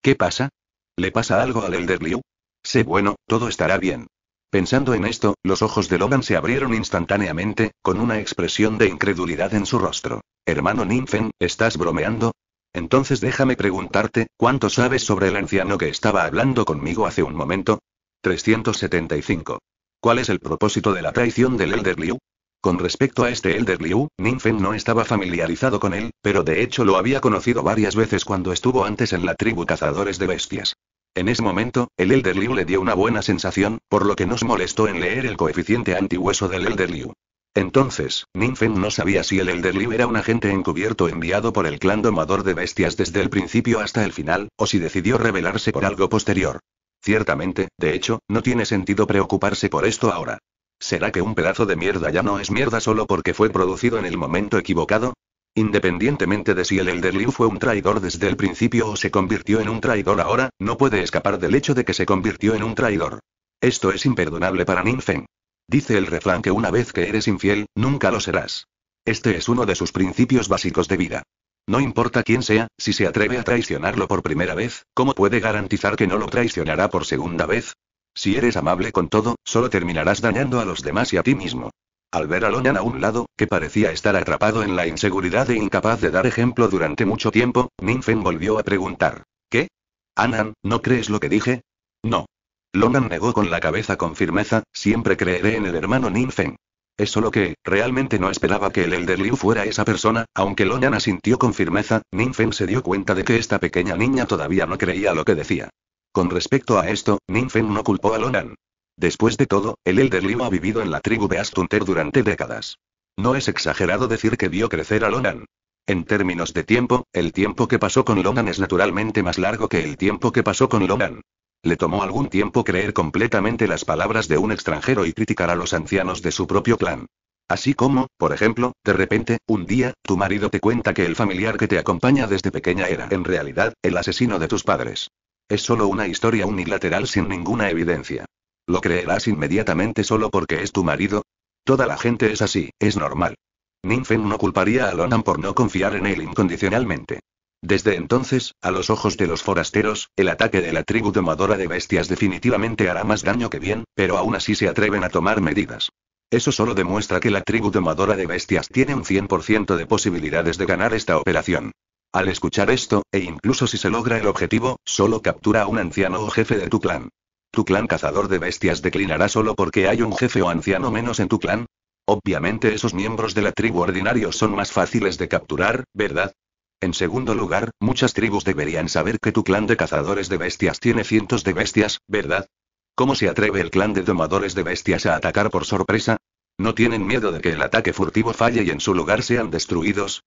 ¿Qué pasa? ¿Le pasa algo al Elder Liu? Sé bueno, todo estará bien. Pensando en esto, los ojos de Logan se abrieron instantáneamente, con una expresión de incredulidad en su rostro. Hermano Ninfen, ¿estás bromeando? Entonces déjame preguntarte, ¿cuánto sabes sobre el anciano que estaba hablando conmigo hace un momento? 375. ¿Cuál es el propósito de la traición del Elder Liu? Con respecto a este Elder Liu, Ninfen no estaba familiarizado con él, pero de hecho lo había conocido varias veces cuando estuvo antes en la tribu Cazadores de Bestias. En ese momento, el Elder Liu le dio una buena sensación, por lo que nos molestó en leer el coeficiente antihueso del Elder Liu. Entonces, Ninfen no sabía si el Elder Liu era un agente encubierto enviado por el clan domador de bestias desde el principio hasta el final, o si decidió revelarse por algo posterior. Ciertamente, de hecho, no tiene sentido preocuparse por esto ahora. ¿Será que un pedazo de mierda ya no es mierda solo porque fue producido en el momento equivocado? Independientemente de si el Elder Liu fue un traidor desde el principio o se convirtió en un traidor ahora, no puede escapar del hecho de que se convirtió en un traidor. Esto es imperdonable para Ninfen. Dice el refrán que una vez que eres infiel, nunca lo serás. Este es uno de sus principios básicos de vida. No importa quién sea, si se atreve a traicionarlo por primera vez, ¿cómo puede garantizar que no lo traicionará por segunda vez? Si eres amable con todo, solo terminarás dañando a los demás y a ti mismo. Al ver a Lonan a un lado, que parecía estar atrapado en la inseguridad e incapaz de dar ejemplo durante mucho tiempo, Ninfen volvió a preguntar. ¿Qué? Anan, ¿no crees lo que dije? No. Lonan negó con la cabeza con firmeza, siempre creeré en el hermano Ninfen. Es solo que, realmente no esperaba que el Elder Liu fuera esa persona, aunque Lonan asintió con firmeza, Ninfen se dio cuenta de que esta pequeña niña todavía no creía lo que decía. Con respecto a esto, Ninfen no culpó a Lonan. Después de todo, el Elder Limo ha vivido en la tribu de Astunter durante décadas. No es exagerado decir que vio crecer a Lonan. En términos de tiempo, el tiempo que pasó con Lonan es naturalmente más largo que el tiempo que pasó con Lonan. Le tomó algún tiempo creer completamente las palabras de un extranjero y criticar a los ancianos de su propio clan. Así como, por ejemplo, de repente, un día, tu marido te cuenta que el familiar que te acompaña desde pequeña era, en realidad, el asesino de tus padres. Es solo una historia unilateral sin ninguna evidencia. Lo creerás inmediatamente solo porque es tu marido. Toda la gente es así, es normal. Ninfen no culparía a Lonan por no confiar en él incondicionalmente. Desde entonces, a los ojos de los forasteros, el ataque de la tribu domadora de bestias definitivamente hará más daño que bien, pero aún así se atreven a tomar medidas. Eso solo demuestra que la tribu domadora de bestias tiene un 100% de posibilidades de ganar esta operación. Al escuchar esto, e incluso si se logra el objetivo, solo captura a un anciano o jefe de tu clan. ¿Tu clan cazador de bestias declinará solo porque hay un jefe o anciano menos en tu clan? Obviamente esos miembros de la tribu ordinario son más fáciles de capturar, ¿verdad? En segundo lugar, muchas tribus deberían saber que tu clan de cazadores de bestias tiene cientos de bestias, ¿verdad? ¿Cómo se atreve el clan de domadores de bestias a atacar por sorpresa? ¿No tienen miedo de que el ataque furtivo falle y en su lugar sean destruidos?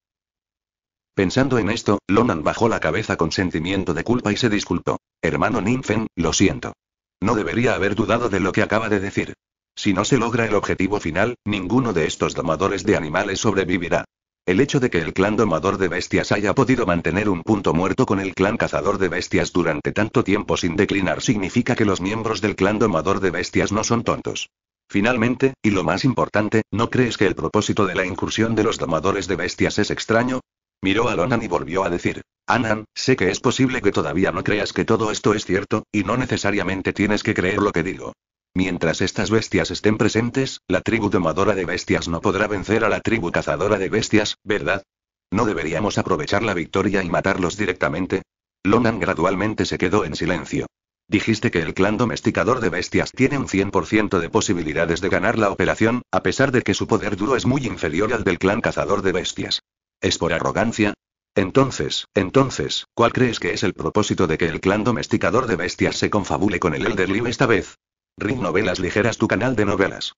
Pensando en esto, Lonan bajó la cabeza con sentimiento de culpa y se disculpó. Hermano Ninfen, lo siento. No debería haber dudado de lo que acaba de decir. Si no se logra el objetivo final, ninguno de estos domadores de animales sobrevivirá. El hecho de que el clan domador de bestias haya podido mantener un punto muerto con el clan cazador de bestias durante tanto tiempo sin declinar significa que los miembros del clan domador de bestias no son tontos. Finalmente, y lo más importante, ¿no crees que el propósito de la incursión de los domadores de bestias es extraño? Miró a Lonan y volvió a decir. Anan, sé que es posible que todavía no creas que todo esto es cierto, y no necesariamente tienes que creer lo que digo. Mientras estas bestias estén presentes, la tribu domadora de bestias no podrá vencer a la tribu cazadora de bestias, ¿verdad? ¿No deberíamos aprovechar la victoria y matarlos directamente? Lonan gradualmente se quedó en silencio. Dijiste que el clan domesticador de bestias tiene un 100% de posibilidades de ganar la operación, a pesar de que su poder duro es muy inferior al del clan cazador de bestias. ¿Es por arrogancia? Entonces, entonces, ¿cuál crees que es el propósito de que el clan domesticador de bestias se confabule con el Elderly esta vez? Ring Novelas Ligeras tu canal de novelas.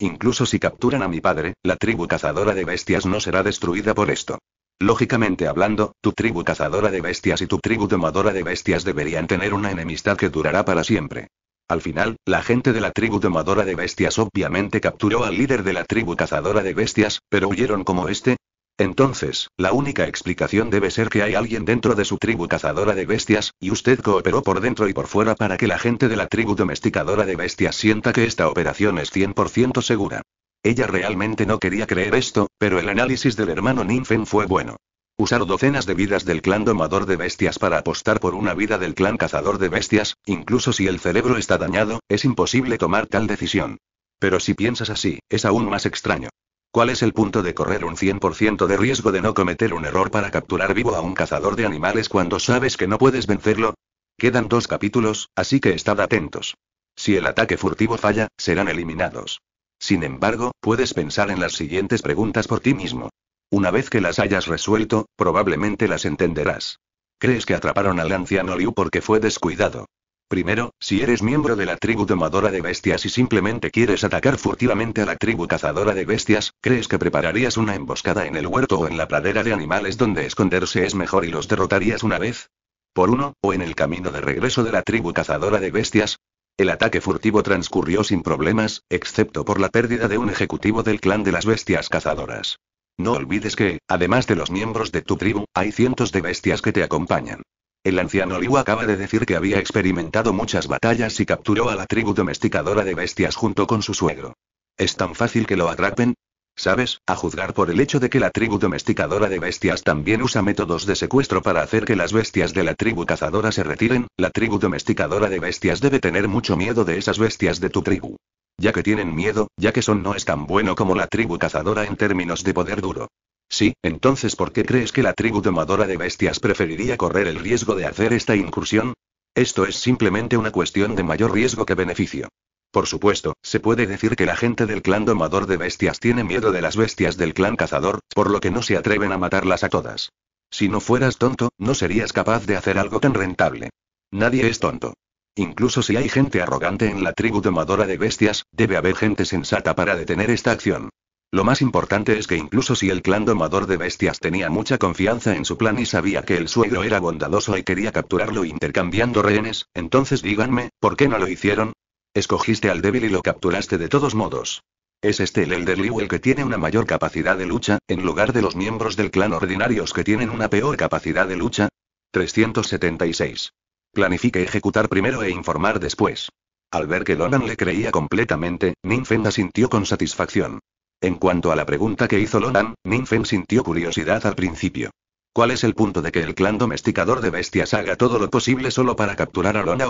Incluso si capturan a mi padre, la tribu cazadora de bestias no será destruida por esto. Lógicamente hablando, tu tribu cazadora de bestias y tu tribu domadora de bestias deberían tener una enemistad que durará para siempre. Al final, la gente de la tribu domadora de bestias obviamente capturó al líder de la tribu cazadora de bestias, pero huyeron como este. Entonces, la única explicación debe ser que hay alguien dentro de su tribu cazadora de bestias, y usted cooperó por dentro y por fuera para que la gente de la tribu domesticadora de bestias sienta que esta operación es 100% segura. Ella realmente no quería creer esto, pero el análisis del hermano Ninfen fue bueno. Usar docenas de vidas del clan domador de bestias para apostar por una vida del clan cazador de bestias, incluso si el cerebro está dañado, es imposible tomar tal decisión. Pero si piensas así, es aún más extraño. ¿Cuál es el punto de correr un 100% de riesgo de no cometer un error para capturar vivo a un cazador de animales cuando sabes que no puedes vencerlo? Quedan dos capítulos, así que estad atentos. Si el ataque furtivo falla, serán eliminados. Sin embargo, puedes pensar en las siguientes preguntas por ti mismo. Una vez que las hayas resuelto, probablemente las entenderás. Crees que atraparon al anciano Liu porque fue descuidado. Primero, si eres miembro de la tribu domadora de bestias y simplemente quieres atacar furtivamente a la tribu cazadora de bestias, crees que prepararías una emboscada en el huerto o en la pradera de animales donde esconderse es mejor y los derrotarías una vez. Por uno, o en el camino de regreso de la tribu cazadora de bestias. El ataque furtivo transcurrió sin problemas, excepto por la pérdida de un ejecutivo del clan de las bestias cazadoras. No olvides que, además de los miembros de tu tribu, hay cientos de bestias que te acompañan. El anciano Liu acaba de decir que había experimentado muchas batallas y capturó a la tribu domesticadora de bestias junto con su suegro. ¿Es tan fácil que lo atrapen? ¿Sabes? A juzgar por el hecho de que la tribu domesticadora de bestias también usa métodos de secuestro para hacer que las bestias de la tribu cazadora se retiren, la tribu domesticadora de bestias debe tener mucho miedo de esas bestias de tu tribu. Ya que tienen miedo, ya que Son no es tan bueno como la tribu cazadora en términos de poder duro. Sí, entonces ¿por qué crees que la tribu domadora de bestias preferiría correr el riesgo de hacer esta incursión? Esto es simplemente una cuestión de mayor riesgo que beneficio. Por supuesto, se puede decir que la gente del clan domador de bestias tiene miedo de las bestias del clan cazador, por lo que no se atreven a matarlas a todas. Si no fueras tonto, no serías capaz de hacer algo tan rentable. Nadie es tonto. Incluso si hay gente arrogante en la tribu domadora de bestias, debe haber gente sensata para detener esta acción. Lo más importante es que incluso si el clan domador de bestias tenía mucha confianza en su plan y sabía que el suegro era bondadoso y quería capturarlo intercambiando rehenes, entonces díganme, ¿por qué no lo hicieron? Escogiste al débil y lo capturaste de todos modos. Es este el Elderly el que tiene una mayor capacidad de lucha, en lugar de los miembros del clan ordinarios que tienen una peor capacidad de lucha? 376. Planifique ejecutar primero e informar después. Al ver que Lonan le creía completamente, Ninfen asintió con satisfacción. En cuanto a la pregunta que hizo Logan, Ninfen sintió curiosidad al principio. ¿Cuál es el punto de que el clan domesticador de bestias haga todo lo posible solo para capturar a Lona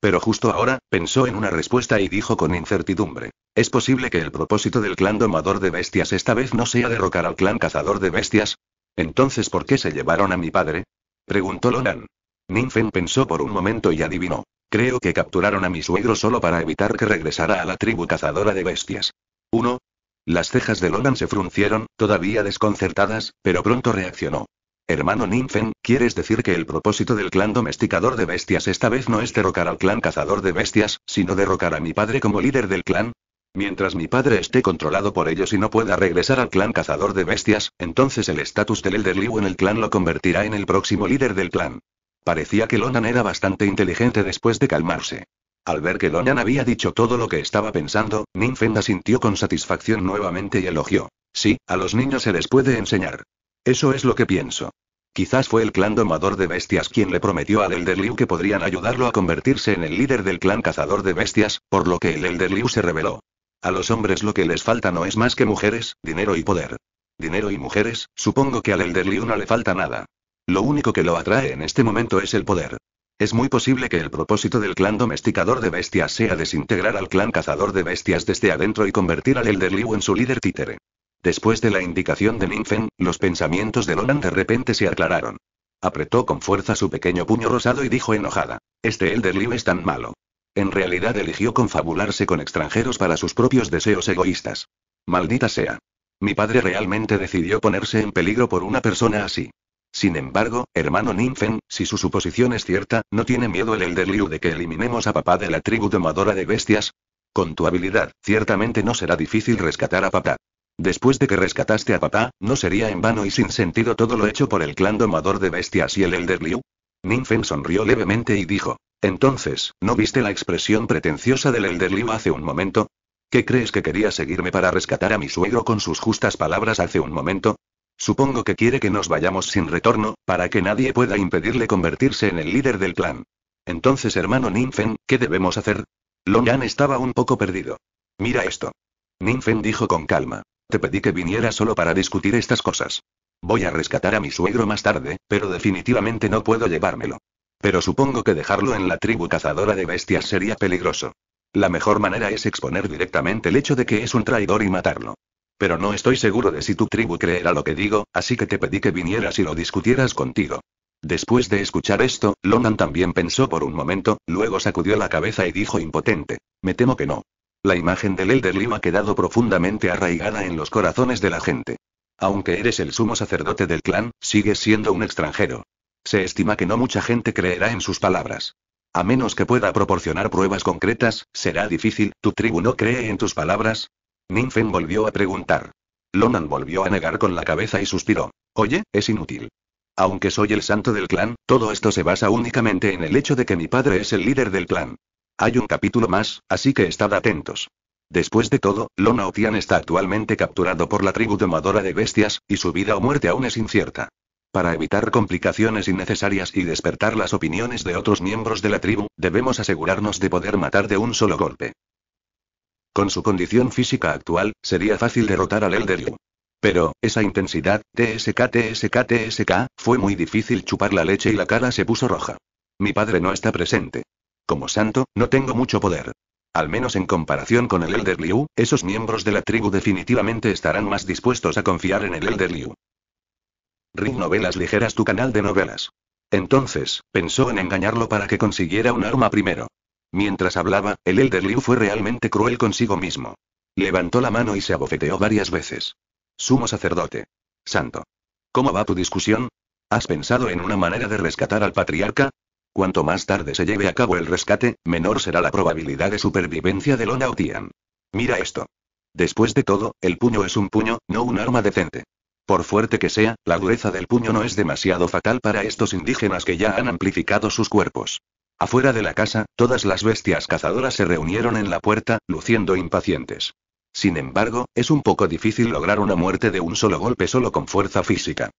Pero justo ahora, pensó en una respuesta y dijo con incertidumbre. ¿Es posible que el propósito del clan domador de bestias esta vez no sea derrocar al clan cazador de bestias? Entonces, ¿por qué se llevaron a mi padre? Preguntó Lonan. Ninfen pensó por un momento y adivinó. Creo que capturaron a mi suegro solo para evitar que regresara a la tribu cazadora de bestias. 1. Las cejas de Logan se fruncieron, todavía desconcertadas, pero pronto reaccionó. Hermano Ninfen, ¿quieres decir que el propósito del clan domesticador de bestias esta vez no es derrocar al clan cazador de bestias, sino derrocar a mi padre como líder del clan? Mientras mi padre esté controlado por ellos y no pueda regresar al clan cazador de bestias, entonces el estatus del Elder Liu en el clan lo convertirá en el próximo líder del clan. Parecía que Lonan era bastante inteligente después de calmarse. Al ver que Lonan había dicho todo lo que estaba pensando, Ninfenda sintió con satisfacción nuevamente y elogió. Sí, a los niños se les puede enseñar. Eso es lo que pienso. Quizás fue el clan domador de bestias quien le prometió al Elder Liu que podrían ayudarlo a convertirse en el líder del clan cazador de bestias, por lo que el Elder Liu se rebeló. A los hombres lo que les falta no es más que mujeres, dinero y poder. Dinero y mujeres, supongo que al Elder Liu no le falta nada. Lo único que lo atrae en este momento es el poder. Es muy posible que el propósito del clan domesticador de bestias sea desintegrar al clan cazador de bestias desde adentro y convertir al Elder Liu en su líder títere. Después de la indicación de Ninfen, los pensamientos de Lonan de repente se aclararon. Apretó con fuerza su pequeño puño rosado y dijo enojada: Este Elder Liu es tan malo. En realidad eligió confabularse con extranjeros para sus propios deseos egoístas. Maldita sea. Mi padre realmente decidió ponerse en peligro por una persona así. Sin embargo, hermano Ninfen, si su suposición es cierta, ¿no tiene miedo el Elder Liu de que eliminemos a papá de la tribu domadora de bestias? Con tu habilidad, ciertamente no será difícil rescatar a papá. Después de que rescataste a papá, ¿no sería en vano y sin sentido todo lo hecho por el clan domador de bestias y el Elder Liu? Ninfen sonrió levemente y dijo, entonces, ¿no viste la expresión pretenciosa del Elder Liu hace un momento? ¿Qué crees que quería seguirme para rescatar a mi suegro con sus justas palabras hace un momento? Supongo que quiere que nos vayamos sin retorno, para que nadie pueda impedirle convertirse en el líder del clan. Entonces, hermano Ninfen, ¿qué debemos hacer? Longyan estaba un poco perdido. Mira esto. Ninfen dijo con calma. Te pedí que viniera solo para discutir estas cosas. Voy a rescatar a mi suegro más tarde, pero definitivamente no puedo llevármelo. Pero supongo que dejarlo en la tribu cazadora de bestias sería peligroso. La mejor manera es exponer directamente el hecho de que es un traidor y matarlo. Pero no estoy seguro de si tu tribu creerá lo que digo, así que te pedí que vinieras y lo discutieras contigo. Después de escuchar esto, Lonan también pensó por un momento, luego sacudió la cabeza y dijo impotente, me temo que no. La imagen del Elder Lim ha quedado profundamente arraigada en los corazones de la gente. Aunque eres el sumo sacerdote del clan, sigues siendo un extranjero. Se estima que no mucha gente creerá en sus palabras. A menos que pueda proporcionar pruebas concretas, será difícil, tu tribu no cree en tus palabras, Ninfen volvió a preguntar. Lonan volvió a negar con la cabeza y suspiró. Oye, es inútil. Aunque soy el santo del clan, todo esto se basa únicamente en el hecho de que mi padre es el líder del clan. Hay un capítulo más, así que estad atentos. Después de todo, Lona está actualmente capturado por la tribu domadora de bestias, y su vida o muerte aún es incierta. Para evitar complicaciones innecesarias y despertar las opiniones de otros miembros de la tribu, debemos asegurarnos de poder matar de un solo golpe. Con su condición física actual, sería fácil derrotar al Elder Liu. Pero, esa intensidad, TSK, TSK, TSK, fue muy difícil chupar la leche y la cara se puso roja. Mi padre no está presente. Como santo, no tengo mucho poder. Al menos en comparación con el Elder Liu, esos miembros de la tribu definitivamente estarán más dispuestos a confiar en el Elder Liu. Ring Novelas Ligeras tu canal de novelas. Entonces, pensó en engañarlo para que consiguiera un arma primero. Mientras hablaba, el Elder Liu fue realmente cruel consigo mismo. Levantó la mano y se abofeteó varias veces. Sumo sacerdote. Santo. ¿Cómo va tu discusión? ¿Has pensado en una manera de rescatar al patriarca? Cuanto más tarde se lleve a cabo el rescate, menor será la probabilidad de supervivencia de Lona Mira esto. Después de todo, el puño es un puño, no un arma decente. Por fuerte que sea, la dureza del puño no es demasiado fatal para estos indígenas que ya han amplificado sus cuerpos. Afuera de la casa, todas las bestias cazadoras se reunieron en la puerta, luciendo impacientes. Sin embargo, es un poco difícil lograr una muerte de un solo golpe solo con fuerza física.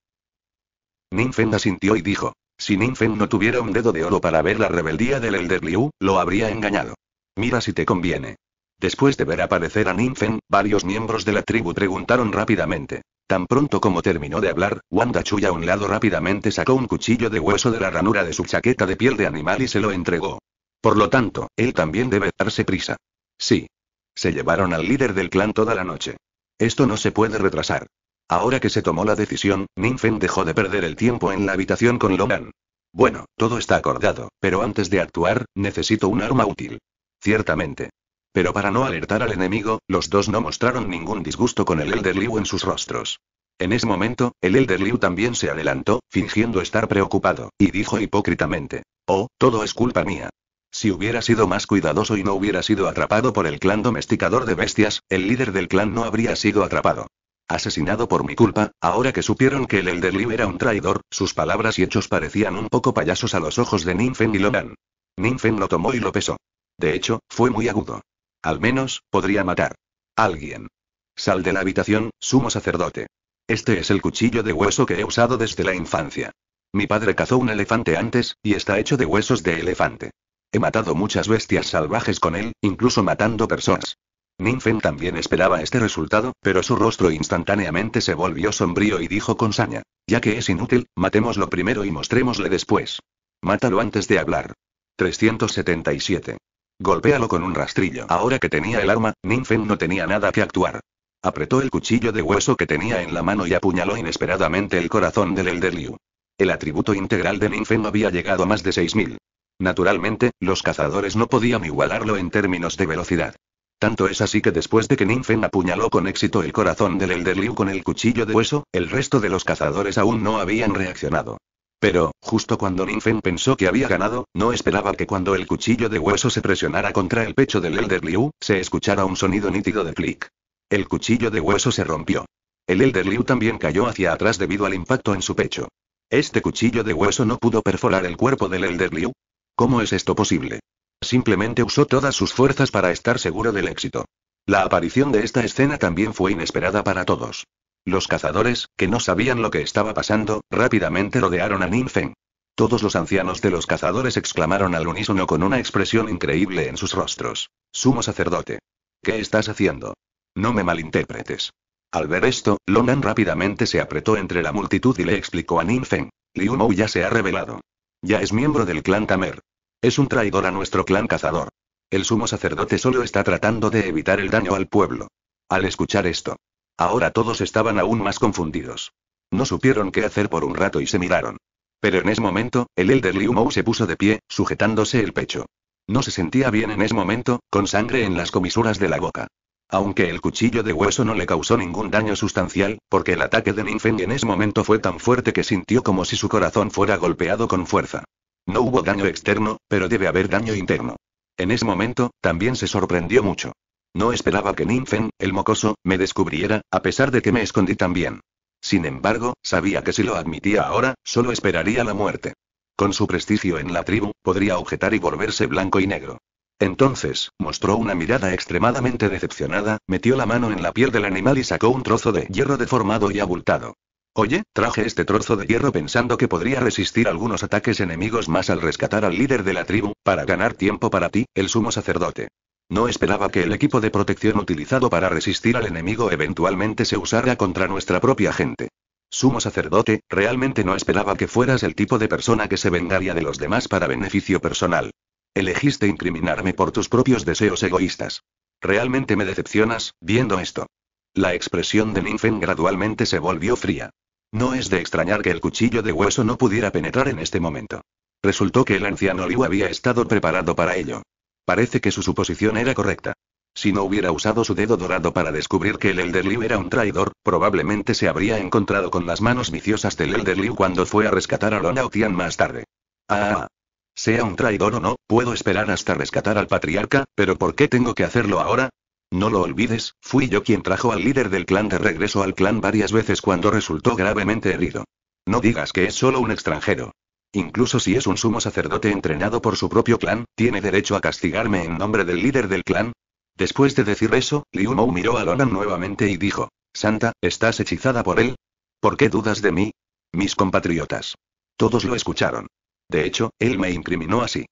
Ninfen asintió y dijo, si Ninfen no tuviera un dedo de oro para ver la rebeldía del Elder Liu, lo habría engañado. Mira si te conviene. Después de ver aparecer a Ninfen, varios miembros de la tribu preguntaron rápidamente. Tan pronto como terminó de hablar, Wanda Chuya a un lado rápidamente sacó un cuchillo de hueso de la ranura de su chaqueta de piel de animal y se lo entregó. Por lo tanto, él también debe darse prisa. Sí. Se llevaron al líder del clan toda la noche. Esto no se puede retrasar. Ahora que se tomó la decisión, Ninfen dejó de perder el tiempo en la habitación con Logan. Bueno, todo está acordado, pero antes de actuar, necesito un arma útil. Ciertamente. Pero para no alertar al enemigo, los dos no mostraron ningún disgusto con el Elder Liu en sus rostros. En ese momento, el Elder Liu también se adelantó, fingiendo estar preocupado, y dijo hipócritamente: Oh, todo es culpa mía. Si hubiera sido más cuidadoso y no hubiera sido atrapado por el clan domesticador de bestias, el líder del clan no habría sido atrapado. Asesinado por mi culpa, ahora que supieron que el Elder Liu era un traidor, sus palabras y hechos parecían un poco payasos a los ojos de Ninfen y Loran. Ninfen lo tomó y lo pesó. De hecho, fue muy agudo. Al menos, podría matar. Alguien. Sal de la habitación, sumo sacerdote. Este es el cuchillo de hueso que he usado desde la infancia. Mi padre cazó un elefante antes, y está hecho de huesos de elefante. He matado muchas bestias salvajes con él, incluso matando personas. Ninfen también esperaba este resultado, pero su rostro instantáneamente se volvió sombrío y dijo con saña, ya que es inútil, matémoslo primero y mostrémosle después. Mátalo antes de hablar. 377. Golpéalo con un rastrillo. Ahora que tenía el arma, Ninfen no tenía nada que actuar. Apretó el cuchillo de hueso que tenía en la mano y apuñaló inesperadamente el corazón del Elder Liu. El atributo integral de Ninfen había llegado a más de 6.000. Naturalmente, los cazadores no podían igualarlo en términos de velocidad. Tanto es así que después de que Ninfen apuñaló con éxito el corazón del Elder Liu con el cuchillo de hueso, el resto de los cazadores aún no habían reaccionado. Pero, justo cuando Linfen pensó que había ganado, no esperaba que cuando el cuchillo de hueso se presionara contra el pecho del Elder Liu, se escuchara un sonido nítido de clic. El cuchillo de hueso se rompió. El Elder Liu también cayó hacia atrás debido al impacto en su pecho. Este cuchillo de hueso no pudo perforar el cuerpo del Elder Liu. ¿Cómo es esto posible? Simplemente usó todas sus fuerzas para estar seguro del éxito. La aparición de esta escena también fue inesperada para todos. Los cazadores, que no sabían lo que estaba pasando, rápidamente rodearon a Feng. Todos los ancianos de los cazadores exclamaron al unísono con una expresión increíble en sus rostros. Sumo sacerdote. ¿Qué estás haciendo? No me malinterpretes. Al ver esto, Lonan rápidamente se apretó entre la multitud y le explicó a Feng. Liu Mou ya se ha revelado. Ya es miembro del clan Tamer. Es un traidor a nuestro clan cazador. El sumo sacerdote solo está tratando de evitar el daño al pueblo. Al escuchar esto, Ahora todos estaban aún más confundidos. No supieron qué hacer por un rato y se miraron. Pero en ese momento, el Elder Liu Mou se puso de pie, sujetándose el pecho. No se sentía bien en ese momento, con sangre en las comisuras de la boca. Aunque el cuchillo de hueso no le causó ningún daño sustancial, porque el ataque de Feng en ese momento fue tan fuerte que sintió como si su corazón fuera golpeado con fuerza. No hubo daño externo, pero debe haber daño interno. En ese momento, también se sorprendió mucho. No esperaba que Ninfen, el mocoso, me descubriera, a pesar de que me escondí también. Sin embargo, sabía que si lo admitía ahora, solo esperaría la muerte. Con su prestigio en la tribu, podría objetar y volverse blanco y negro. Entonces, mostró una mirada extremadamente decepcionada, metió la mano en la piel del animal y sacó un trozo de hierro deformado y abultado. Oye, traje este trozo de hierro pensando que podría resistir algunos ataques enemigos más al rescatar al líder de la tribu, para ganar tiempo para ti, el sumo sacerdote. No esperaba que el equipo de protección utilizado para resistir al enemigo eventualmente se usara contra nuestra propia gente. Sumo sacerdote, realmente no esperaba que fueras el tipo de persona que se vengaría de los demás para beneficio personal. Elegiste incriminarme por tus propios deseos egoístas. Realmente me decepcionas, viendo esto. La expresión de Ninfen gradualmente se volvió fría. No es de extrañar que el cuchillo de hueso no pudiera penetrar en este momento. Resultó que el anciano Liu había estado preparado para ello. Parece que su suposición era correcta. Si no hubiera usado su dedo dorado para descubrir que el Elderly era un traidor, probablemente se habría encontrado con las manos viciosas del Elderly cuando fue a rescatar a Lona Otian más tarde. Ah, sea un traidor o no, puedo esperar hasta rescatar al patriarca, pero ¿por qué tengo que hacerlo ahora? No lo olvides, fui yo quien trajo al líder del clan de regreso al clan varias veces cuando resultó gravemente herido. No digas que es solo un extranjero. Incluso si es un sumo sacerdote entrenado por su propio clan, ¿tiene derecho a castigarme en nombre del líder del clan? Después de decir eso, Liu Mou miró a Lonan nuevamente y dijo, Santa, ¿estás hechizada por él? ¿Por qué dudas de mí? Mis compatriotas. Todos lo escucharon. De hecho, él me incriminó así.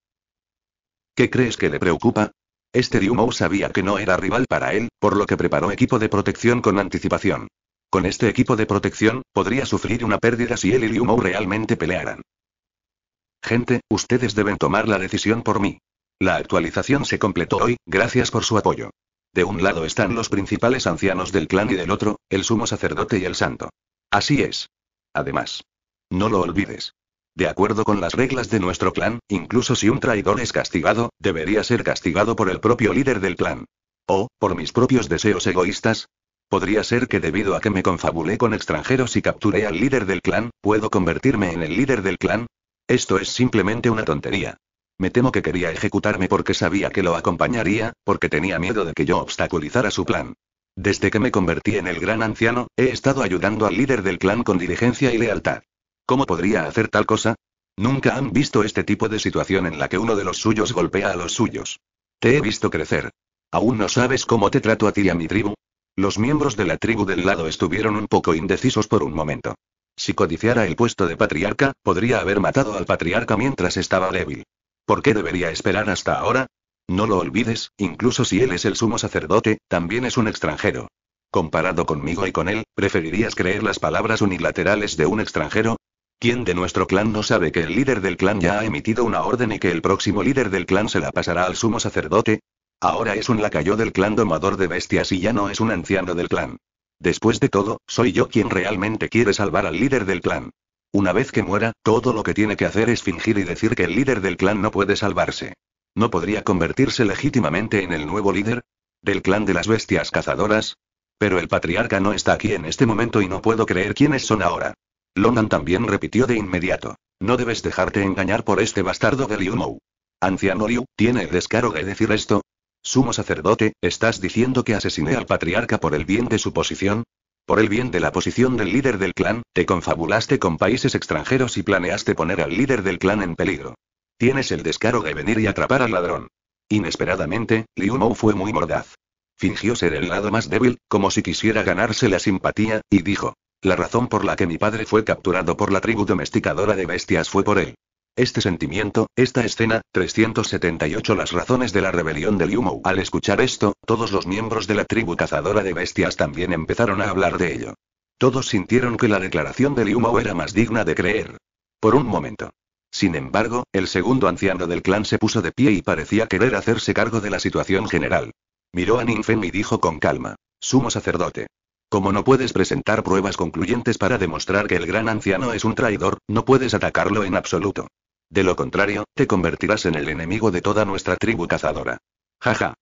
¿Qué crees que le preocupa? Este Liu Mou sabía que no era rival para él, por lo que preparó equipo de protección con anticipación. Con este equipo de protección, podría sufrir una pérdida si él y Liu Mou realmente pelearan. Gente, ustedes deben tomar la decisión por mí. La actualización se completó hoy, gracias por su apoyo. De un lado están los principales ancianos del clan y del otro, el sumo sacerdote y el santo. Así es. Además. No lo olvides. De acuerdo con las reglas de nuestro clan, incluso si un traidor es castigado, debería ser castigado por el propio líder del clan. O, por mis propios deseos egoístas. Podría ser que debido a que me confabulé con extranjeros y capturé al líder del clan, puedo convertirme en el líder del clan, esto es simplemente una tontería. Me temo que quería ejecutarme porque sabía que lo acompañaría, porque tenía miedo de que yo obstaculizara su plan. Desde que me convertí en el gran anciano, he estado ayudando al líder del clan con diligencia y lealtad. ¿Cómo podría hacer tal cosa? Nunca han visto este tipo de situación en la que uno de los suyos golpea a los suyos. Te he visto crecer. ¿Aún no sabes cómo te trato a ti y a mi tribu? Los miembros de la tribu del lado estuvieron un poco indecisos por un momento. Si codiciara el puesto de patriarca, podría haber matado al patriarca mientras estaba débil. ¿Por qué debería esperar hasta ahora? No lo olvides, incluso si él es el sumo sacerdote, también es un extranjero. Comparado conmigo y con él, ¿preferirías creer las palabras unilaterales de un extranjero? ¿Quién de nuestro clan no sabe que el líder del clan ya ha emitido una orden y que el próximo líder del clan se la pasará al sumo sacerdote? Ahora es un lacayo del clan domador de bestias y ya no es un anciano del clan. Después de todo, soy yo quien realmente quiere salvar al líder del clan. Una vez que muera, todo lo que tiene que hacer es fingir y decir que el líder del clan no puede salvarse. ¿No podría convertirse legítimamente en el nuevo líder? ¿Del clan de las bestias cazadoras? Pero el patriarca no está aquí en este momento y no puedo creer quiénes son ahora. Lonan también repitió de inmediato. No debes dejarte engañar por este bastardo de Liu Mou. Anciano Liu, ¿tiene el descaro de decir esto? Sumo sacerdote, ¿estás diciendo que asesiné al patriarca por el bien de su posición? Por el bien de la posición del líder del clan, te confabulaste con países extranjeros y planeaste poner al líder del clan en peligro. Tienes el descaro de venir y atrapar al ladrón. Inesperadamente, Liu Mou fue muy mordaz. Fingió ser el lado más débil, como si quisiera ganarse la simpatía, y dijo, la razón por la que mi padre fue capturado por la tribu domesticadora de bestias fue por él. Este sentimiento, esta escena, 378 Las razones de la rebelión de Liu Mou. Al escuchar esto, todos los miembros de la tribu cazadora de bestias también empezaron a hablar de ello. Todos sintieron que la declaración de Liu Mou era más digna de creer. Por un momento. Sin embargo, el segundo anciano del clan se puso de pie y parecía querer hacerse cargo de la situación general. Miró a Ninfen y dijo con calma. Sumo sacerdote. Como no puedes presentar pruebas concluyentes para demostrar que el gran anciano es un traidor, no puedes atacarlo en absoluto. De lo contrario, te convertirás en el enemigo de toda nuestra tribu cazadora. Jaja.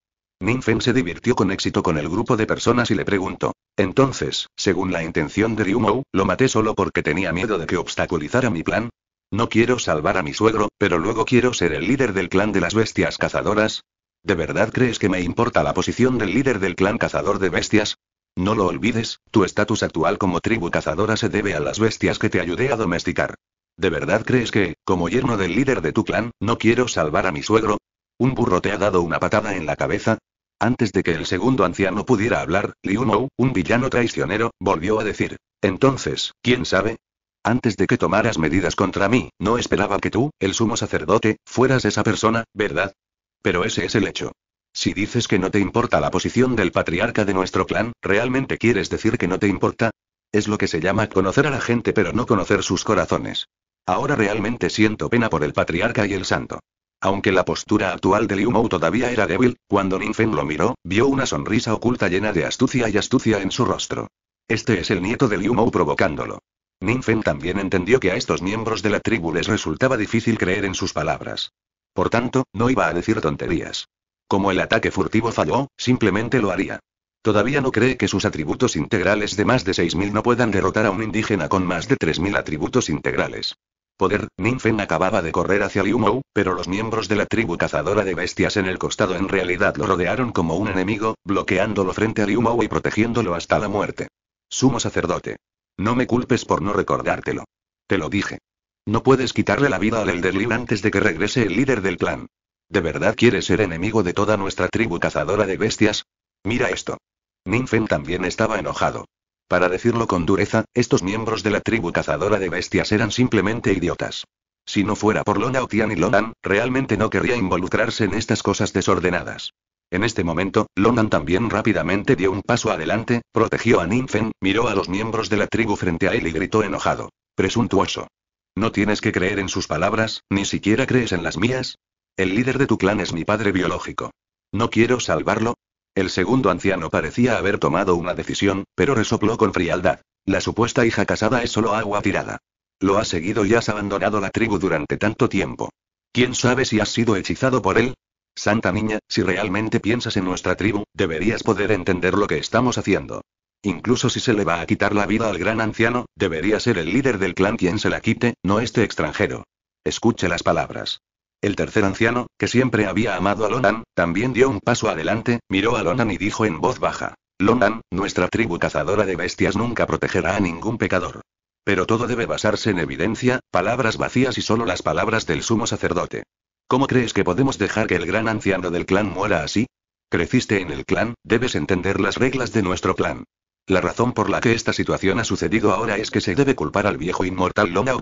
Ninfen se divirtió con éxito con el grupo de personas y le preguntó. Entonces, según la intención de Ryumou, lo maté solo porque tenía miedo de que obstaculizara mi plan. No quiero salvar a mi suegro, pero luego quiero ser el líder del clan de las bestias cazadoras. ¿De verdad crees que me importa la posición del líder del clan cazador de bestias? No lo olvides, tu estatus actual como tribu cazadora se debe a las bestias que te ayudé a domesticar. ¿De verdad crees que, como yerno del líder de tu clan, no quiero salvar a mi suegro? ¿Un burro te ha dado una patada en la cabeza? Antes de que el segundo anciano pudiera hablar, Liu Mou, un villano traicionero, volvió a decir. Entonces, ¿quién sabe? Antes de que tomaras medidas contra mí, no esperaba que tú, el sumo sacerdote, fueras esa persona, ¿verdad? Pero ese es el hecho. Si dices que no te importa la posición del patriarca de nuestro clan, ¿realmente quieres decir que no te importa? Es lo que se llama conocer a la gente pero no conocer sus corazones. Ahora realmente siento pena por el patriarca y el santo. Aunque la postura actual de Liu Mou todavía era débil, cuando Ninfen lo miró, vio una sonrisa oculta llena de astucia y astucia en su rostro. Este es el nieto de Liu Mou provocándolo. Ninfen también entendió que a estos miembros de la tribu les resultaba difícil creer en sus palabras. Por tanto, no iba a decir tonterías. Como el ataque furtivo falló, simplemente lo haría. Todavía no cree que sus atributos integrales de más de 6.000 no puedan derrotar a un indígena con más de 3.000 atributos integrales. Poder, Ninfen acababa de correr hacia Liu Mou, pero los miembros de la tribu cazadora de bestias en el costado en realidad lo rodearon como un enemigo, bloqueándolo frente a Liu Mou y protegiéndolo hasta la muerte. Sumo sacerdote. No me culpes por no recordártelo. Te lo dije. No puedes quitarle la vida al Elder antes de que regrese el líder del clan. ¿De verdad quieres ser enemigo de toda nuestra tribu cazadora de bestias? Mira esto. Ninfen también estaba enojado. Para decirlo con dureza, estos miembros de la tribu cazadora de bestias eran simplemente idiotas. Si no fuera por Lona o y Lonan, realmente no querría involucrarse en estas cosas desordenadas. En este momento, Lonan también rápidamente dio un paso adelante, protegió a Ninfen, miró a los miembros de la tribu frente a él y gritó enojado. Presuntuoso. ¿No tienes que creer en sus palabras, ni siquiera crees en las mías? El líder de tu clan es mi padre biológico. ¿No quiero salvarlo? El segundo anciano parecía haber tomado una decisión, pero resopló con frialdad. La supuesta hija casada es solo agua tirada. Lo has seguido y has abandonado la tribu durante tanto tiempo. ¿Quién sabe si has sido hechizado por él? Santa niña, si realmente piensas en nuestra tribu, deberías poder entender lo que estamos haciendo. Incluso si se le va a quitar la vida al gran anciano, debería ser el líder del clan quien se la quite, no este extranjero. Escuche las palabras. El tercer anciano, que siempre había amado a Lonan, también dio un paso adelante, miró a Lonan y dijo en voz baja. Lonan, nuestra tribu cazadora de bestias nunca protegerá a ningún pecador. Pero todo debe basarse en evidencia, palabras vacías y solo las palabras del sumo sacerdote. ¿Cómo crees que podemos dejar que el gran anciano del clan muera así? Creciste en el clan, debes entender las reglas de nuestro clan. La razón por la que esta situación ha sucedido ahora es que se debe culpar al viejo inmortal Lona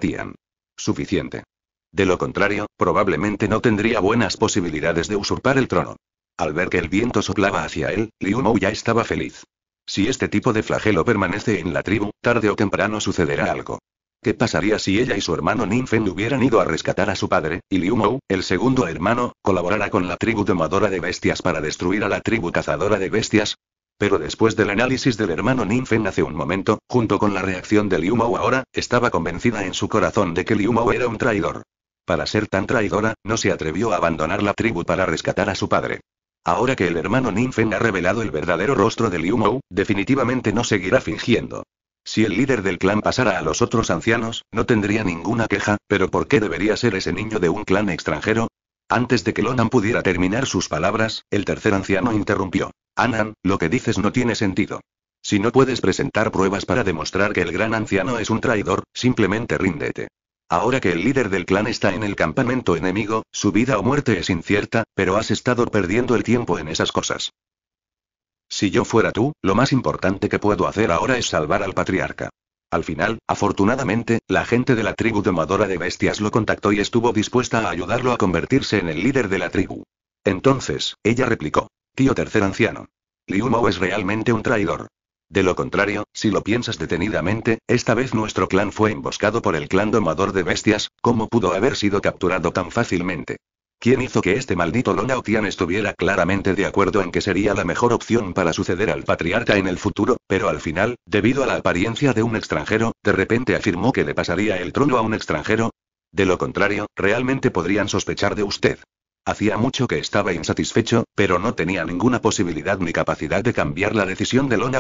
Suficiente. De lo contrario, probablemente no tendría buenas posibilidades de usurpar el trono. Al ver que el viento soplaba hacia él, Liu Mou ya estaba feliz. Si este tipo de flagelo permanece en la tribu, tarde o temprano sucederá algo. ¿Qué pasaría si ella y su hermano Ninfen hubieran ido a rescatar a su padre, y Liu Mou, el segundo hermano, colaborara con la tribu domadora de bestias para destruir a la tribu cazadora de bestias? Pero después del análisis del hermano Ninfen hace un momento, junto con la reacción de Liu Mou ahora, estaba convencida en su corazón de que Liu Mou era un traidor. Para ser tan traidora, no se atrevió a abandonar la tribu para rescatar a su padre. Ahora que el hermano Ninfen ha revelado el verdadero rostro de Liu Mou, definitivamente no seguirá fingiendo. Si el líder del clan pasara a los otros ancianos, no tendría ninguna queja, pero ¿por qué debería ser ese niño de un clan extranjero? Antes de que Lonan pudiera terminar sus palabras, el tercer anciano interrumpió. Anan, lo que dices no tiene sentido. Si no puedes presentar pruebas para demostrar que el gran anciano es un traidor, simplemente ríndete. Ahora que el líder del clan está en el campamento enemigo, su vida o muerte es incierta, pero has estado perdiendo el tiempo en esas cosas. Si yo fuera tú, lo más importante que puedo hacer ahora es salvar al patriarca. Al final, afortunadamente, la gente de la tribu domadora de bestias lo contactó y estuvo dispuesta a ayudarlo a convertirse en el líder de la tribu. Entonces, ella replicó. Tío tercer anciano. Liu Mao es realmente un traidor. De lo contrario, si lo piensas detenidamente, esta vez nuestro clan fue emboscado por el clan domador de bestias, ¿cómo pudo haber sido capturado tan fácilmente? ¿Quién hizo que este maldito Longaotian estuviera claramente de acuerdo en que sería la mejor opción para suceder al patriarca en el futuro, pero al final, debido a la apariencia de un extranjero, de repente afirmó que le pasaría el trono a un extranjero? De lo contrario, realmente podrían sospechar de usted. Hacía mucho que estaba insatisfecho, pero no tenía ninguna posibilidad ni capacidad de cambiar la decisión de Lona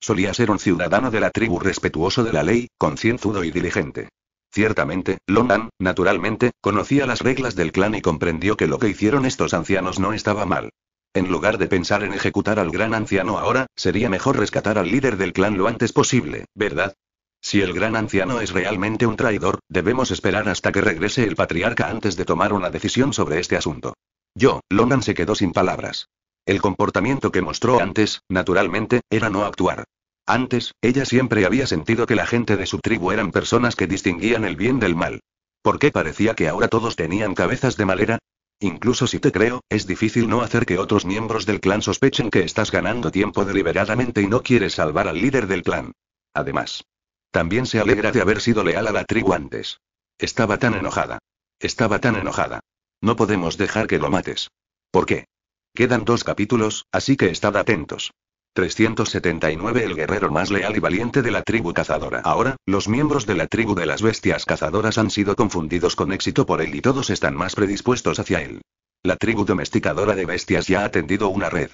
Solía ser un ciudadano de la tribu respetuoso de la ley, concienzudo y diligente. Ciertamente, Lonan, naturalmente, conocía las reglas del clan y comprendió que lo que hicieron estos ancianos no estaba mal. En lugar de pensar en ejecutar al gran anciano ahora, sería mejor rescatar al líder del clan lo antes posible, ¿verdad? Si el gran anciano es realmente un traidor, debemos esperar hasta que regrese el patriarca antes de tomar una decisión sobre este asunto. Yo, Longan se quedó sin palabras. El comportamiento que mostró antes, naturalmente, era no actuar. Antes, ella siempre había sentido que la gente de su tribu eran personas que distinguían el bien del mal. ¿Por qué parecía que ahora todos tenían cabezas de madera? Incluso si te creo, es difícil no hacer que otros miembros del clan sospechen que estás ganando tiempo deliberadamente y no quieres salvar al líder del clan. Además, también se alegra de haber sido leal a la tribu antes. Estaba tan enojada. Estaba tan enojada. No podemos dejar que lo mates. ¿Por qué? Quedan dos capítulos, así que estad atentos. 379 El guerrero más leal y valiente de la tribu cazadora. Ahora, los miembros de la tribu de las bestias cazadoras han sido confundidos con éxito por él y todos están más predispuestos hacia él. La tribu domesticadora de bestias ya ha tendido una red.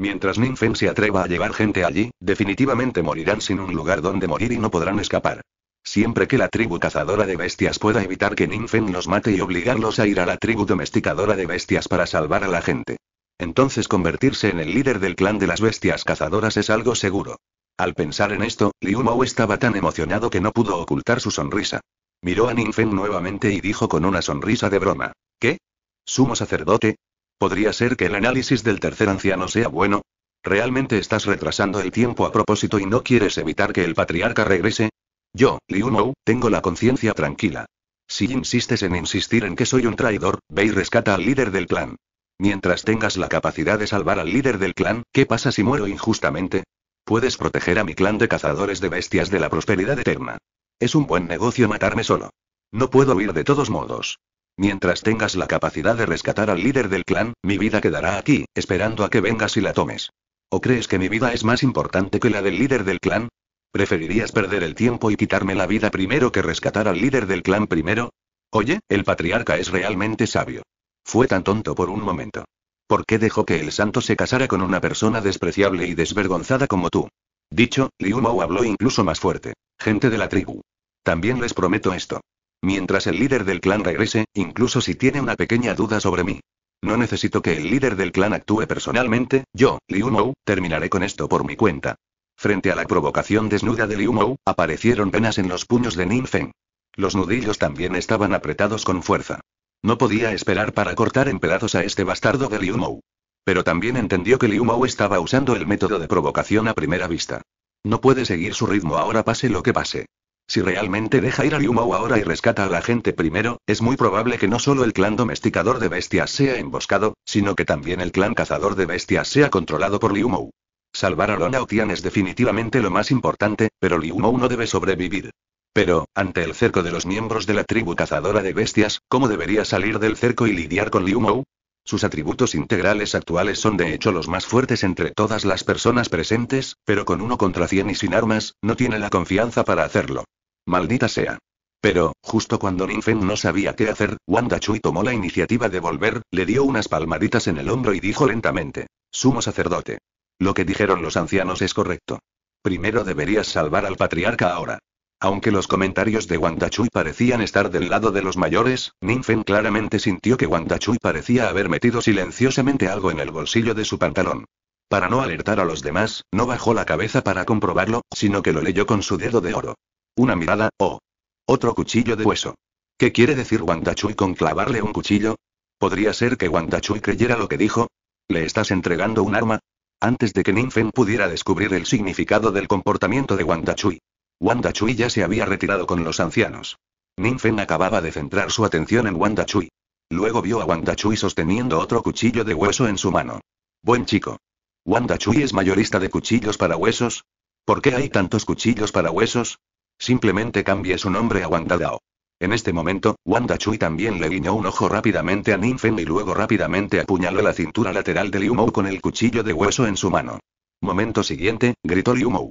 Mientras Ninfen se atreva a llevar gente allí, definitivamente morirán sin un lugar donde morir y no podrán escapar. Siempre que la tribu cazadora de bestias pueda evitar que Ninfen los mate y obligarlos a ir a la tribu domesticadora de bestias para salvar a la gente. Entonces convertirse en el líder del clan de las bestias cazadoras es algo seguro. Al pensar en esto, Liu Mao estaba tan emocionado que no pudo ocultar su sonrisa. Miró a Ninfen nuevamente y dijo con una sonrisa de broma. ¿Qué? Sumo sacerdote, ¿Podría ser que el análisis del tercer anciano sea bueno? ¿Realmente estás retrasando el tiempo a propósito y no quieres evitar que el patriarca regrese? Yo, Liu Mou, tengo la conciencia tranquila. Si insistes en insistir en que soy un traidor, ve y rescata al líder del clan. Mientras tengas la capacidad de salvar al líder del clan, ¿qué pasa si muero injustamente? Puedes proteger a mi clan de cazadores de bestias de la prosperidad eterna. Es un buen negocio matarme solo. No puedo huir de todos modos. Mientras tengas la capacidad de rescatar al líder del clan, mi vida quedará aquí, esperando a que vengas y la tomes. ¿O crees que mi vida es más importante que la del líder del clan? ¿Preferirías perder el tiempo y quitarme la vida primero que rescatar al líder del clan primero? Oye, el patriarca es realmente sabio. Fue tan tonto por un momento. ¿Por qué dejó que el santo se casara con una persona despreciable y desvergonzada como tú? Dicho, Liu Mao habló incluso más fuerte. Gente de la tribu. También les prometo esto. Mientras el líder del clan regrese, incluso si tiene una pequeña duda sobre mí. No necesito que el líder del clan actúe personalmente, yo, Liu Mou, terminaré con esto por mi cuenta. Frente a la provocación desnuda de Liu Mou, aparecieron penas en los puños de Nin Feng. Los nudillos también estaban apretados con fuerza. No podía esperar para cortar en pedazos a este bastardo de Liu Mou. Pero también entendió que Liu Mou estaba usando el método de provocación a primera vista. No puede seguir su ritmo ahora pase lo que pase. Si realmente deja ir a Liumou ahora y rescata a la gente primero, es muy probable que no solo el clan domesticador de bestias sea emboscado, sino que también el clan cazador de bestias sea controlado por Liumou. Salvar a Lona es definitivamente lo más importante, pero Liumou no debe sobrevivir. Pero, ante el cerco de los miembros de la tribu cazadora de bestias, ¿cómo debería salir del cerco y lidiar con Liumou? Sus atributos integrales actuales son de hecho los más fuertes entre todas las personas presentes, pero con uno contra cien y sin armas, no tiene la confianza para hacerlo. Maldita sea. Pero, justo cuando Ninfen no sabía qué hacer, Wanda Chui tomó la iniciativa de volver, le dio unas palmaditas en el hombro y dijo lentamente: Sumo sacerdote. Lo que dijeron los ancianos es correcto. Primero deberías salvar al patriarca ahora. Aunque los comentarios de Wang Dachui parecían estar del lado de los mayores, Ninfen claramente sintió que Wang Dachui parecía haber metido silenciosamente algo en el bolsillo de su pantalón. Para no alertar a los demás, no bajó la cabeza para comprobarlo, sino que lo leyó con su dedo de oro. Una mirada, o. Oh. Otro cuchillo de hueso. ¿Qué quiere decir Chui con clavarle un cuchillo? ¿Podría ser que Chui creyera lo que dijo? ¿Le estás entregando un arma? Antes de que Ninfen pudiera descubrir el significado del comportamiento de Wanda Chui ya se había retirado con los ancianos. Ninfen acababa de centrar su atención en Chui. Luego vio a Chui sosteniendo otro cuchillo de hueso en su mano. Buen chico. ¿Wanda Chui es mayorista de cuchillos para huesos? ¿Por qué hay tantos cuchillos para huesos? Simplemente cambie su nombre a Wanda Dao. En este momento, Wanda Chui también le guiñó un ojo rápidamente a Ninfen y luego rápidamente apuñaló la cintura lateral de Liu Mou con el cuchillo de hueso en su mano. Momento siguiente, gritó Liu Mou.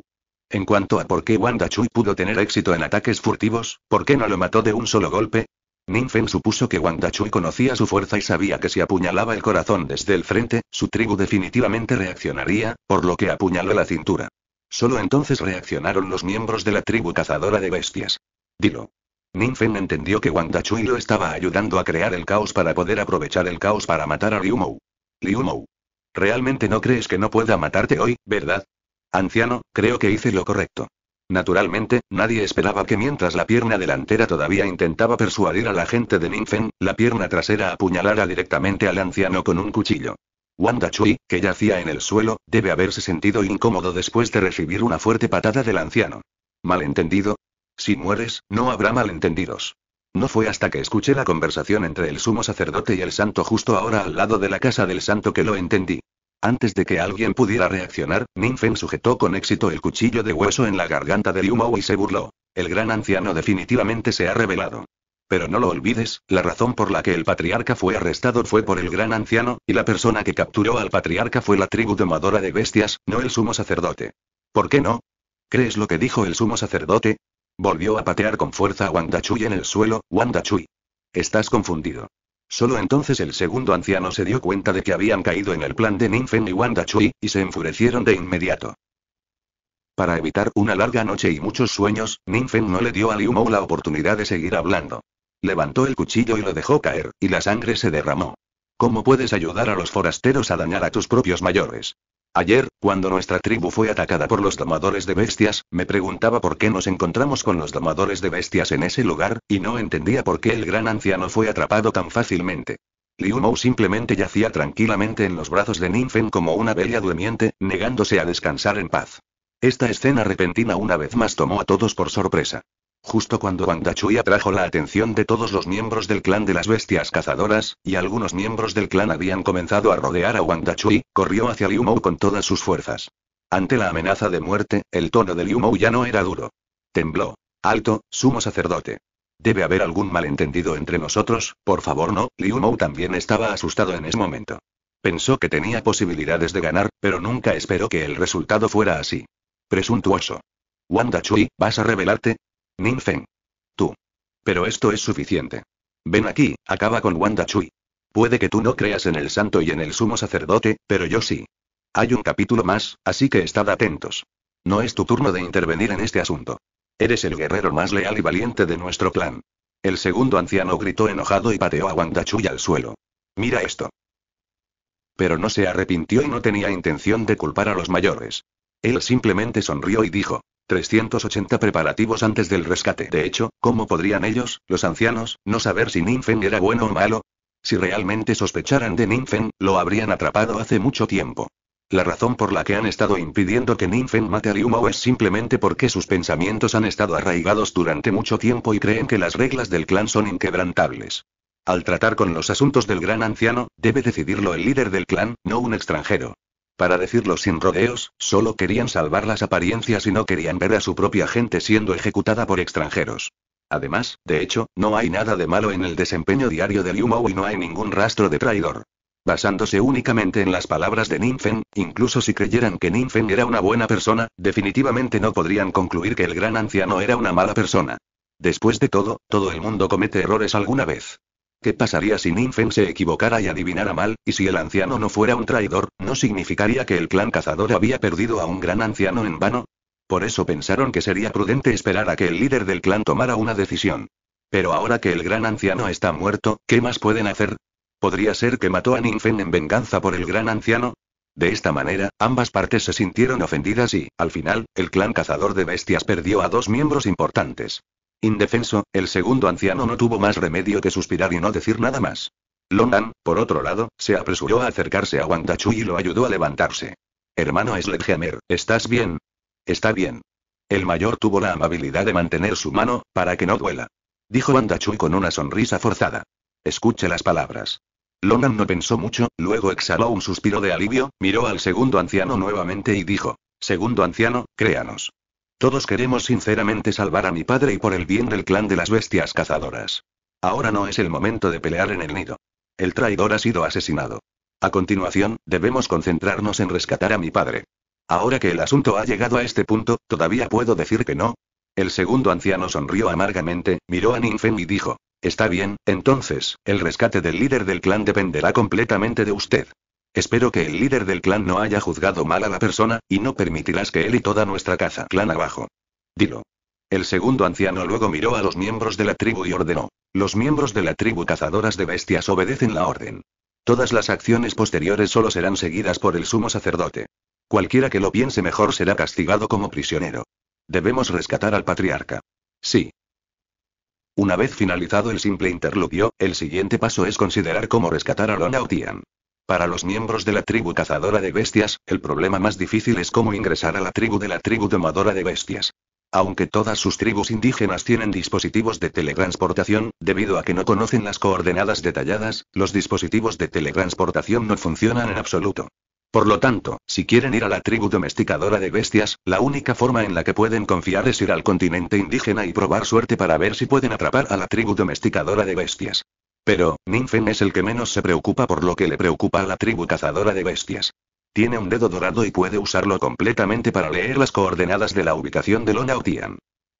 En cuanto a por qué Wanda Chui pudo tener éxito en ataques furtivos, ¿por qué no lo mató de un solo golpe? Ninfen supuso que Wanda Chui conocía su fuerza y sabía que si apuñalaba el corazón desde el frente, su tribu definitivamente reaccionaría, por lo que apuñaló la cintura. Solo entonces reaccionaron los miembros de la tribu cazadora de bestias. Dilo. Ninfen entendió que Wang Dachui lo estaba ayudando a crear el caos para poder aprovechar el caos para matar a Liu Mou. Liu Mou. Realmente no crees que no pueda matarte hoy, ¿verdad? Anciano, creo que hice lo correcto. Naturalmente, nadie esperaba que mientras la pierna delantera todavía intentaba persuadir a la gente de Ninfen, la pierna trasera apuñalara directamente al anciano con un cuchillo. Wanda Chui, que yacía en el suelo, debe haberse sentido incómodo después de recibir una fuerte patada del anciano. ¿Malentendido? Si mueres, no habrá malentendidos. No fue hasta que escuché la conversación entre el sumo sacerdote y el santo justo ahora al lado de la casa del santo que lo entendí. Antes de que alguien pudiera reaccionar, Ninfen sujetó con éxito el cuchillo de hueso en la garganta de Liu y se burló. El gran anciano definitivamente se ha revelado. Pero no lo olvides, la razón por la que el patriarca fue arrestado fue por el gran anciano, y la persona que capturó al patriarca fue la tribu domadora de bestias, no el sumo sacerdote. ¿Por qué no? ¿Crees lo que dijo el sumo sacerdote? Volvió a patear con fuerza a Wanda Chui en el suelo, Wandachui. Estás confundido. Solo entonces el segundo anciano se dio cuenta de que habían caído en el plan de Ninfen y Wandachui, y se enfurecieron de inmediato. Para evitar una larga noche y muchos sueños, Ninfen no le dio a Liu la oportunidad de seguir hablando. Levantó el cuchillo y lo dejó caer, y la sangre se derramó. ¿Cómo puedes ayudar a los forasteros a dañar a tus propios mayores? Ayer, cuando nuestra tribu fue atacada por los domadores de bestias, me preguntaba por qué nos encontramos con los domadores de bestias en ese lugar, y no entendía por qué el gran anciano fue atrapado tan fácilmente. Liu Mou simplemente yacía tranquilamente en los brazos de Ninfen como una bella durmiente, negándose a descansar en paz. Esta escena repentina una vez más tomó a todos por sorpresa. Justo cuando Dachui atrajo la atención de todos los miembros del clan de las bestias cazadoras, y algunos miembros del clan habían comenzado a rodear a Dachui, corrió hacia Liu Mou con todas sus fuerzas. Ante la amenaza de muerte, el tono de Liu Mou ya no era duro. Tembló. Alto, sumo sacerdote. Debe haber algún malentendido entre nosotros, por favor no, Liu Mou también estaba asustado en ese momento. Pensó que tenía posibilidades de ganar, pero nunca esperó que el resultado fuera así. Presuntuoso. Wanda Chui, ¿vas a revelarte? Ninfen, Tú. Pero esto es suficiente. Ven aquí, acaba con Wanda Chui. Puede que tú no creas en el santo y en el sumo sacerdote, pero yo sí. Hay un capítulo más, así que estad atentos. No es tu turno de intervenir en este asunto. Eres el guerrero más leal y valiente de nuestro clan. El segundo anciano gritó enojado y pateó a Wanda Chui al suelo. Mira esto. Pero no se arrepintió y no tenía intención de culpar a los mayores. Él simplemente sonrió y dijo, 380 preparativos antes del rescate. De hecho, ¿cómo podrían ellos, los ancianos, no saber si Ninfen era bueno o malo? Si realmente sospecharan de Ninfen, lo habrían atrapado hace mucho tiempo. La razón por la que han estado impidiendo que Ninfen mate a Liu es simplemente porque sus pensamientos han estado arraigados durante mucho tiempo y creen que las reglas del clan son inquebrantables. Al tratar con los asuntos del gran anciano, debe decidirlo el líder del clan, no un extranjero. Para decirlo sin rodeos, solo querían salvar las apariencias y no querían ver a su propia gente siendo ejecutada por extranjeros. Además, de hecho, no hay nada de malo en el desempeño diario de Liu Mou y no hay ningún rastro de traidor. Basándose únicamente en las palabras de Ninfen, incluso si creyeran que Ninfen era una buena persona, definitivamente no podrían concluir que el gran anciano era una mala persona. Después de todo, todo el mundo comete errores alguna vez. ¿Qué pasaría si Ninfen se equivocara y adivinara mal, y si el anciano no fuera un traidor, no significaría que el clan cazador había perdido a un gran anciano en vano? Por eso pensaron que sería prudente esperar a que el líder del clan tomara una decisión. Pero ahora que el gran anciano está muerto, ¿qué más pueden hacer? ¿Podría ser que mató a Ninfen en venganza por el gran anciano? De esta manera, ambas partes se sintieron ofendidas y, al final, el clan cazador de bestias perdió a dos miembros importantes. Indefenso, el segundo anciano no tuvo más remedio que suspirar y no decir nada más. Longan, por otro lado, se apresuró a acercarse a Wandachu y lo ayudó a levantarse. Hermano Sledgehammer, ¿estás bien? Está bien. El mayor tuvo la amabilidad de mantener su mano, para que no duela. Dijo Wantachu con una sonrisa forzada. Escuche las palabras. Longan no pensó mucho, luego exhaló un suspiro de alivio, miró al segundo anciano nuevamente y dijo, Segundo anciano, créanos. Todos queremos sinceramente salvar a mi padre y por el bien del clan de las bestias cazadoras. Ahora no es el momento de pelear en el nido. El traidor ha sido asesinado. A continuación, debemos concentrarnos en rescatar a mi padre. Ahora que el asunto ha llegado a este punto, todavía puedo decir que no. El segundo anciano sonrió amargamente, miró a Ninfen y dijo, Está bien, entonces, el rescate del líder del clan dependerá completamente de usted. Espero que el líder del clan no haya juzgado mal a la persona, y no permitirás que él y toda nuestra caza clan abajo. Dilo. El segundo anciano luego miró a los miembros de la tribu y ordenó. Los miembros de la tribu cazadoras de bestias obedecen la orden. Todas las acciones posteriores solo serán seguidas por el sumo sacerdote. Cualquiera que lo piense mejor será castigado como prisionero. Debemos rescatar al patriarca. Sí. Una vez finalizado el simple interludio, el siguiente paso es considerar cómo rescatar a Lona Otian. Para los miembros de la tribu cazadora de bestias, el problema más difícil es cómo ingresar a la tribu de la tribu domadora de bestias. Aunque todas sus tribus indígenas tienen dispositivos de teletransportación, debido a que no conocen las coordenadas detalladas, los dispositivos de teletransportación no funcionan en absoluto. Por lo tanto, si quieren ir a la tribu domesticadora de bestias, la única forma en la que pueden confiar es ir al continente indígena y probar suerte para ver si pueden atrapar a la tribu domesticadora de bestias. Pero, Ninfen es el que menos se preocupa por lo que le preocupa a la tribu cazadora de bestias. Tiene un dedo dorado y puede usarlo completamente para leer las coordenadas de la ubicación de Lona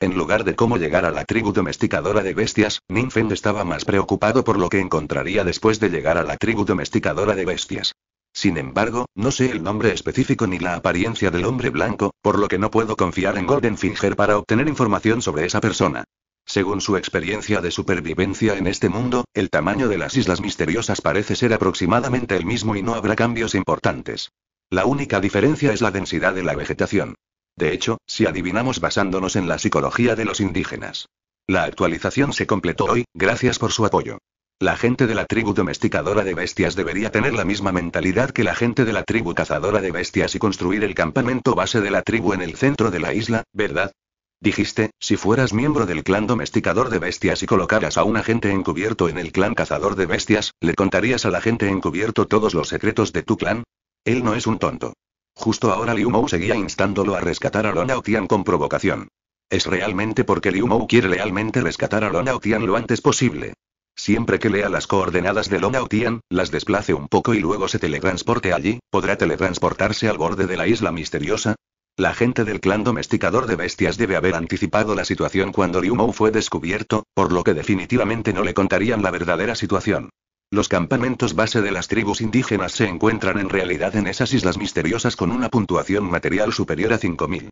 En lugar de cómo llegar a la tribu domesticadora de bestias, Ninfen estaba más preocupado por lo que encontraría después de llegar a la tribu domesticadora de bestias. Sin embargo, no sé el nombre específico ni la apariencia del hombre blanco, por lo que no puedo confiar en Goldenfinger para obtener información sobre esa persona. Según su experiencia de supervivencia en este mundo, el tamaño de las islas misteriosas parece ser aproximadamente el mismo y no habrá cambios importantes. La única diferencia es la densidad de la vegetación. De hecho, si adivinamos basándonos en la psicología de los indígenas. La actualización se completó hoy, gracias por su apoyo. La gente de la tribu domesticadora de bestias debería tener la misma mentalidad que la gente de la tribu cazadora de bestias y construir el campamento base de la tribu en el centro de la isla, ¿verdad? Dijiste, si fueras miembro del clan domesticador de bestias y colocaras a un agente encubierto en el clan cazador de bestias, ¿le contarías al agente encubierto todos los secretos de tu clan? Él no es un tonto. Justo ahora Liu Mou seguía instándolo a rescatar a Lona con provocación. Es realmente porque Liu Mou quiere lealmente rescatar a Lona Tian lo antes posible. Siempre que lea las coordenadas de Lona las desplace un poco y luego se teletransporte allí, ¿podrá teletransportarse al borde de la isla misteriosa? La gente del clan domesticador de bestias debe haber anticipado la situación cuando Liu fue descubierto, por lo que definitivamente no le contarían la verdadera situación. Los campamentos base de las tribus indígenas se encuentran en realidad en esas islas misteriosas con una puntuación material superior a 5000.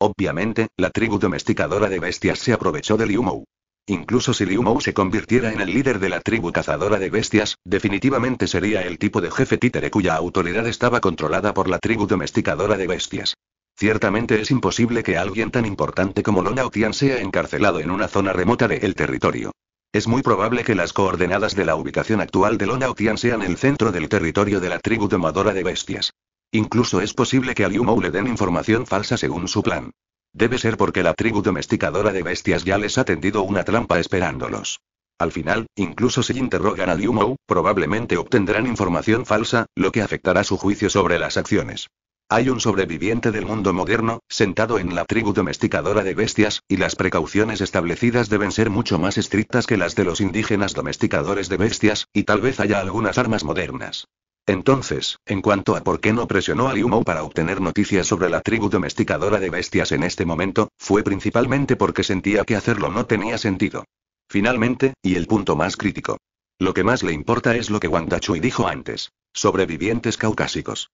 Obviamente, la tribu domesticadora de bestias se aprovechó de Liu Incluso si Liu Mou se convirtiera en el líder de la tribu cazadora de bestias, definitivamente sería el tipo de jefe títere cuya autoridad estaba controlada por la tribu domesticadora de bestias. Ciertamente es imposible que alguien tan importante como Lonaotian sea encarcelado en una zona remota de el territorio. Es muy probable que las coordenadas de la ubicación actual de Lonaotian sean el centro del territorio de la tribu domadora de bestias. Incluso es posible que a Liu Mou le den información falsa según su plan. Debe ser porque la tribu domesticadora de bestias ya les ha tendido una trampa esperándolos. Al final, incluso si interrogan a Liu probablemente obtendrán información falsa, lo que afectará su juicio sobre las acciones. Hay un sobreviviente del mundo moderno, sentado en la tribu domesticadora de bestias, y las precauciones establecidas deben ser mucho más estrictas que las de los indígenas domesticadores de bestias, y tal vez haya algunas armas modernas. Entonces, en cuanto a por qué no presionó a Liu para obtener noticias sobre la tribu domesticadora de bestias en este momento, fue principalmente porque sentía que hacerlo no tenía sentido. Finalmente, y el punto más crítico. Lo que más le importa es lo que Wang Dachui dijo antes. Sobrevivientes caucásicos.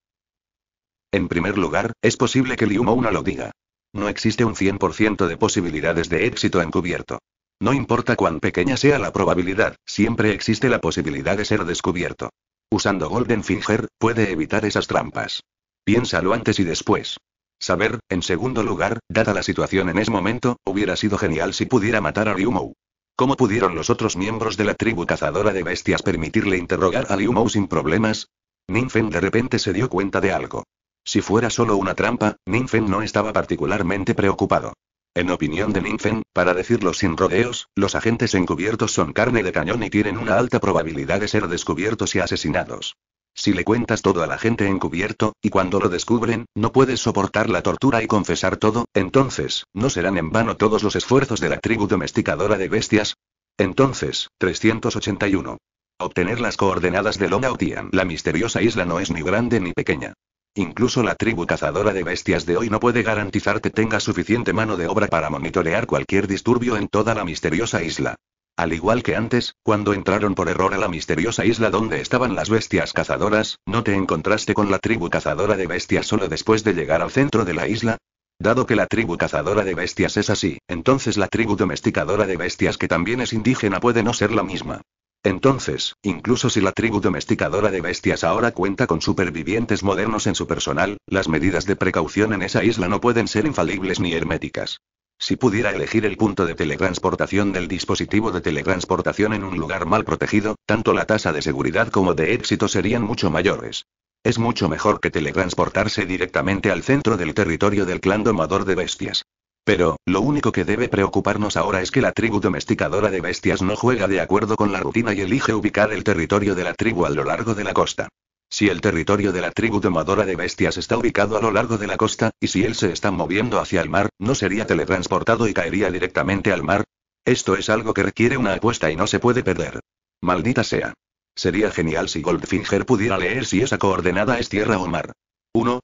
En primer lugar, es posible que Liu Mou no lo diga. No existe un 100% de posibilidades de éxito encubierto. No importa cuán pequeña sea la probabilidad, siempre existe la posibilidad de ser descubierto. Usando Golden Finger, puede evitar esas trampas. Piénsalo antes y después. Saber, en segundo lugar, dada la situación en ese momento, hubiera sido genial si pudiera matar a Liu Mou. ¿Cómo pudieron los otros miembros de la tribu cazadora de bestias permitirle interrogar a Liu Mou sin problemas? Ninfen de repente se dio cuenta de algo. Si fuera solo una trampa, Ninfen no estaba particularmente preocupado. En opinión de Ninfen, para decirlo sin rodeos, los agentes encubiertos son carne de cañón y tienen una alta probabilidad de ser descubiertos y asesinados. Si le cuentas todo al agente encubierto, y cuando lo descubren, no puedes soportar la tortura y confesar todo, entonces, ¿no serán en vano todos los esfuerzos de la tribu domesticadora de bestias? Entonces, 381. Obtener las coordenadas de Longautian. La misteriosa isla no es ni grande ni pequeña. Incluso la tribu cazadora de bestias de hoy no puede garantizar que tenga suficiente mano de obra para monitorear cualquier disturbio en toda la misteriosa isla. Al igual que antes, cuando entraron por error a la misteriosa isla donde estaban las bestias cazadoras, ¿no te encontraste con la tribu cazadora de bestias solo después de llegar al centro de la isla? Dado que la tribu cazadora de bestias es así, entonces la tribu domesticadora de bestias que también es indígena puede no ser la misma. Entonces, incluso si la tribu domesticadora de bestias ahora cuenta con supervivientes modernos en su personal, las medidas de precaución en esa isla no pueden ser infalibles ni herméticas. Si pudiera elegir el punto de teletransportación del dispositivo de teletransportación en un lugar mal protegido, tanto la tasa de seguridad como de éxito serían mucho mayores. Es mucho mejor que teletransportarse directamente al centro del territorio del clan domador de bestias. Pero, lo único que debe preocuparnos ahora es que la tribu domesticadora de bestias no juega de acuerdo con la rutina y elige ubicar el territorio de la tribu a lo largo de la costa. Si el territorio de la tribu domadora de bestias está ubicado a lo largo de la costa, y si él se está moviendo hacia el mar, ¿no sería teletransportado y caería directamente al mar? Esto es algo que requiere una apuesta y no se puede perder. Maldita sea. Sería genial si Goldfinger pudiera leer si esa coordenada es tierra o mar. 1.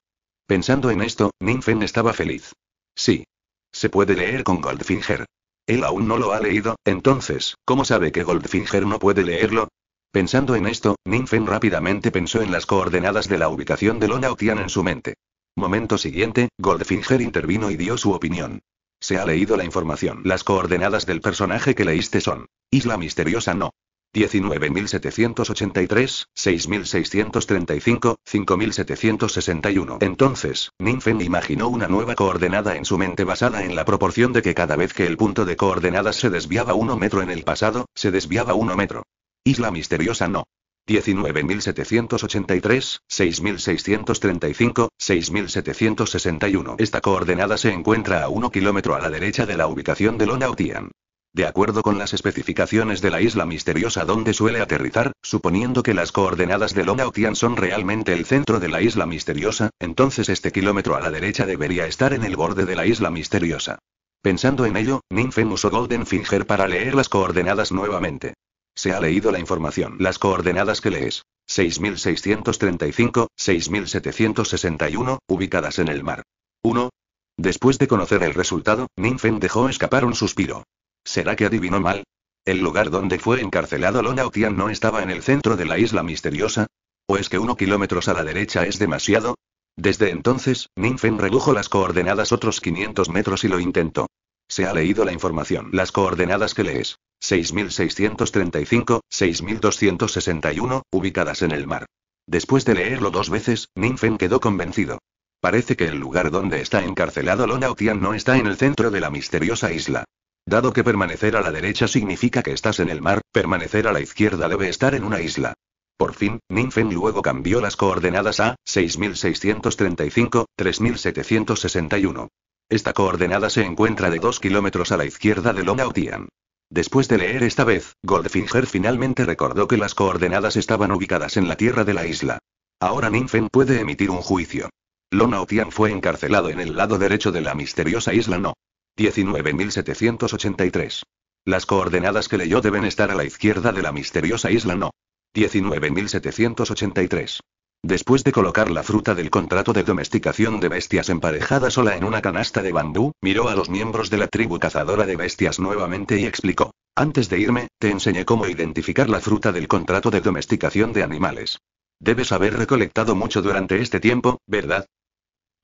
Pensando en esto, Ninfen estaba feliz. Sí, se puede leer con Goldfinger. Él aún no lo ha leído, entonces, ¿cómo sabe que Goldfinger no puede leerlo? Pensando en esto, Ninfen rápidamente pensó en las coordenadas de la ubicación de Lona Otian en su mente. Momento siguiente, Goldfinger intervino y dio su opinión. Se ha leído la información. Las coordenadas del personaje que leíste son. Isla misteriosa no. 19783, 6635, 5761. Entonces, Ninfen imaginó una nueva coordenada en su mente basada en la proporción de que cada vez que el punto de coordenadas se desviaba 1 metro en el pasado, se desviaba 1 metro. Isla misteriosa no. 19783, 6635, 6761. Esta coordenada se encuentra a 1 kilómetro a la derecha de la ubicación de Lonautian. De acuerdo con las especificaciones de la isla misteriosa donde suele aterrizar, suponiendo que las coordenadas de Lona son realmente el centro de la isla misteriosa, entonces este kilómetro a la derecha debería estar en el borde de la isla misteriosa. Pensando en ello, Ninfen usó Golden Finger para leer las coordenadas nuevamente. Se ha leído la información. Las coordenadas que lees. 6635, 6761, ubicadas en el mar. 1. Después de conocer el resultado, Ninfen dejó escapar un suspiro. ¿Será que adivinó mal? ¿El lugar donde fue encarcelado Lonautian no estaba en el centro de la isla misteriosa? ¿O es que uno kilómetros a la derecha es demasiado? Desde entonces, Ninfen redujo las coordenadas otros 500 metros y lo intentó. Se ha leído la información. Las coordenadas que lees. 6635, 6261, ubicadas en el mar. Después de leerlo dos veces, Ninfen quedó convencido. Parece que el lugar donde está encarcelado Lonautian no está en el centro de la misteriosa isla. Dado que permanecer a la derecha significa que estás en el mar, permanecer a la izquierda debe estar en una isla. Por fin, Ninfen luego cambió las coordenadas a 6635, 3761. Esta coordenada se encuentra de 2 kilómetros a la izquierda de Lonaotian. Después de leer esta vez, Goldfinger finalmente recordó que las coordenadas estaban ubicadas en la tierra de la isla. Ahora Ninfen puede emitir un juicio. Lonautian fue encarcelado en el lado derecho de la misteriosa isla No. 19783. Las coordenadas que leyó deben estar a la izquierda de la misteriosa isla No. 19783. Después de colocar la fruta del contrato de domesticación de bestias emparejada sola en una canasta de bambú, miró a los miembros de la tribu cazadora de bestias nuevamente y explicó. Antes de irme, te enseñé cómo identificar la fruta del contrato de domesticación de animales. Debes haber recolectado mucho durante este tiempo, ¿verdad?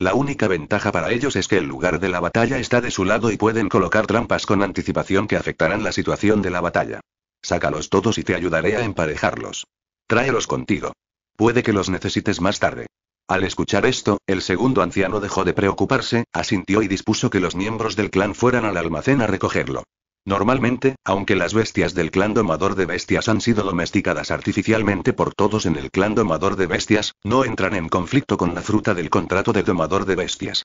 La única ventaja para ellos es que el lugar de la batalla está de su lado y pueden colocar trampas con anticipación que afectarán la situación de la batalla. Sácalos todos y te ayudaré a emparejarlos. Tráelos contigo. Puede que los necesites más tarde. Al escuchar esto, el segundo anciano dejó de preocuparse, asintió y dispuso que los miembros del clan fueran al almacén a recogerlo. Normalmente, aunque las bestias del clan domador de bestias han sido domesticadas artificialmente por todos en el clan domador de bestias, no entran en conflicto con la fruta del contrato de domador de bestias.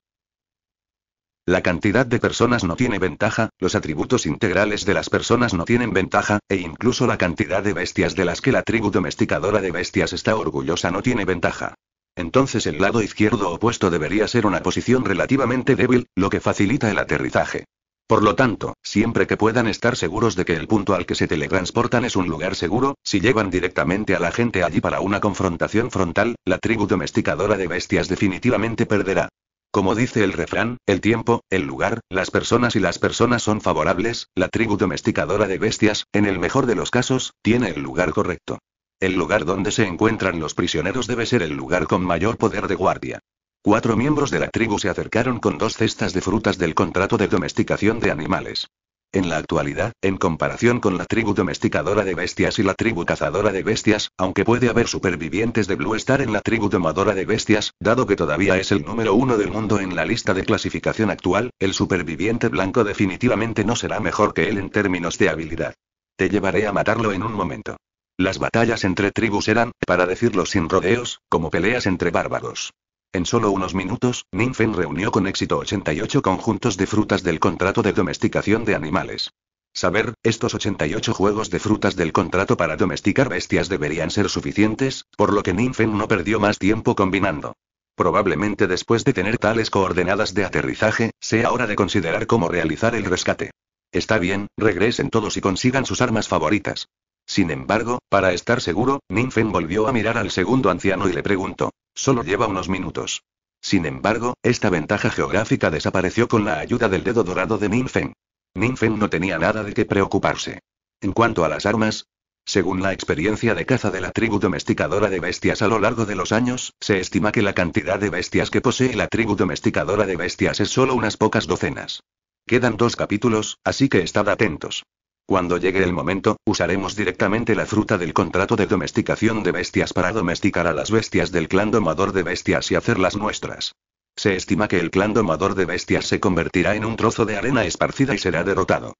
La cantidad de personas no tiene ventaja, los atributos integrales de las personas no tienen ventaja, e incluso la cantidad de bestias de las que la tribu domesticadora de bestias está orgullosa no tiene ventaja. Entonces el lado izquierdo opuesto debería ser una posición relativamente débil, lo que facilita el aterrizaje. Por lo tanto, siempre que puedan estar seguros de que el punto al que se teletransportan es un lugar seguro, si llevan directamente a la gente allí para una confrontación frontal, la tribu domesticadora de bestias definitivamente perderá. Como dice el refrán, el tiempo, el lugar, las personas y las personas son favorables, la tribu domesticadora de bestias, en el mejor de los casos, tiene el lugar correcto. El lugar donde se encuentran los prisioneros debe ser el lugar con mayor poder de guardia. Cuatro miembros de la tribu se acercaron con dos cestas de frutas del contrato de domesticación de animales. En la actualidad, en comparación con la tribu domesticadora de bestias y la tribu cazadora de bestias, aunque puede haber supervivientes de Blue Star en la tribu domadora de bestias, dado que todavía es el número uno del mundo en la lista de clasificación actual, el superviviente blanco definitivamente no será mejor que él en términos de habilidad. Te llevaré a matarlo en un momento. Las batallas entre tribus eran, para decirlo sin rodeos, como peleas entre bárbaros. En solo unos minutos, Ninfen reunió con éxito 88 conjuntos de frutas del contrato de domesticación de animales. Saber, estos 88 juegos de frutas del contrato para domesticar bestias deberían ser suficientes, por lo que Ninfen no perdió más tiempo combinando. Probablemente después de tener tales coordenadas de aterrizaje, sea hora de considerar cómo realizar el rescate. Está bien, regresen todos y consigan sus armas favoritas. Sin embargo, para estar seguro, Ninfen volvió a mirar al segundo anciano y le preguntó. Solo lleva unos minutos. Sin embargo, esta ventaja geográfica desapareció con la ayuda del dedo dorado de Ninfen. Ninfen no tenía nada de qué preocuparse. En cuanto a las armas, según la experiencia de caza de la tribu domesticadora de bestias a lo largo de los años, se estima que la cantidad de bestias que posee la tribu domesticadora de bestias es solo unas pocas docenas. Quedan dos capítulos, así que estad atentos. Cuando llegue el momento, usaremos directamente la fruta del contrato de domesticación de bestias para domesticar a las bestias del clan domador de bestias y hacerlas nuestras. Se estima que el clan domador de bestias se convertirá en un trozo de arena esparcida y será derrotado.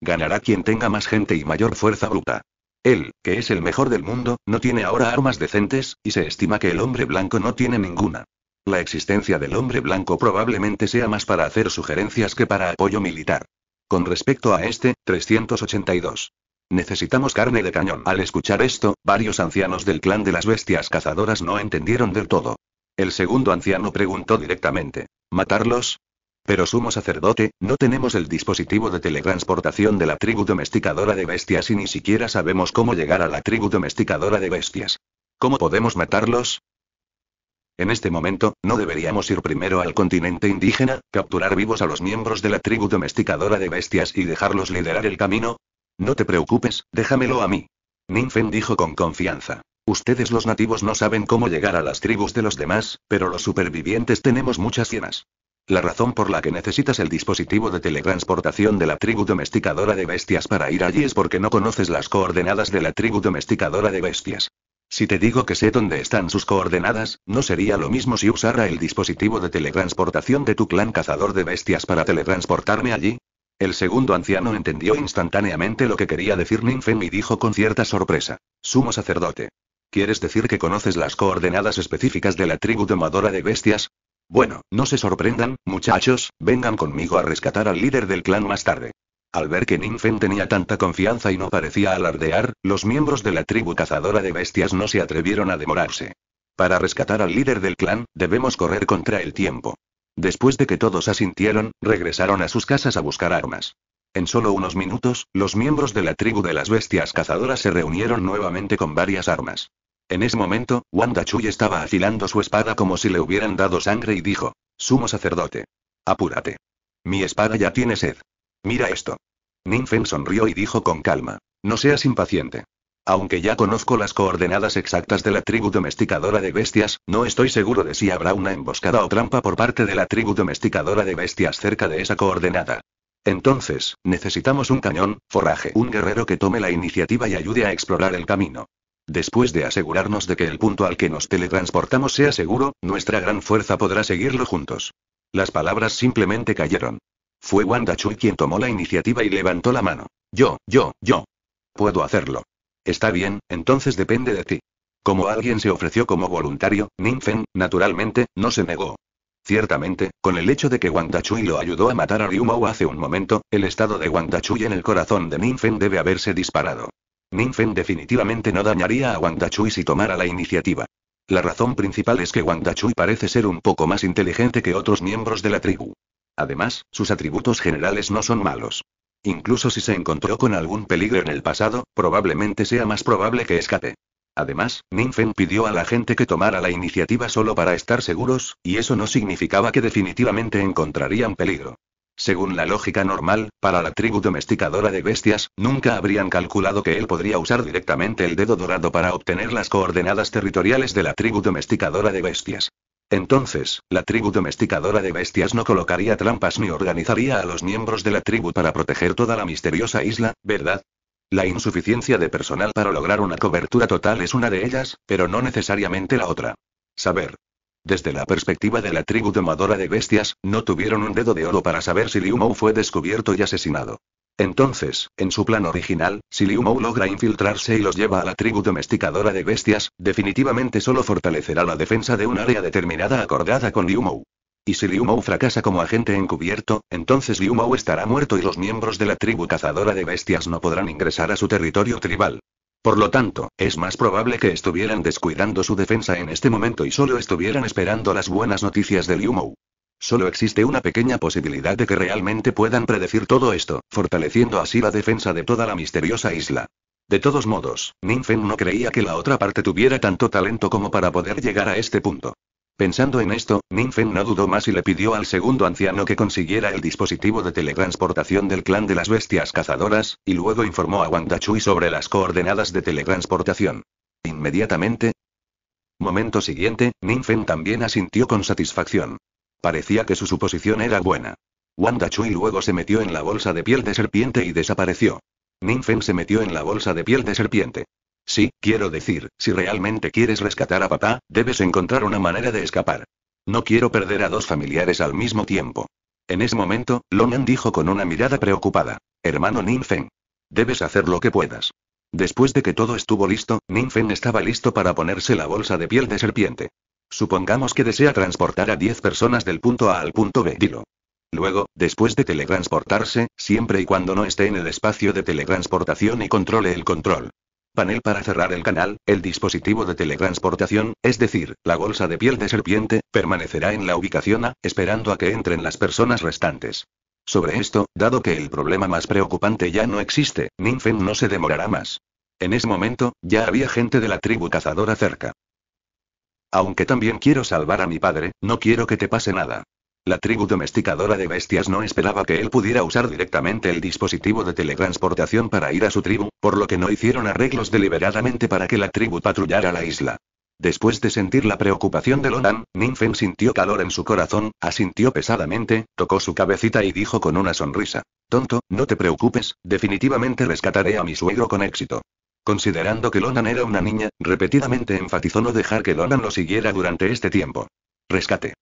Ganará quien tenga más gente y mayor fuerza bruta. Él, que es el mejor del mundo, no tiene ahora armas decentes, y se estima que el hombre blanco no tiene ninguna. La existencia del hombre blanco probablemente sea más para hacer sugerencias que para apoyo militar. Con respecto a este, 382. Necesitamos carne de cañón. Al escuchar esto, varios ancianos del clan de las bestias cazadoras no entendieron del todo. El segundo anciano preguntó directamente. ¿Matarlos? Pero sumo sacerdote, no tenemos el dispositivo de teletransportación de la tribu domesticadora de bestias y ni siquiera sabemos cómo llegar a la tribu domesticadora de bestias. ¿Cómo podemos matarlos? En este momento, ¿no deberíamos ir primero al continente indígena, capturar vivos a los miembros de la tribu domesticadora de bestias y dejarlos liderar el camino? No te preocupes, déjamelo a mí. Ninfen dijo con confianza. Ustedes los nativos no saben cómo llegar a las tribus de los demás, pero los supervivientes tenemos muchas cienas. La razón por la que necesitas el dispositivo de teletransportación de la tribu domesticadora de bestias para ir allí es porque no conoces las coordenadas de la tribu domesticadora de bestias. Si te digo que sé dónde están sus coordenadas, no sería lo mismo si usara el dispositivo de teletransportación de tu clan cazador de bestias para teletransportarme allí. El segundo anciano entendió instantáneamente lo que quería decir Ninfen y dijo con cierta sorpresa. Sumo sacerdote. ¿Quieres decir que conoces las coordenadas específicas de la tribu domadora de bestias? Bueno, no se sorprendan, muchachos, vengan conmigo a rescatar al líder del clan más tarde. Al ver que Ninfen tenía tanta confianza y no parecía alardear, los miembros de la tribu cazadora de bestias no se atrevieron a demorarse. Para rescatar al líder del clan, debemos correr contra el tiempo. Después de que todos asintieron, regresaron a sus casas a buscar armas. En solo unos minutos, los miembros de la tribu de las bestias cazadoras se reunieron nuevamente con varias armas. En ese momento, Wanda Chuy estaba afilando su espada como si le hubieran dado sangre y dijo, Sumo sacerdote. Apúrate. Mi espada ya tiene sed. Mira esto. Ninfen sonrió y dijo con calma. No seas impaciente. Aunque ya conozco las coordenadas exactas de la tribu domesticadora de bestias, no estoy seguro de si habrá una emboscada o trampa por parte de la tribu domesticadora de bestias cerca de esa coordenada. Entonces, necesitamos un cañón, forraje, un guerrero que tome la iniciativa y ayude a explorar el camino. Después de asegurarnos de que el punto al que nos teletransportamos sea seguro, nuestra gran fuerza podrá seguirlo juntos. Las palabras simplemente cayeron. Fue Wanda Chui quien tomó la iniciativa y levantó la mano. Yo, yo, yo. Puedo hacerlo. Está bien, entonces depende de ti. Como alguien se ofreció como voluntario, Ninfen, naturalmente, no se negó. Ciertamente, con el hecho de que Chui lo ayudó a matar a Ryumou hace un momento, el estado de Chui en el corazón de Ninfen debe haberse disparado. Ninfen definitivamente no dañaría a Dachui si tomara la iniciativa. La razón principal es que Chui parece ser un poco más inteligente que otros miembros de la tribu. Además, sus atributos generales no son malos. Incluso si se encontró con algún peligro en el pasado, probablemente sea más probable que escape. Además, Ninfen pidió a la gente que tomara la iniciativa solo para estar seguros, y eso no significaba que definitivamente encontrarían peligro. Según la lógica normal, para la tribu domesticadora de bestias, nunca habrían calculado que él podría usar directamente el dedo dorado para obtener las coordenadas territoriales de la tribu domesticadora de bestias. Entonces, la tribu domesticadora de bestias no colocaría trampas ni organizaría a los miembros de la tribu para proteger toda la misteriosa isla, ¿verdad? La insuficiencia de personal para lograr una cobertura total es una de ellas, pero no necesariamente la otra. Saber. Desde la perspectiva de la tribu domadora de bestias, no tuvieron un dedo de oro para saber si Liu Mou fue descubierto y asesinado. Entonces, en su plan original, si Liu Mou logra infiltrarse y los lleva a la tribu domesticadora de bestias, definitivamente solo fortalecerá la defensa de un área determinada acordada con Liu Mou. Y si Liu Mou fracasa como agente encubierto, entonces Liu Mou estará muerto y los miembros de la tribu cazadora de bestias no podrán ingresar a su territorio tribal. Por lo tanto, es más probable que estuvieran descuidando su defensa en este momento y solo estuvieran esperando las buenas noticias de Liu Mou. Solo existe una pequeña posibilidad de que realmente puedan predecir todo esto, fortaleciendo así la defensa de toda la misteriosa isla. De todos modos, Ninfen no creía que la otra parte tuviera tanto talento como para poder llegar a este punto. Pensando en esto, Ninfen no dudó más y le pidió al segundo anciano que consiguiera el dispositivo de teletransportación del clan de las bestias cazadoras, y luego informó a Wanda Chui sobre las coordenadas de teletransportación. Inmediatamente. Momento siguiente, Ninfen también asintió con satisfacción. Parecía que su suposición era buena. Wanda Chui luego se metió en la bolsa de piel de serpiente y desapareció. Ninfen se metió en la bolsa de piel de serpiente. Sí, quiero decir, si realmente quieres rescatar a papá, debes encontrar una manera de escapar. No quiero perder a dos familiares al mismo tiempo. En ese momento, Lonan dijo con una mirada preocupada. Hermano Ninfen. Debes hacer lo que puedas. Después de que todo estuvo listo, Ninfen estaba listo para ponerse la bolsa de piel de serpiente. Supongamos que desea transportar a 10 personas del punto A al punto B. Dilo. Luego, después de teletransportarse, siempre y cuando no esté en el espacio de teletransportación y controle el control. Panel para cerrar el canal, el dispositivo de teletransportación, es decir, la bolsa de piel de serpiente, permanecerá en la ubicación A, esperando a que entren las personas restantes. Sobre esto, dado que el problema más preocupante ya no existe, Ninfen no se demorará más. En ese momento, ya había gente de la tribu cazadora cerca. Aunque también quiero salvar a mi padre, no quiero que te pase nada. La tribu domesticadora de bestias no esperaba que él pudiera usar directamente el dispositivo de teletransportación para ir a su tribu, por lo que no hicieron arreglos deliberadamente para que la tribu patrullara la isla. Después de sentir la preocupación de Lonan, Ninfen sintió calor en su corazón, asintió pesadamente, tocó su cabecita y dijo con una sonrisa. Tonto, no te preocupes, definitivamente rescataré a mi suegro con éxito. Considerando que Lonan era una niña, repetidamente enfatizó no dejar que Lonan lo siguiera durante este tiempo. Rescate.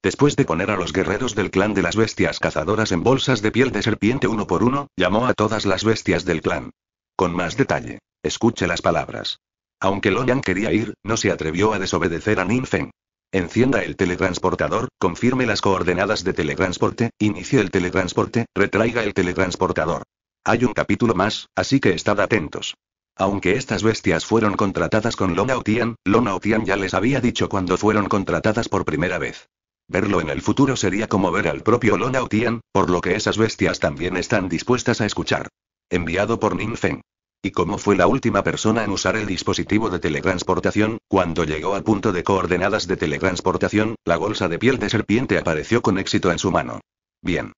Después de poner a los guerreros del clan de las bestias cazadoras en bolsas de piel de serpiente uno por uno, llamó a todas las bestias del clan. Con más detalle. Escuche las palabras. Aunque Lonan quería ir, no se atrevió a desobedecer a Ninfen. Encienda el teletransportador, confirme las coordenadas de teletransporte, inicie el teletransporte, retraiga el teletransportador. Hay un capítulo más, así que estad atentos. Aunque estas bestias fueron contratadas con Lonao Tian, Lona Tian ya les había dicho cuando fueron contratadas por primera vez. Verlo en el futuro sería como ver al propio Lonao por lo que esas bestias también están dispuestas a escuchar. Enviado por Feng. Y como fue la última persona en usar el dispositivo de teletransportación, cuando llegó al punto de coordenadas de teletransportación, la bolsa de piel de serpiente apareció con éxito en su mano. Bien.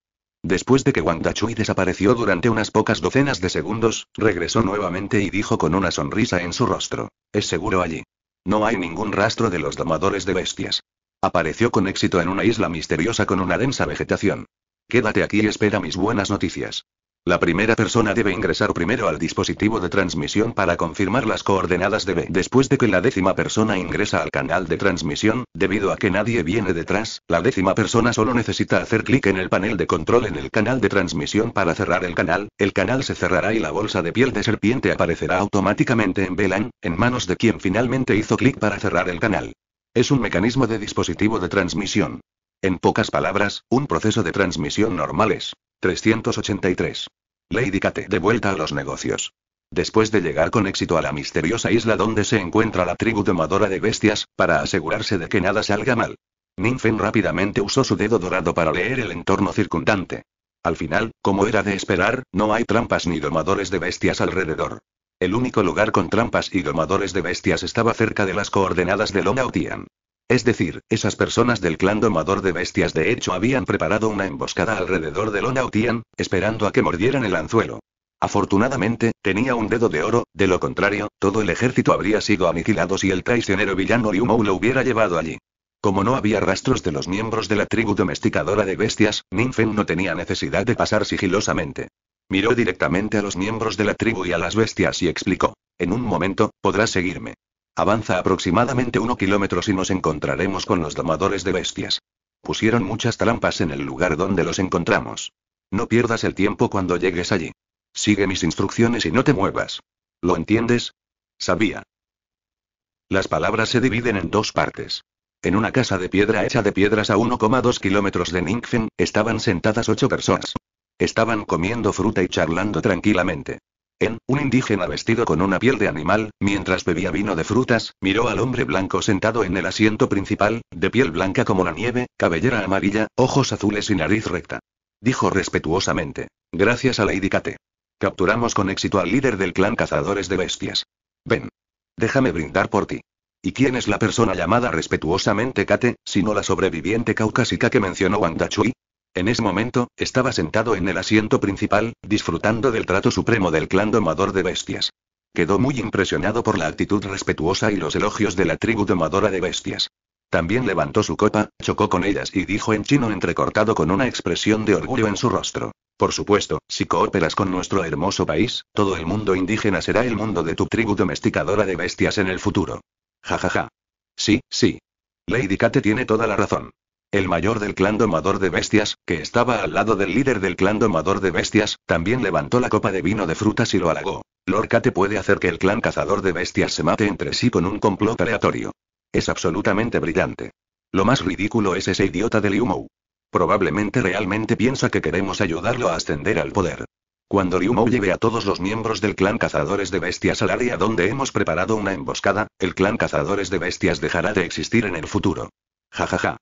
Después de que Wang Chui desapareció durante unas pocas docenas de segundos, regresó nuevamente y dijo con una sonrisa en su rostro. Es seguro allí. No hay ningún rastro de los domadores de bestias. Apareció con éxito en una isla misteriosa con una densa vegetación. Quédate aquí y espera mis buenas noticias. La primera persona debe ingresar primero al dispositivo de transmisión para confirmar las coordenadas de B. Después de que la décima persona ingresa al canal de transmisión, debido a que nadie viene detrás, la décima persona solo necesita hacer clic en el panel de control en el canal de transmisión para cerrar el canal, el canal se cerrará y la bolsa de piel de serpiente aparecerá automáticamente en Belan, en manos de quien finalmente hizo clic para cerrar el canal. Es un mecanismo de dispositivo de transmisión. En pocas palabras, un proceso de transmisión normal es 383. Lady Kate de vuelta a los negocios. Después de llegar con éxito a la misteriosa isla donde se encuentra la tribu domadora de bestias, para asegurarse de que nada salga mal. Ninfen rápidamente usó su dedo dorado para leer el entorno circundante. Al final, como era de esperar, no hay trampas ni domadores de bestias alrededor. El único lugar con trampas y domadores de bestias estaba cerca de las coordenadas de Lona es decir, esas personas del clan domador de bestias de hecho habían preparado una emboscada alrededor de Lonautian, esperando a que mordieran el anzuelo. Afortunadamente, tenía un dedo de oro, de lo contrario, todo el ejército habría sido aniquilado si el traicionero villano Liu Mou lo hubiera llevado allí. Como no había rastros de los miembros de la tribu domesticadora de bestias, Ninfen no tenía necesidad de pasar sigilosamente. Miró directamente a los miembros de la tribu y a las bestias y explicó. En un momento, podrás seguirme. Avanza aproximadamente uno kilómetro y nos encontraremos con los domadores de bestias. Pusieron muchas trampas en el lugar donde los encontramos. No pierdas el tiempo cuando llegues allí. Sigue mis instrucciones y no te muevas. ¿Lo entiendes? Sabía. Las palabras se dividen en dos partes. En una casa de piedra hecha de piedras a 1,2 kilómetros de Ningfen, estaban sentadas ocho personas. Estaban comiendo fruta y charlando tranquilamente. En, un indígena vestido con una piel de animal, mientras bebía vino de frutas, miró al hombre blanco sentado en el asiento principal, de piel blanca como la nieve, cabellera amarilla, ojos azules y nariz recta. Dijo respetuosamente. Gracias a Lady Kate. Capturamos con éxito al líder del clan cazadores de bestias. Ven. Déjame brindar por ti. ¿Y quién es la persona llamada respetuosamente Kate, sino la sobreviviente caucásica que mencionó Wanda Chui? En ese momento, estaba sentado en el asiento principal, disfrutando del trato supremo del clan domador de bestias. Quedó muy impresionado por la actitud respetuosa y los elogios de la tribu domadora de bestias. También levantó su copa, chocó con ellas y dijo en chino entrecortado con una expresión de orgullo en su rostro. Por supuesto, si cooperas con nuestro hermoso país, todo el mundo indígena será el mundo de tu tribu domesticadora de bestias en el futuro. Ja ja ja. Sí, sí. Lady Kate tiene toda la razón. El mayor del clan domador de bestias, que estaba al lado del líder del clan domador de bestias, también levantó la copa de vino de frutas y lo halagó. te puede hacer que el clan cazador de bestias se mate entre sí con un complot aleatorio. Es absolutamente brillante. Lo más ridículo es ese idiota de Liu Probablemente realmente piensa que queremos ayudarlo a ascender al poder. Cuando Liu Mou lleve a todos los miembros del clan cazadores de bestias al área donde hemos preparado una emboscada, el clan cazadores de bestias dejará de existir en el futuro. Ja ja ja.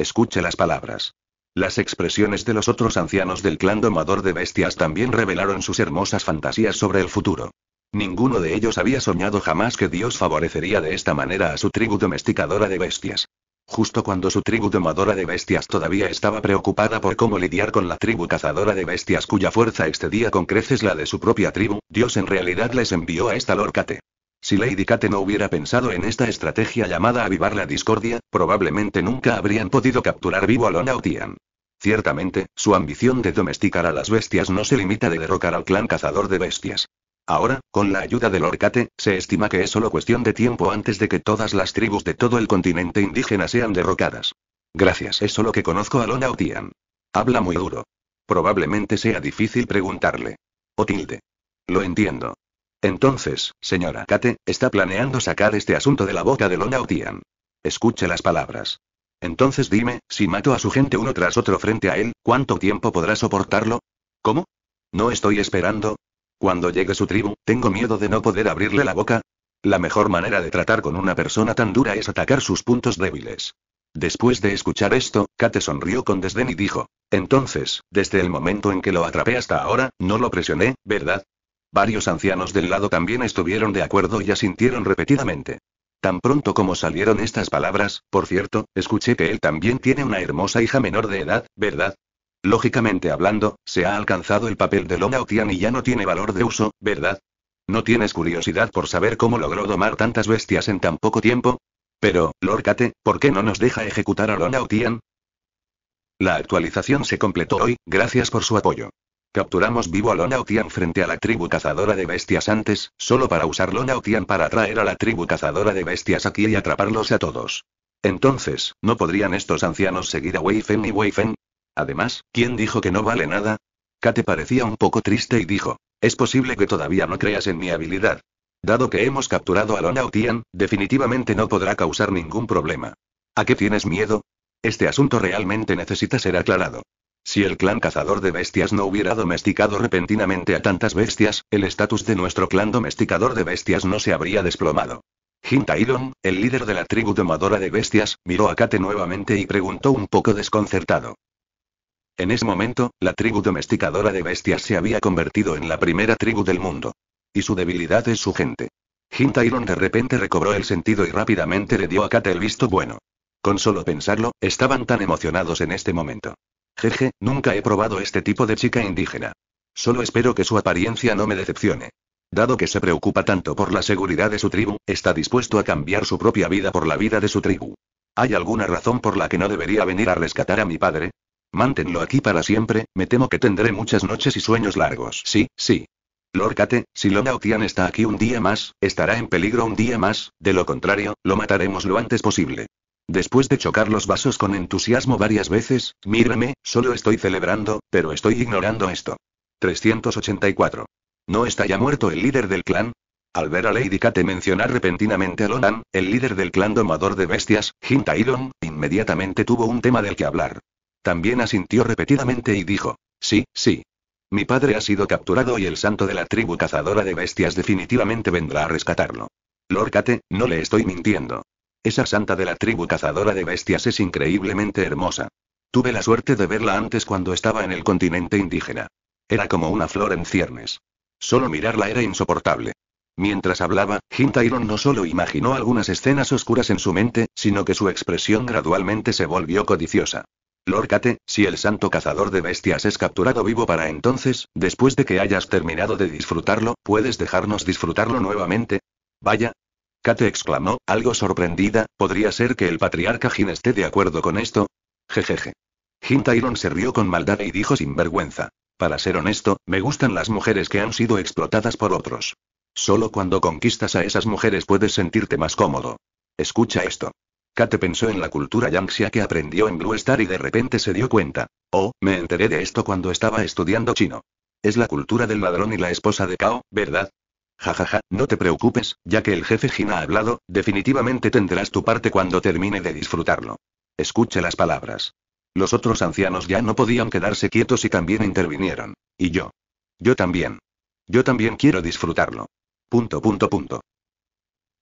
Escuche las palabras. Las expresiones de los otros ancianos del clan domador de bestias también revelaron sus hermosas fantasías sobre el futuro. Ninguno de ellos había soñado jamás que Dios favorecería de esta manera a su tribu domesticadora de bestias. Justo cuando su tribu domadora de bestias todavía estaba preocupada por cómo lidiar con la tribu cazadora de bestias cuya fuerza excedía con creces la de su propia tribu, Dios en realidad les envió a esta Lorcate. Si Lady Kate no hubiera pensado en esta estrategia llamada avivar la discordia, probablemente nunca habrían podido capturar vivo a Lona Ciertamente, su ambición de domesticar a las bestias no se limita de derrocar al clan cazador de bestias. Ahora, con la ayuda del Orcate, se estima que es solo cuestión de tiempo antes de que todas las tribus de todo el continente indígena sean derrocadas. Gracias, es solo que conozco a Lona Habla muy duro. Probablemente sea difícil preguntarle. Otilde. Lo entiendo. Entonces, señora Kate, está planeando sacar este asunto de la boca de Lona Otian. Escuche las palabras. Entonces dime, si mato a su gente uno tras otro frente a él, ¿cuánto tiempo podrá soportarlo? ¿Cómo? No estoy esperando. Cuando llegue su tribu, tengo miedo de no poder abrirle la boca. La mejor manera de tratar con una persona tan dura es atacar sus puntos débiles. Después de escuchar esto, Kate sonrió con desdén y dijo, Entonces, desde el momento en que lo atrapé hasta ahora, no lo presioné, ¿verdad? Varios ancianos del lado también estuvieron de acuerdo y asintieron repetidamente. Tan pronto como salieron estas palabras, por cierto, escuché que él también tiene una hermosa hija menor de edad, ¿verdad? Lógicamente hablando, se ha alcanzado el papel de Lona y ya no tiene valor de uso, ¿verdad? ¿No tienes curiosidad por saber cómo logró domar tantas bestias en tan poco tiempo? Pero, Lord ¿por qué no nos deja ejecutar a Lona La actualización se completó hoy, gracias por su apoyo. Capturamos vivo a Lona frente a la tribu cazadora de bestias antes, solo para usar Lonautian para atraer a la tribu cazadora de bestias aquí y atraparlos a todos. Entonces, ¿no podrían estos ancianos seguir a Weifen y Weifen? Además, ¿quién dijo que no vale nada? Kate parecía un poco triste y dijo, es posible que todavía no creas en mi habilidad. Dado que hemos capturado a Lona definitivamente no podrá causar ningún problema. ¿A qué tienes miedo? Este asunto realmente necesita ser aclarado. Si el clan cazador de bestias no hubiera domesticado repentinamente a tantas bestias, el estatus de nuestro clan domesticador de bestias no se habría desplomado. Jim el líder de la tribu domadora de bestias, miró a Kate nuevamente y preguntó un poco desconcertado. En ese momento, la tribu domesticadora de bestias se había convertido en la primera tribu del mundo. Y su debilidad es su gente. Jim de repente recobró el sentido y rápidamente le dio a Kate el visto bueno. Con solo pensarlo, estaban tan emocionados en este momento. Jeje, nunca he probado este tipo de chica indígena. Solo espero que su apariencia no me decepcione. Dado que se preocupa tanto por la seguridad de su tribu, está dispuesto a cambiar su propia vida por la vida de su tribu. ¿Hay alguna razón por la que no debería venir a rescatar a mi padre? Manténlo aquí para siempre, me temo que tendré muchas noches y sueños largos. Sí, sí. Lórcate, si Lona Otian está aquí un día más, estará en peligro un día más, de lo contrario, lo mataremos lo antes posible. Después de chocar los vasos con entusiasmo varias veces, mírame, solo estoy celebrando, pero estoy ignorando esto. 384. ¿No está ya muerto el líder del clan? Al ver a Lady Kate mencionar repentinamente a Lonan, el líder del clan domador de bestias, Hintaidon, inmediatamente tuvo un tema del que hablar. También asintió repetidamente y dijo, sí, sí. Mi padre ha sido capturado y el santo de la tribu cazadora de bestias definitivamente vendrá a rescatarlo. Lord Kate, no le estoy mintiendo. Esa santa de la tribu cazadora de bestias es increíblemente hermosa. Tuve la suerte de verla antes cuando estaba en el continente indígena. Era como una flor en ciernes. Solo mirarla era insoportable. Mientras hablaba, Hintairon no solo imaginó algunas escenas oscuras en su mente, sino que su expresión gradualmente se volvió codiciosa. Lórcate, si el santo cazador de bestias es capturado vivo para entonces, después de que hayas terminado de disfrutarlo, ¿puedes dejarnos disfrutarlo nuevamente? Vaya, Kate exclamó, algo sorprendida, ¿podría ser que el patriarca Jin esté de acuerdo con esto? Jejeje. Jin Tyron se rió con maldad y dijo sin vergüenza. Para ser honesto, me gustan las mujeres que han sido explotadas por otros. Solo cuando conquistas a esas mujeres puedes sentirte más cómodo. Escucha esto. Kate pensó en la cultura Yangxia que aprendió en Blue Star y de repente se dio cuenta. Oh, me enteré de esto cuando estaba estudiando chino. Es la cultura del ladrón y la esposa de Cao, ¿verdad? Jajaja, ja, ja, no te preocupes, ya que el jefe Jin ha hablado, definitivamente tendrás tu parte cuando termine de disfrutarlo. Escuche las palabras. Los otros ancianos ya no podían quedarse quietos y también intervinieron. Y yo. Yo también. Yo también quiero disfrutarlo. Punto, punto, punto.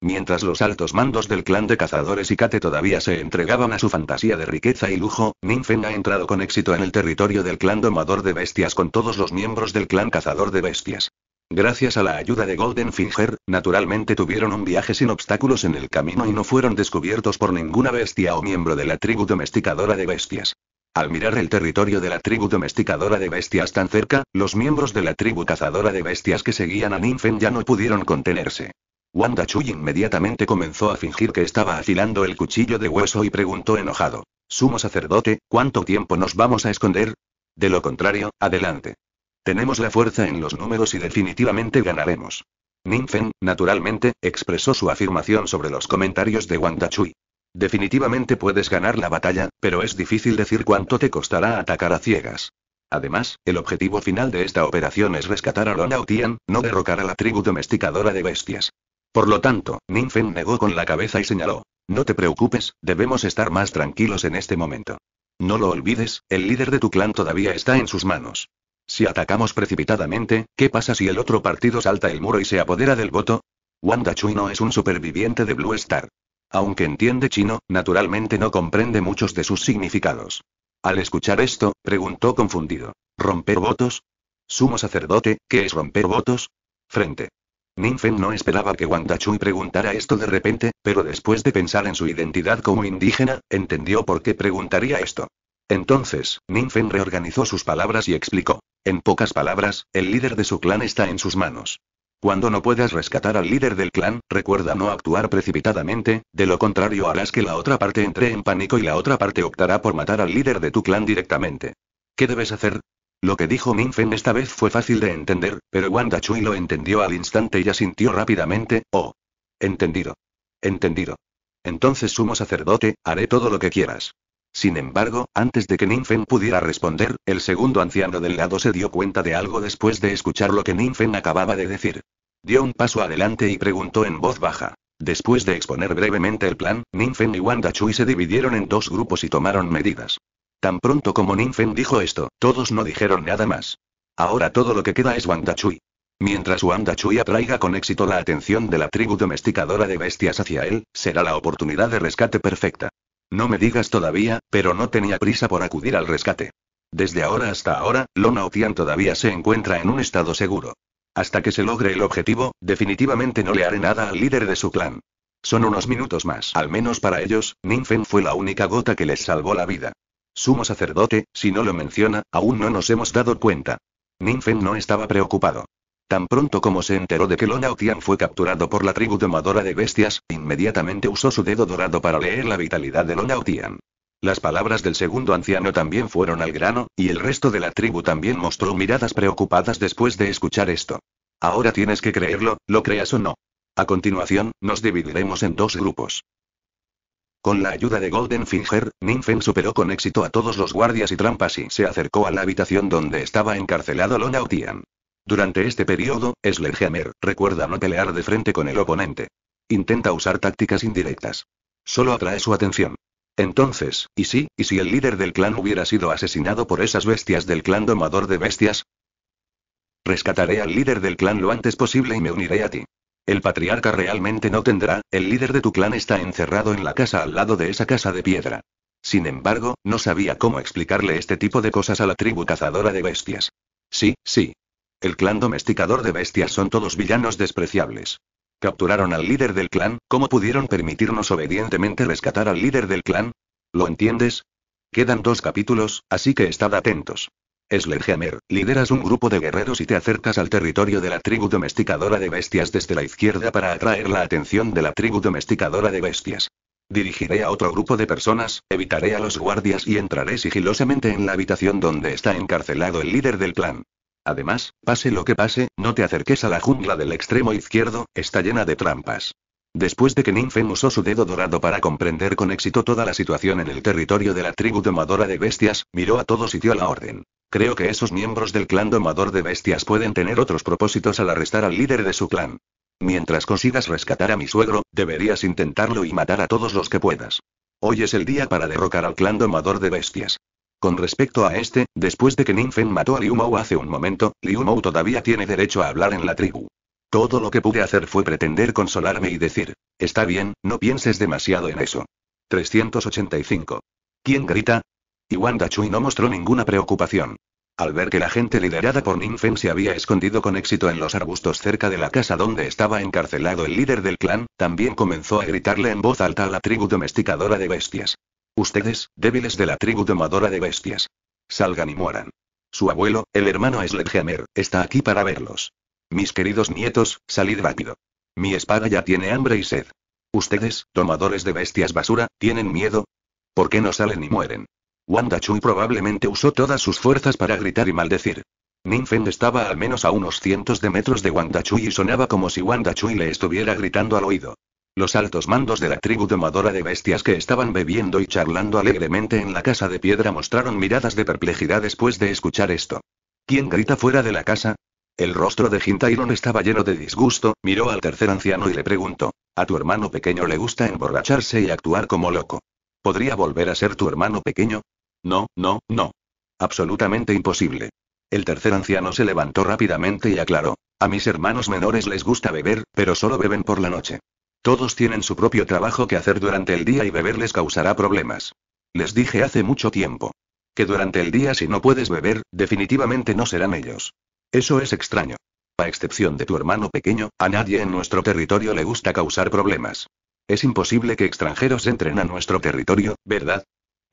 Mientras los altos mandos del clan de cazadores y Kate todavía se entregaban a su fantasía de riqueza y lujo, Ninfen ha entrado con éxito en el territorio del clan domador de bestias con todos los miembros del clan cazador de bestias. Gracias a la ayuda de Golden Finger, naturalmente tuvieron un viaje sin obstáculos en el camino y no fueron descubiertos por ninguna bestia o miembro de la tribu domesticadora de bestias. Al mirar el territorio de la tribu domesticadora de bestias tan cerca, los miembros de la tribu cazadora de bestias que seguían a Ninfen ya no pudieron contenerse. Wanda Chuy inmediatamente comenzó a fingir que estaba afilando el cuchillo de hueso y preguntó enojado. Sumo sacerdote, ¿cuánto tiempo nos vamos a esconder? De lo contrario, adelante. Tenemos la fuerza en los números y definitivamente ganaremos. Ninfen, naturalmente, expresó su afirmación sobre los comentarios de Wang Dachui. Definitivamente puedes ganar la batalla, pero es difícil decir cuánto te costará atacar a ciegas. Además, el objetivo final de esta operación es rescatar a Lona no derrocar a la tribu domesticadora de bestias. Por lo tanto, Ninfen negó con la cabeza y señaló. No te preocupes, debemos estar más tranquilos en este momento. No lo olvides, el líder de tu clan todavía está en sus manos. Si atacamos precipitadamente, ¿qué pasa si el otro partido salta el muro y se apodera del voto? Wanda Chui no es un superviviente de Blue Star. Aunque entiende chino, naturalmente no comprende muchos de sus significados. Al escuchar esto, preguntó confundido. ¿Romper votos? Sumo sacerdote, ¿qué es romper votos? Frente. Ninfen no esperaba que Wanda Chui preguntara esto de repente, pero después de pensar en su identidad como indígena, entendió por qué preguntaría esto. Entonces, Ninfen reorganizó sus palabras y explicó. En pocas palabras, el líder de su clan está en sus manos. Cuando no puedas rescatar al líder del clan, recuerda no actuar precipitadamente, de lo contrario harás que la otra parte entre en pánico y la otra parte optará por matar al líder de tu clan directamente. ¿Qué debes hacer? Lo que dijo Minfen esta vez fue fácil de entender, pero Wanda Chui lo entendió al instante y asintió rápidamente, oh. Entendido. Entendido. Entonces sumo sacerdote, haré todo lo que quieras. Sin embargo, antes de que Ninfen pudiera responder, el segundo anciano del lado se dio cuenta de algo después de escuchar lo que Ninfen acababa de decir. Dio un paso adelante y preguntó en voz baja. Después de exponer brevemente el plan, Ninfen y Wanda Chui se dividieron en dos grupos y tomaron medidas. Tan pronto como Ninfen dijo esto, todos no dijeron nada más. Ahora todo lo que queda es Wanda Chui. Mientras Wanda Chui atraiga con éxito la atención de la tribu domesticadora de bestias hacia él, será la oportunidad de rescate perfecta. No me digas todavía, pero no tenía prisa por acudir al rescate. Desde ahora hasta ahora, Lona Otian todavía se encuentra en un estado seguro. Hasta que se logre el objetivo, definitivamente no le haré nada al líder de su clan. Son unos minutos más. Al menos para ellos, Ninfen fue la única gota que les salvó la vida. Sumo sacerdote, si no lo menciona, aún no nos hemos dado cuenta. Ninfen no estaba preocupado. Tan pronto como se enteró de que Lona fue capturado por la tribu domadora de bestias, inmediatamente usó su dedo dorado para leer la vitalidad de Lona Otian. Las palabras del segundo anciano también fueron al grano, y el resto de la tribu también mostró miradas preocupadas después de escuchar esto. Ahora tienes que creerlo, lo creas o no. A continuación, nos dividiremos en dos grupos. Con la ayuda de Golden Finger, Ninfen superó con éxito a todos los guardias y trampas y se acercó a la habitación donde estaba encarcelado Lona Otian. Durante este periodo, Sledgehammer recuerda no pelear de frente con el oponente. Intenta usar tácticas indirectas. Solo atrae su atención. Entonces, ¿y si, y si el líder del clan hubiera sido asesinado por esas bestias del clan domador de bestias? Rescataré al líder del clan lo antes posible y me uniré a ti. El patriarca realmente no tendrá, el líder de tu clan está encerrado en la casa al lado de esa casa de piedra. Sin embargo, no sabía cómo explicarle este tipo de cosas a la tribu cazadora de bestias. Sí, sí, el clan domesticador de bestias son todos villanos despreciables. Capturaron al líder del clan, ¿cómo pudieron permitirnos obedientemente rescatar al líder del clan? ¿Lo entiendes? Quedan dos capítulos, así que estad atentos. Sledgehammer, lideras un grupo de guerreros y te acercas al territorio de la tribu domesticadora de bestias desde la izquierda para atraer la atención de la tribu domesticadora de bestias. Dirigiré a otro grupo de personas, evitaré a los guardias y entraré sigilosamente en la habitación donde está encarcelado el líder del clan. Además, pase lo que pase, no te acerques a la jungla del extremo izquierdo, está llena de trampas. Después de que Ninfen usó su dedo dorado para comprender con éxito toda la situación en el territorio de la tribu domadora de bestias, miró a todos y dio la orden. Creo que esos miembros del clan domador de bestias pueden tener otros propósitos al arrestar al líder de su clan. Mientras consigas rescatar a mi suegro, deberías intentarlo y matar a todos los que puedas. Hoy es el día para derrocar al clan domador de bestias. Con respecto a este, después de que Ninfen mató a Liu Mou hace un momento, Liu Mou todavía tiene derecho a hablar en la tribu. Todo lo que pude hacer fue pretender consolarme y decir, está bien, no pienses demasiado en eso. 385. ¿Quién grita? Y Wanda Chui no mostró ninguna preocupación. Al ver que la gente liderada por Ninfen se había escondido con éxito en los arbustos cerca de la casa donde estaba encarcelado el líder del clan, también comenzó a gritarle en voz alta a la tribu domesticadora de bestias. Ustedes, débiles de la tribu tomadora de bestias. Salgan y mueran. Su abuelo, el hermano Sledgehammer, está aquí para verlos. Mis queridos nietos, salid rápido. Mi espada ya tiene hambre y sed. Ustedes, tomadores de bestias basura, ¿tienen miedo? ¿Por qué no salen y mueren? Wanda Chui probablemente usó todas sus fuerzas para gritar y maldecir. Ninfen estaba al menos a unos cientos de metros de Wanda Chui y sonaba como si Wanda Chui le estuviera gritando al oído. Los altos mandos de la tribu domadora de bestias que estaban bebiendo y charlando alegremente en la casa de piedra mostraron miradas de perplejidad después de escuchar esto. ¿Quién grita fuera de la casa? El rostro de Hintairon estaba lleno de disgusto, miró al tercer anciano y le preguntó, ¿a tu hermano pequeño le gusta emborracharse y actuar como loco? ¿Podría volver a ser tu hermano pequeño? No, no, no. Absolutamente imposible. El tercer anciano se levantó rápidamente y aclaró, a mis hermanos menores les gusta beber, pero solo beben por la noche. Todos tienen su propio trabajo que hacer durante el día y beber les causará problemas. Les dije hace mucho tiempo. Que durante el día si no puedes beber, definitivamente no serán ellos. Eso es extraño. A excepción de tu hermano pequeño, a nadie en nuestro territorio le gusta causar problemas. Es imposible que extranjeros entren a nuestro territorio, ¿verdad?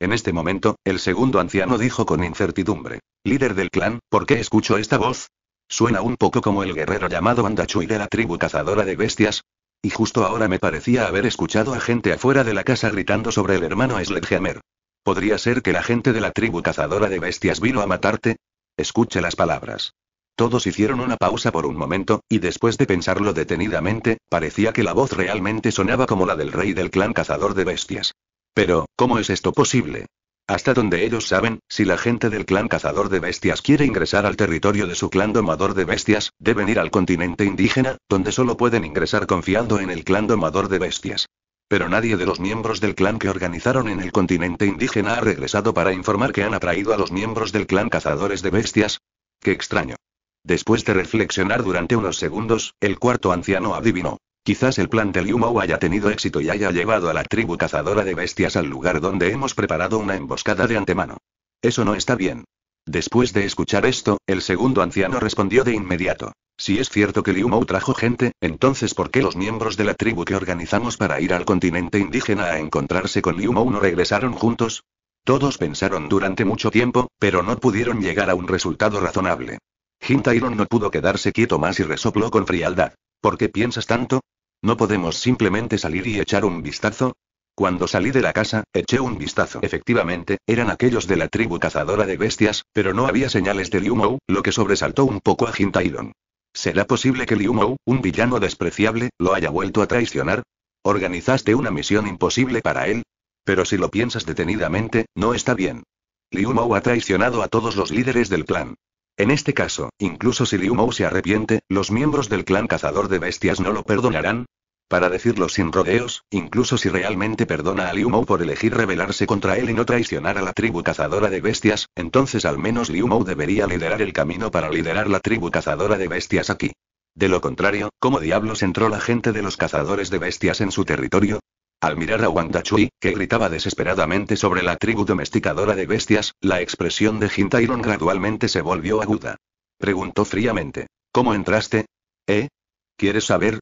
En este momento, el segundo anciano dijo con incertidumbre. Líder del clan, ¿por qué escucho esta voz? Suena un poco como el guerrero llamado Andachui de la tribu cazadora de bestias, y justo ahora me parecía haber escuchado a gente afuera de la casa gritando sobre el hermano Sledgehammer. ¿Podría ser que la gente de la tribu cazadora de bestias vino a matarte? Escuche las palabras. Todos hicieron una pausa por un momento, y después de pensarlo detenidamente, parecía que la voz realmente sonaba como la del rey del clan cazador de bestias. Pero, ¿cómo es esto posible? Hasta donde ellos saben, si la gente del clan cazador de bestias quiere ingresar al territorio de su clan domador de bestias, deben ir al continente indígena, donde solo pueden ingresar confiando en el clan domador de bestias. Pero nadie de los miembros del clan que organizaron en el continente indígena ha regresado para informar que han atraído a los miembros del clan cazadores de bestias. Qué extraño. Después de reflexionar durante unos segundos, el cuarto anciano adivinó. Quizás el plan de Liu Mou haya tenido éxito y haya llevado a la tribu cazadora de bestias al lugar donde hemos preparado una emboscada de antemano. Eso no está bien. Después de escuchar esto, el segundo anciano respondió de inmediato. Si es cierto que Liu Mou trajo gente, entonces ¿por qué los miembros de la tribu que organizamos para ir al continente indígena a encontrarse con Liu Mou no regresaron juntos? Todos pensaron durante mucho tiempo, pero no pudieron llegar a un resultado razonable. Jin no pudo quedarse quieto más y resopló con frialdad. ¿Por qué piensas tanto? ¿No podemos simplemente salir y echar un vistazo? Cuando salí de la casa, eché un vistazo. Efectivamente, eran aquellos de la tribu cazadora de bestias, pero no había señales de Liu Mou, lo que sobresaltó un poco a Hintairon. ¿Será posible que Liu Mou, un villano despreciable, lo haya vuelto a traicionar? ¿Organizaste una misión imposible para él? Pero si lo piensas detenidamente, no está bien. Liu Mou ha traicionado a todos los líderes del clan. En este caso, incluso si Liu Mou se arrepiente, los miembros del clan cazador de bestias no lo perdonarán. Para decirlo sin rodeos, incluso si realmente perdona a Liu Mou por elegir rebelarse contra él y no traicionar a la tribu cazadora de bestias, entonces al menos Liu Mou debería liderar el camino para liderar la tribu cazadora de bestias aquí. De lo contrario, ¿cómo diablos entró la gente de los cazadores de bestias en su territorio? Al mirar a Chui, que gritaba desesperadamente sobre la tribu domesticadora de bestias, la expresión de Hintairon gradualmente se volvió aguda. Preguntó fríamente: ¿Cómo entraste? ¿Eh? ¿Quieres saber?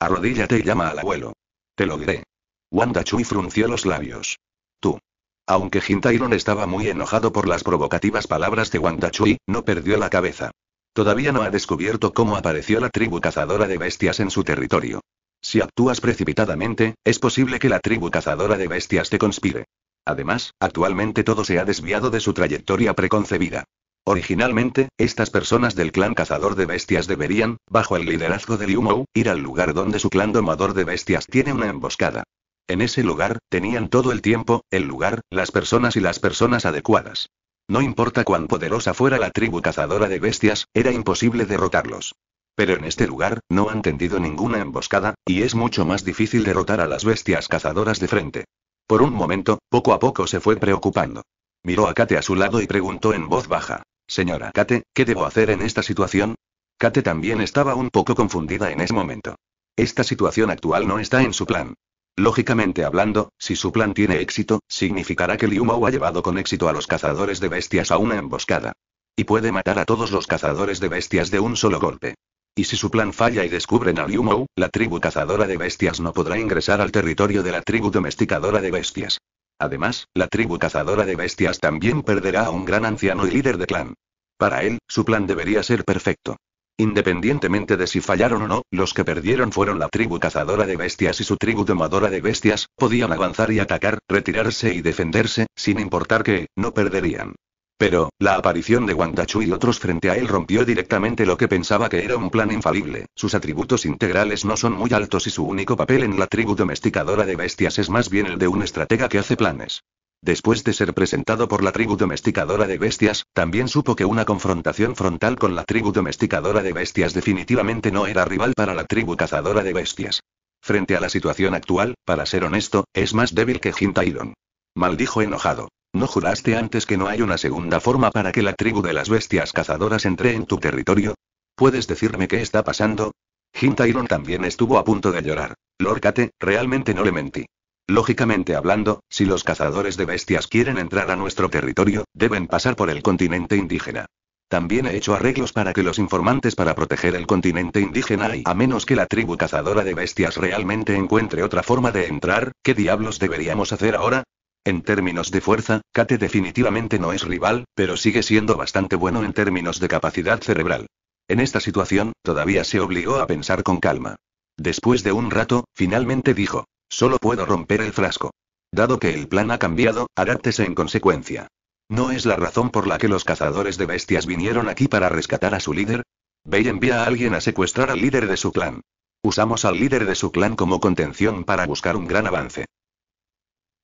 Arrodíllate y llama al abuelo. Te lo diré. Wandachui frunció los labios. Tú. Aunque Hintairon estaba muy enojado por las provocativas palabras de Chui, no perdió la cabeza. Todavía no ha descubierto cómo apareció la tribu cazadora de bestias en su territorio. Si actúas precipitadamente, es posible que la tribu cazadora de bestias te conspire. Además, actualmente todo se ha desviado de su trayectoria preconcebida. Originalmente, estas personas del clan cazador de bestias deberían, bajo el liderazgo de Liu Mou, ir al lugar donde su clan domador de bestias tiene una emboscada. En ese lugar, tenían todo el tiempo, el lugar, las personas y las personas adecuadas. No importa cuán poderosa fuera la tribu cazadora de bestias, era imposible derrotarlos. Pero en este lugar, no han tendido ninguna emboscada, y es mucho más difícil derrotar a las bestias cazadoras de frente. Por un momento, poco a poco se fue preocupando. Miró a Kate a su lado y preguntó en voz baja. Señora Kate, ¿qué debo hacer en esta situación? Kate también estaba un poco confundida en ese momento. Esta situación actual no está en su plan. Lógicamente hablando, si su plan tiene éxito, significará que Liu Mao ha llevado con éxito a los cazadores de bestias a una emboscada. Y puede matar a todos los cazadores de bestias de un solo golpe. Y si su plan falla y descubren a Liu la tribu cazadora de bestias no podrá ingresar al territorio de la tribu domesticadora de bestias. Además, la tribu cazadora de bestias también perderá a un gran anciano y líder de clan. Para él, su plan debería ser perfecto. Independientemente de si fallaron o no, los que perdieron fueron la tribu cazadora de bestias y su tribu domadora de bestias, podían avanzar y atacar, retirarse y defenderse, sin importar que, no perderían. Pero, la aparición de Wandachu y otros frente a él rompió directamente lo que pensaba que era un plan infalible. Sus atributos integrales no son muy altos y su único papel en la tribu domesticadora de bestias es más bien el de un estratega que hace planes. Después de ser presentado por la tribu domesticadora de bestias, también supo que una confrontación frontal con la tribu domesticadora de bestias definitivamente no era rival para la tribu cazadora de bestias. Frente a la situación actual, para ser honesto, es más débil que Hintairon. Maldijo enojado. ¿No juraste antes que no hay una segunda forma para que la tribu de las bestias cazadoras entre en tu territorio? ¿Puedes decirme qué está pasando? Hintairon también estuvo a punto de llorar. Lord realmente no le mentí. Lógicamente hablando, si los cazadores de bestias quieren entrar a nuestro territorio, deben pasar por el continente indígena. También he hecho arreglos para que los informantes para proteger el continente indígena y a menos que la tribu cazadora de bestias realmente encuentre otra forma de entrar, ¿qué diablos deberíamos hacer ahora? En términos de fuerza, Kate definitivamente no es rival, pero sigue siendo bastante bueno en términos de capacidad cerebral. En esta situación, todavía se obligó a pensar con calma. Después de un rato, finalmente dijo, solo puedo romper el frasco. Dado que el plan ha cambiado, adáptese en consecuencia. ¿No es la razón por la que los cazadores de bestias vinieron aquí para rescatar a su líder? Bey envía a alguien a secuestrar al líder de su clan. Usamos al líder de su clan como contención para buscar un gran avance.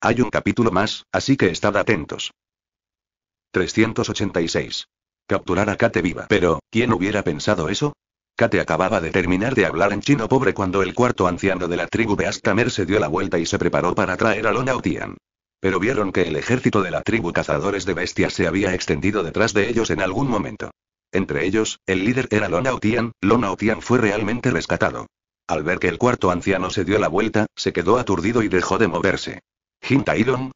Hay un capítulo más, así que estad atentos. 386. Capturar a Kate viva. Pero, ¿quién hubiera pensado eso? Kate acababa de terminar de hablar en chino pobre cuando el cuarto anciano de la tribu Beastamer se dio la vuelta y se preparó para traer a Lonautian. Pero vieron que el ejército de la tribu cazadores de bestias se había extendido detrás de ellos en algún momento. Entre ellos, el líder era Lonautian, Lonautian fue realmente rescatado. Al ver que el cuarto anciano se dio la vuelta, se quedó aturdido y dejó de moverse. Jim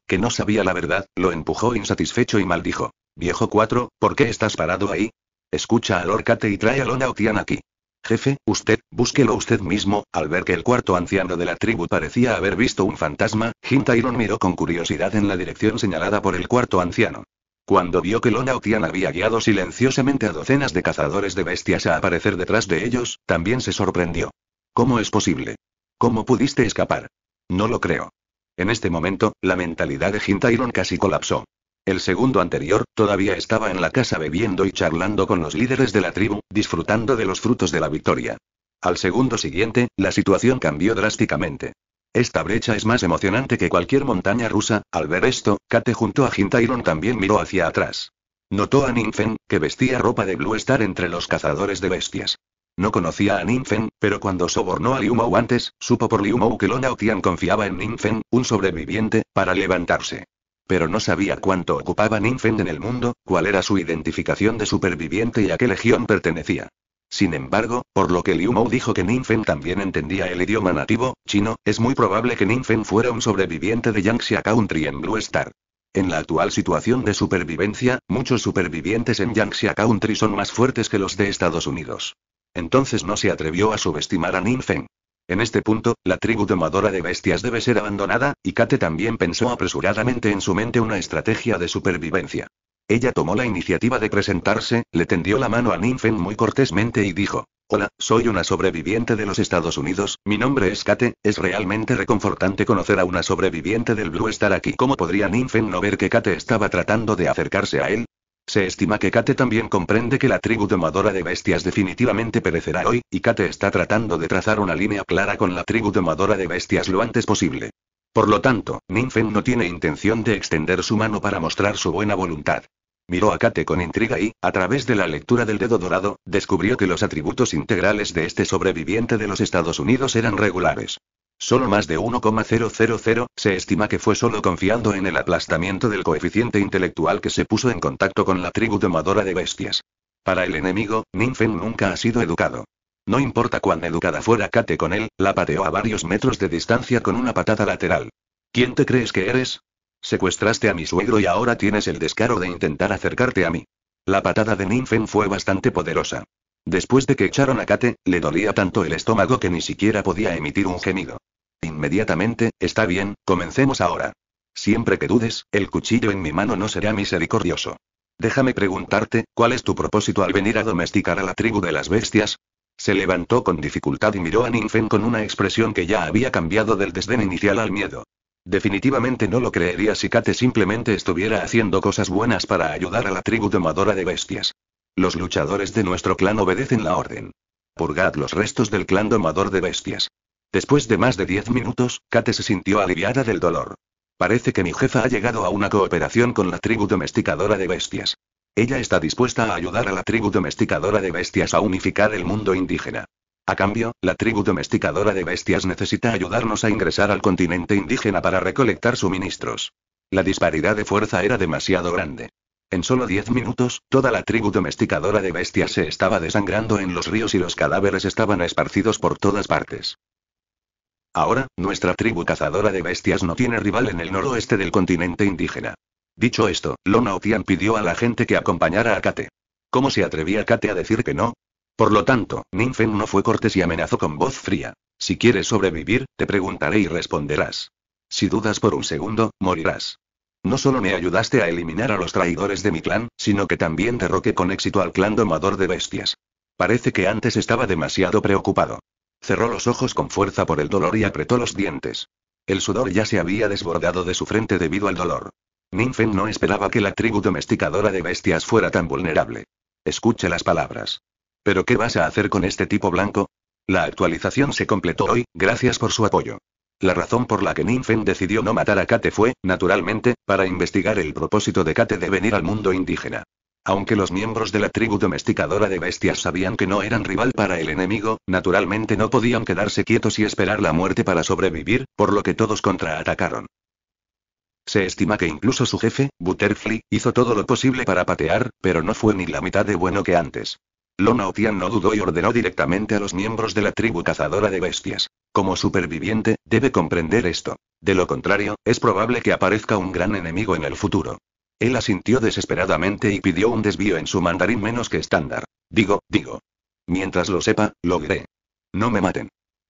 que no sabía la verdad, lo empujó insatisfecho y maldijo. Viejo 4, ¿por qué estás parado ahí? Escucha al Orcate y trae a Lona aquí. Jefe, usted, búsquelo usted mismo. Al ver que el cuarto anciano de la tribu parecía haber visto un fantasma, Jim Iron miró con curiosidad en la dirección señalada por el cuarto anciano. Cuando vio que Lona Otian había guiado silenciosamente a docenas de cazadores de bestias a aparecer detrás de ellos, también se sorprendió. ¿Cómo es posible? ¿Cómo pudiste escapar? No lo creo. En este momento, la mentalidad de Hintairon casi colapsó. El segundo anterior, todavía estaba en la casa bebiendo y charlando con los líderes de la tribu, disfrutando de los frutos de la victoria. Al segundo siguiente, la situación cambió drásticamente. Esta brecha es más emocionante que cualquier montaña rusa. Al ver esto, Kate junto a Hintairon también miró hacia atrás. Notó a Ninfen, que vestía ropa de Blue Star entre los cazadores de bestias. No conocía a Ninfen, pero cuando sobornó a Liu Mou antes, supo por Liu Mou que Lona Tian confiaba en Ninfen, un sobreviviente, para levantarse. Pero no sabía cuánto ocupaba Ninfen en el mundo, cuál era su identificación de superviviente y a qué legión pertenecía. Sin embargo, por lo que Liu Mou dijo que Ninfen también entendía el idioma nativo, chino, es muy probable que Ninfen fuera un sobreviviente de Yangxia Country en Blue Star. En la actual situación de supervivencia, muchos supervivientes en Yangxia Country son más fuertes que los de Estados Unidos. Entonces no se atrevió a subestimar a Ninfen. En este punto, la tribu domadora de bestias debe ser abandonada, y Kate también pensó apresuradamente en su mente una estrategia de supervivencia. Ella tomó la iniciativa de presentarse, le tendió la mano a Ninfen muy cortésmente y dijo, Hola, soy una sobreviviente de los Estados Unidos, mi nombre es Kate, es realmente reconfortante conocer a una sobreviviente del Blue Star aquí. ¿Cómo podría Ninfen no ver que Kate estaba tratando de acercarse a él? Se estima que Kate también comprende que la tribu domadora de bestias definitivamente perecerá hoy, y Kate está tratando de trazar una línea clara con la tribu domadora de bestias lo antes posible. Por lo tanto, Ninfen no tiene intención de extender su mano para mostrar su buena voluntad. Miró a Kate con intriga y, a través de la lectura del dedo dorado, descubrió que los atributos integrales de este sobreviviente de los Estados Unidos eran regulares. Solo más de 1,000, se estima que fue solo confiando en el aplastamiento del coeficiente intelectual que se puso en contacto con la tribu domadora de bestias. Para el enemigo, Ninfen nunca ha sido educado. No importa cuán educada fuera Kate con él, la pateó a varios metros de distancia con una patada lateral. ¿Quién te crees que eres? Secuestraste a mi suegro y ahora tienes el descaro de intentar acercarte a mí. La patada de Ninfen fue bastante poderosa. Después de que echaron a Kate, le dolía tanto el estómago que ni siquiera podía emitir un gemido. Inmediatamente, está bien, comencemos ahora. Siempre que dudes, el cuchillo en mi mano no será misericordioso. Déjame preguntarte, ¿cuál es tu propósito al venir a domesticar a la tribu de las bestias? Se levantó con dificultad y miró a Ninfen con una expresión que ya había cambiado del desdén inicial al miedo. Definitivamente no lo creería si Kate simplemente estuviera haciendo cosas buenas para ayudar a la tribu domadora de bestias. Los luchadores de nuestro clan obedecen la orden. Purgad los restos del clan domador de bestias. Después de más de diez minutos, Kate se sintió aliviada del dolor. Parece que mi jefa ha llegado a una cooperación con la tribu domesticadora de bestias. Ella está dispuesta a ayudar a la tribu domesticadora de bestias a unificar el mundo indígena. A cambio, la tribu domesticadora de bestias necesita ayudarnos a ingresar al continente indígena para recolectar suministros. La disparidad de fuerza era demasiado grande. En solo diez minutos, toda la tribu domesticadora de bestias se estaba desangrando en los ríos y los cadáveres estaban esparcidos por todas partes. Ahora, nuestra tribu cazadora de bestias no tiene rival en el noroeste del continente indígena. Dicho esto, Lona Otian pidió a la gente que acompañara a Kate. ¿Cómo se atrevía Kate a decir que no? Por lo tanto, Ninfen no fue cortés y amenazó con voz fría. Si quieres sobrevivir, te preguntaré y responderás. Si dudas por un segundo, morirás. No solo me ayudaste a eliminar a los traidores de mi clan, sino que también derroqué con éxito al clan domador de bestias. Parece que antes estaba demasiado preocupado. Cerró los ojos con fuerza por el dolor y apretó los dientes. El sudor ya se había desbordado de su frente debido al dolor. Ninfen no esperaba que la tribu domesticadora de bestias fuera tan vulnerable. Escuche las palabras. ¿Pero qué vas a hacer con este tipo blanco? La actualización se completó hoy, gracias por su apoyo. La razón por la que Ninfen decidió no matar a Kate fue, naturalmente, para investigar el propósito de Kate de venir al mundo indígena. Aunque los miembros de la tribu domesticadora de bestias sabían que no eran rival para el enemigo, naturalmente no podían quedarse quietos y esperar la muerte para sobrevivir, por lo que todos contraatacaron. Se estima que incluso su jefe, Butterfly, hizo todo lo posible para patear, pero no fue ni la mitad de bueno que antes. Lona Otian no dudó y ordenó directamente a los miembros de la tribu cazadora de bestias. Como superviviente, debe comprender esto. De lo contrario, es probable que aparezca un gran enemigo en el futuro. Él asintió desesperadamente y pidió un desvío en su mandarín menos que estándar. Digo, digo. Mientras lo sepa, lo diré. No me maten.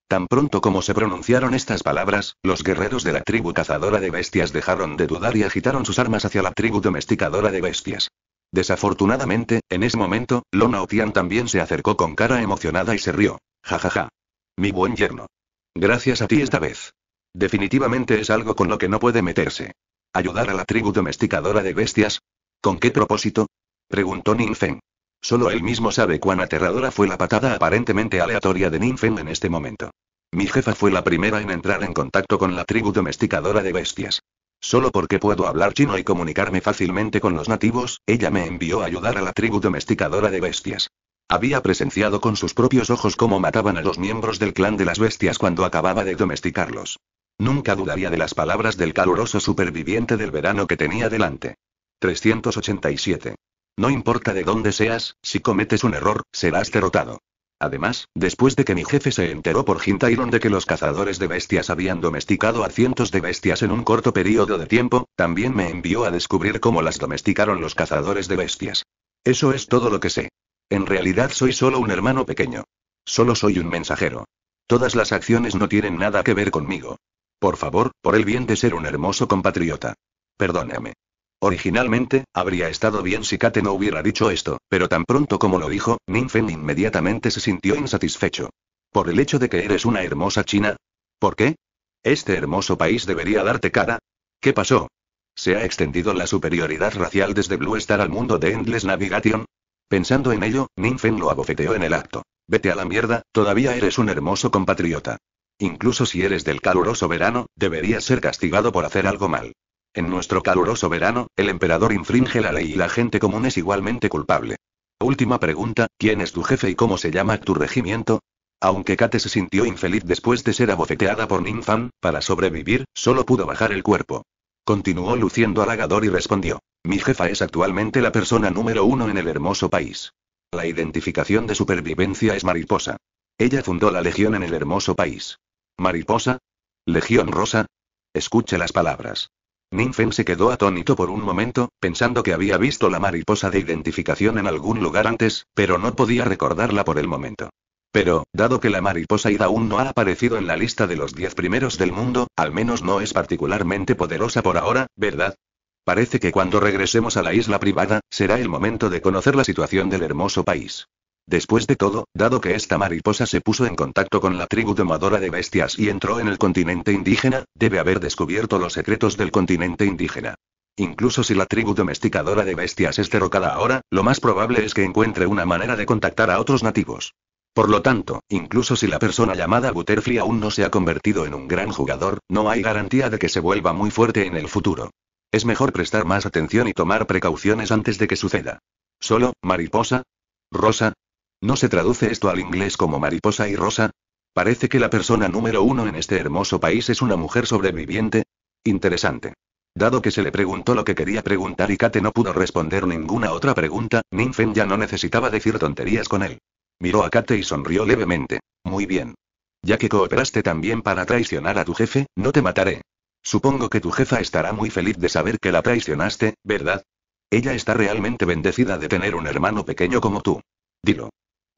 Tan pronto como se pronunciaron estas palabras, los guerreros de la tribu cazadora de bestias dejaron de dudar y agitaron sus armas hacia la tribu domesticadora de bestias. Desafortunadamente, en ese momento, Lona Otian también se acercó con cara emocionada y se rió. Jajaja. Ja, ja. Mi buen yerno. Gracias a ti esta vez. Definitivamente es algo con lo que no puede meterse. ¿Ayudar a la tribu domesticadora de bestias? ¿Con qué propósito? Preguntó Ninfen. Solo él mismo sabe cuán aterradora fue la patada aparentemente aleatoria de Ninfen en este momento. Mi jefa fue la primera en entrar en contacto con la tribu domesticadora de bestias. Solo porque puedo hablar chino y comunicarme fácilmente con los nativos, ella me envió a ayudar a la tribu domesticadora de bestias. Había presenciado con sus propios ojos cómo mataban a los miembros del clan de las bestias cuando acababa de domesticarlos. Nunca dudaría de las palabras del caluroso superviviente del verano que tenía delante. 387. No importa de dónde seas, si cometes un error, serás derrotado. Además, después de que mi jefe se enteró por Hintairon de que los cazadores de bestias habían domesticado a cientos de bestias en un corto periodo de tiempo, también me envió a descubrir cómo las domesticaron los cazadores de bestias. Eso es todo lo que sé. En realidad soy solo un hermano pequeño. Solo soy un mensajero. Todas las acciones no tienen nada que ver conmigo. Por favor, por el bien de ser un hermoso compatriota. Perdóname. Originalmente, habría estado bien si Kate no hubiera dicho esto, pero tan pronto como lo dijo, Ninfen inmediatamente se sintió insatisfecho. ¿Por el hecho de que eres una hermosa china? ¿Por qué? ¿Este hermoso país debería darte cara? ¿Qué pasó? ¿Se ha extendido la superioridad racial desde Blue Star al mundo de Endless Navigation? Pensando en ello, Ninfen lo abofeteó en el acto. Vete a la mierda, todavía eres un hermoso compatriota. Incluso si eres del caluroso verano, deberías ser castigado por hacer algo mal. En nuestro caluroso verano, el emperador infringe la ley y la gente común es igualmente culpable. Última pregunta, ¿quién es tu jefe y cómo se llama tu regimiento? Aunque Kate se sintió infeliz después de ser abofeteada por Ninfan, para sobrevivir, solo pudo bajar el cuerpo. Continuó luciendo halagador y respondió. Mi jefa es actualmente la persona número uno en el hermoso país. La identificación de supervivencia es mariposa. Ella fundó la legión en el hermoso país. ¿Mariposa? ¿Legión rosa? Escuche las palabras. Ninfen se quedó atónito por un momento, pensando que había visto la mariposa de identificación en algún lugar antes, pero no podía recordarla por el momento. Pero, dado que la mariposa Ida aún no ha aparecido en la lista de los 10 primeros del mundo, al menos no es particularmente poderosa por ahora, ¿verdad? Parece que cuando regresemos a la isla privada, será el momento de conocer la situación del hermoso país. Después de todo, dado que esta mariposa se puso en contacto con la tribu domadora de bestias y entró en el continente indígena, debe haber descubierto los secretos del continente indígena. Incluso si la tribu domesticadora de bestias es derrocada ahora, lo más probable es que encuentre una manera de contactar a otros nativos. Por lo tanto, incluso si la persona llamada Butterfly aún no se ha convertido en un gran jugador, no hay garantía de que se vuelva muy fuerte en el futuro. Es mejor prestar más atención y tomar precauciones antes de que suceda. Solo, mariposa, Rosa, ¿No se traduce esto al inglés como mariposa y rosa? Parece que la persona número uno en este hermoso país es una mujer sobreviviente. Interesante. Dado que se le preguntó lo que quería preguntar y Kate no pudo responder ninguna otra pregunta, Ninfen ya no necesitaba decir tonterías con él. Miró a Kate y sonrió levemente. Muy bien. Ya que cooperaste también para traicionar a tu jefe, no te mataré. Supongo que tu jefa estará muy feliz de saber que la traicionaste, ¿verdad? Ella está realmente bendecida de tener un hermano pequeño como tú. Dilo.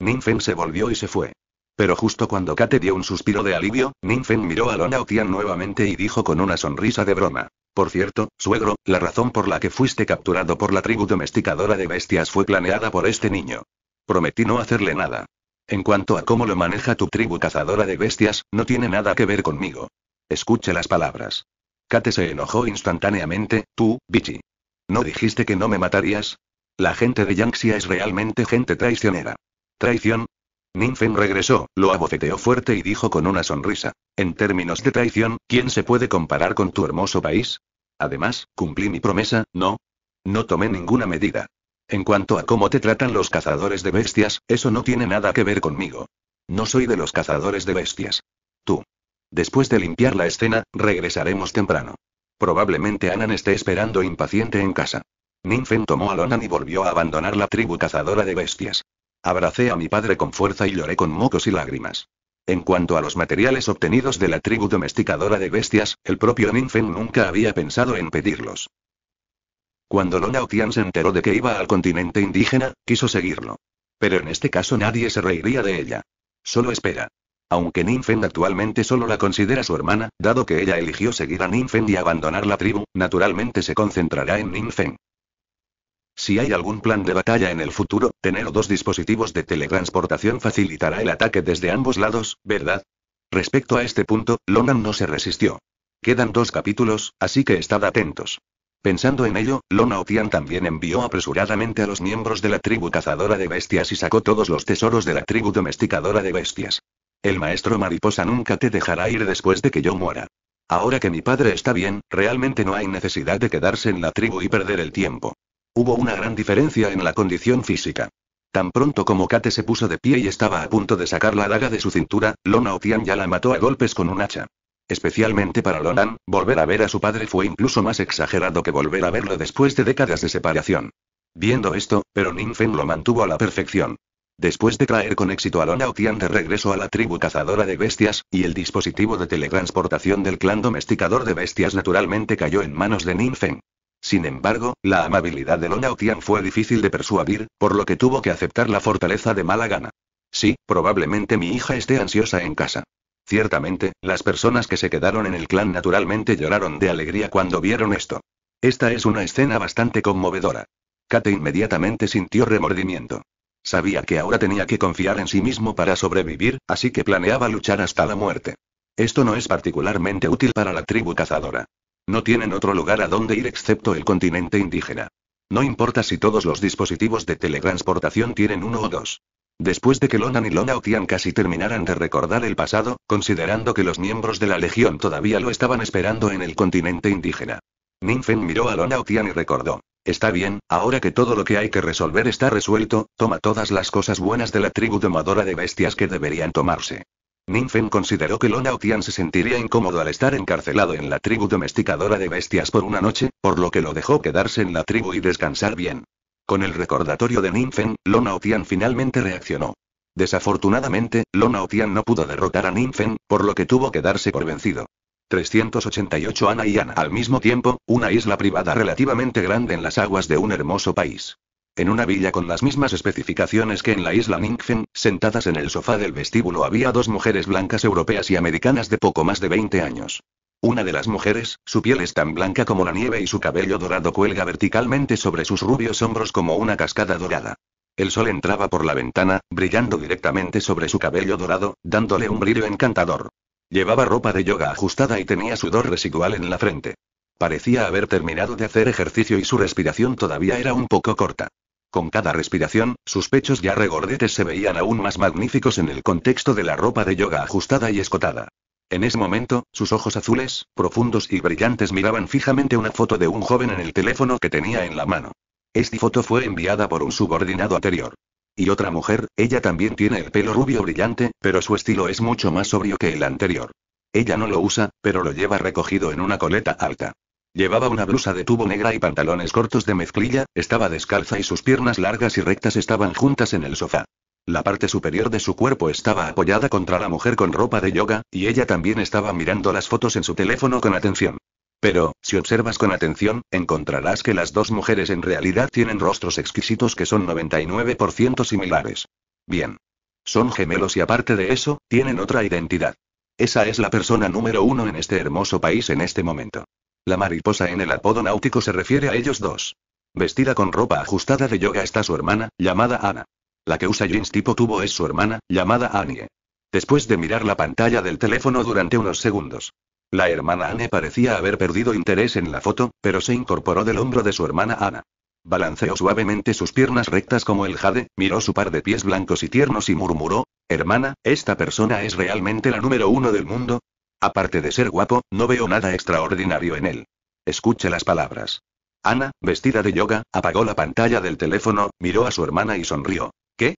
Ninfen se volvió y se fue. Pero justo cuando Kate dio un suspiro de alivio, Ninfen miró a Lona Otian nuevamente y dijo con una sonrisa de broma. Por cierto, suegro, la razón por la que fuiste capturado por la tribu domesticadora de bestias fue planeada por este niño. Prometí no hacerle nada. En cuanto a cómo lo maneja tu tribu cazadora de bestias, no tiene nada que ver conmigo. Escuche las palabras. Kate se enojó instantáneamente, tú, Bichi. ¿No dijiste que no me matarías? La gente de Yangxia es realmente gente traicionera. ¿Traición? Ninfen regresó, lo abofeteó fuerte y dijo con una sonrisa. En términos de traición, ¿quién se puede comparar con tu hermoso país? Además, cumplí mi promesa, ¿no? No tomé ninguna medida. En cuanto a cómo te tratan los cazadores de bestias, eso no tiene nada que ver conmigo. No soy de los cazadores de bestias. Tú. Después de limpiar la escena, regresaremos temprano. Probablemente Anan esté esperando impaciente en casa. Ninfen tomó a Lonan y volvió a abandonar la tribu cazadora de bestias. Abracé a mi padre con fuerza y lloré con mocos y lágrimas. En cuanto a los materiales obtenidos de la tribu domesticadora de bestias, el propio Ninfen nunca había pensado en pedirlos. Cuando Lonao se enteró de que iba al continente indígena, quiso seguirlo. Pero en este caso nadie se reiría de ella. Solo espera. Aunque Ninfen actualmente solo la considera su hermana, dado que ella eligió seguir a Ninfen y abandonar la tribu, naturalmente se concentrará en Ninfen. Si hay algún plan de batalla en el futuro, tener dos dispositivos de teletransportación facilitará el ataque desde ambos lados, ¿verdad? Respecto a este punto, Lonan no se resistió. Quedan dos capítulos, así que estad atentos. Pensando en ello, Lona Otian también envió apresuradamente a los miembros de la tribu cazadora de bestias y sacó todos los tesoros de la tribu domesticadora de bestias. El maestro mariposa nunca te dejará ir después de que yo muera. Ahora que mi padre está bien, realmente no hay necesidad de quedarse en la tribu y perder el tiempo. Hubo una gran diferencia en la condición física. Tan pronto como Kate se puso de pie y estaba a punto de sacar la daga de su cintura, Lona Otian ya la mató a golpes con un hacha. Especialmente para Lonan, volver a ver a su padre fue incluso más exagerado que volver a verlo después de décadas de separación. Viendo esto, pero Ninfen lo mantuvo a la perfección. Después de traer con éxito a Lona Otian de regreso a la tribu cazadora de bestias, y el dispositivo de teletransportación del clan domesticador de bestias naturalmente cayó en manos de Ninfen. Sin embargo, la amabilidad de Lona fue difícil de persuadir, por lo que tuvo que aceptar la fortaleza de mala gana. Sí, probablemente mi hija esté ansiosa en casa. Ciertamente, las personas que se quedaron en el clan naturalmente lloraron de alegría cuando vieron esto. Esta es una escena bastante conmovedora. Kate inmediatamente sintió remordimiento. Sabía que ahora tenía que confiar en sí mismo para sobrevivir, así que planeaba luchar hasta la muerte. Esto no es particularmente útil para la tribu cazadora. No tienen otro lugar a donde ir excepto el continente indígena. No importa si todos los dispositivos de teletransportación tienen uno o dos. Después de que Lonan y Lona Otian casi terminaran de recordar el pasado, considerando que los miembros de la Legión todavía lo estaban esperando en el continente indígena. Ninfen miró a Lona Otian y recordó. Está bien, ahora que todo lo que hay que resolver está resuelto, toma todas las cosas buenas de la tribu domadora de bestias que deberían tomarse. Ninfen consideró que Lona se sentiría incómodo al estar encarcelado en la tribu domesticadora de bestias por una noche, por lo que lo dejó quedarse en la tribu y descansar bien. Con el recordatorio de Ninfen, Lona Otian finalmente reaccionó. Desafortunadamente, Lona no pudo derrotar a Ninfen, por lo que tuvo que darse por vencido. 388 Ana y Ana. Al mismo tiempo, una isla privada relativamente grande en las aguas de un hermoso país en una villa con las mismas especificaciones que en la isla Ningfen, sentadas en el sofá del vestíbulo había dos mujeres blancas europeas y americanas de poco más de 20 años. Una de las mujeres, su piel es tan blanca como la nieve y su cabello dorado cuelga verticalmente sobre sus rubios hombros como una cascada dorada. El sol entraba por la ventana, brillando directamente sobre su cabello dorado, dándole un brillo encantador. Llevaba ropa de yoga ajustada y tenía sudor residual en la frente. Parecía haber terminado de hacer ejercicio y su respiración todavía era un poco corta. Con cada respiración, sus pechos ya regordetes se veían aún más magníficos en el contexto de la ropa de yoga ajustada y escotada. En ese momento, sus ojos azules, profundos y brillantes miraban fijamente una foto de un joven en el teléfono que tenía en la mano. Esta foto fue enviada por un subordinado anterior. Y otra mujer, ella también tiene el pelo rubio brillante, pero su estilo es mucho más sobrio que el anterior. Ella no lo usa, pero lo lleva recogido en una coleta alta. Llevaba una blusa de tubo negra y pantalones cortos de mezclilla, estaba descalza y sus piernas largas y rectas estaban juntas en el sofá. La parte superior de su cuerpo estaba apoyada contra la mujer con ropa de yoga, y ella también estaba mirando las fotos en su teléfono con atención. Pero, si observas con atención, encontrarás que las dos mujeres en realidad tienen rostros exquisitos que son 99% similares. Bien. Son gemelos y aparte de eso, tienen otra identidad. Esa es la persona número uno en este hermoso país en este momento. La mariposa en el apodo náutico se refiere a ellos dos. Vestida con ropa ajustada de yoga está su hermana, llamada Ana. La que usa jeans tipo tubo es su hermana, llamada Annie. Después de mirar la pantalla del teléfono durante unos segundos. La hermana Anne parecía haber perdido interés en la foto, pero se incorporó del hombro de su hermana Ana. Balanceó suavemente sus piernas rectas como el jade, miró su par de pies blancos y tiernos y murmuró, Hermana, ¿esta persona es realmente la número uno del mundo? Aparte de ser guapo, no veo nada extraordinario en él. Escuche las palabras. Ana, vestida de yoga, apagó la pantalla del teléfono, miró a su hermana y sonrió. ¿Qué?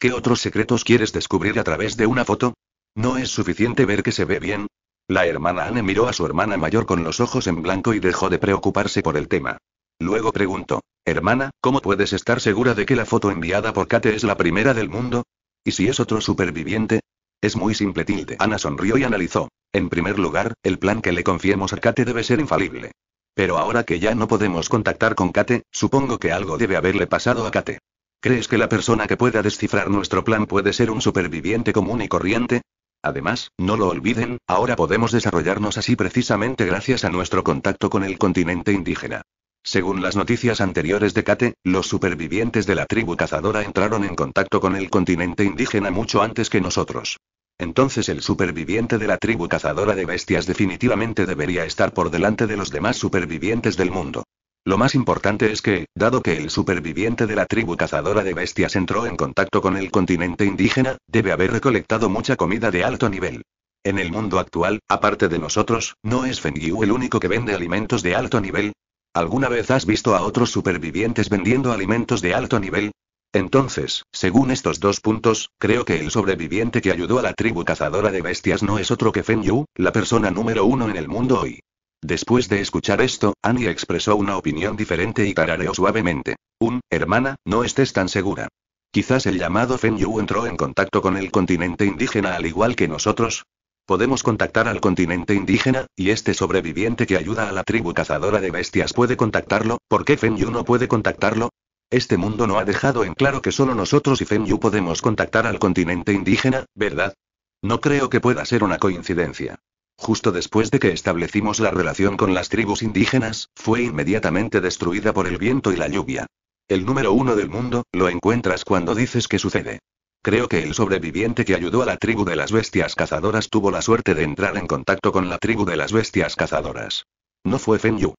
¿Qué otros secretos quieres descubrir a través de una foto? ¿No es suficiente ver que se ve bien? La hermana Anne miró a su hermana mayor con los ojos en blanco y dejó de preocuparse por el tema. Luego preguntó, Hermana, ¿cómo puedes estar segura de que la foto enviada por Kate es la primera del mundo? ¿Y si es otro superviviente? Es muy simple tilde. Ana sonrió y analizó. En primer lugar, el plan que le confiemos a Kate debe ser infalible. Pero ahora que ya no podemos contactar con Kate, supongo que algo debe haberle pasado a Kate. ¿Crees que la persona que pueda descifrar nuestro plan puede ser un superviviente común y corriente? Además, no lo olviden, ahora podemos desarrollarnos así precisamente gracias a nuestro contacto con el continente indígena. Según las noticias anteriores de Kate, los supervivientes de la tribu cazadora entraron en contacto con el continente indígena mucho antes que nosotros. Entonces el superviviente de la tribu cazadora de bestias definitivamente debería estar por delante de los demás supervivientes del mundo. Lo más importante es que, dado que el superviviente de la tribu cazadora de bestias entró en contacto con el continente indígena, debe haber recolectado mucha comida de alto nivel. En el mundo actual, aparte de nosotros, ¿no es Feng Yu el único que vende alimentos de alto nivel? ¿Alguna vez has visto a otros supervivientes vendiendo alimentos de alto nivel? Entonces, según estos dos puntos, creo que el sobreviviente que ayudó a la tribu cazadora de bestias no es otro que Fen Yu, la persona número uno en el mundo hoy. Después de escuchar esto, Annie expresó una opinión diferente y tarareó suavemente. Un, hermana, no estés tan segura. Quizás el llamado Fen Yu entró en contacto con el continente indígena al igual que nosotros. Podemos contactar al continente indígena, y este sobreviviente que ayuda a la tribu cazadora de bestias puede contactarlo, ¿por qué Fen Yu no puede contactarlo? Este mundo no ha dejado en claro que solo nosotros y Fenyu podemos contactar al continente indígena, ¿verdad? No creo que pueda ser una coincidencia. Justo después de que establecimos la relación con las tribus indígenas, fue inmediatamente destruida por el viento y la lluvia. El número uno del mundo, lo encuentras cuando dices que sucede. Creo que el sobreviviente que ayudó a la tribu de las bestias cazadoras tuvo la suerte de entrar en contacto con la tribu de las bestias cazadoras. No fue Fenyu.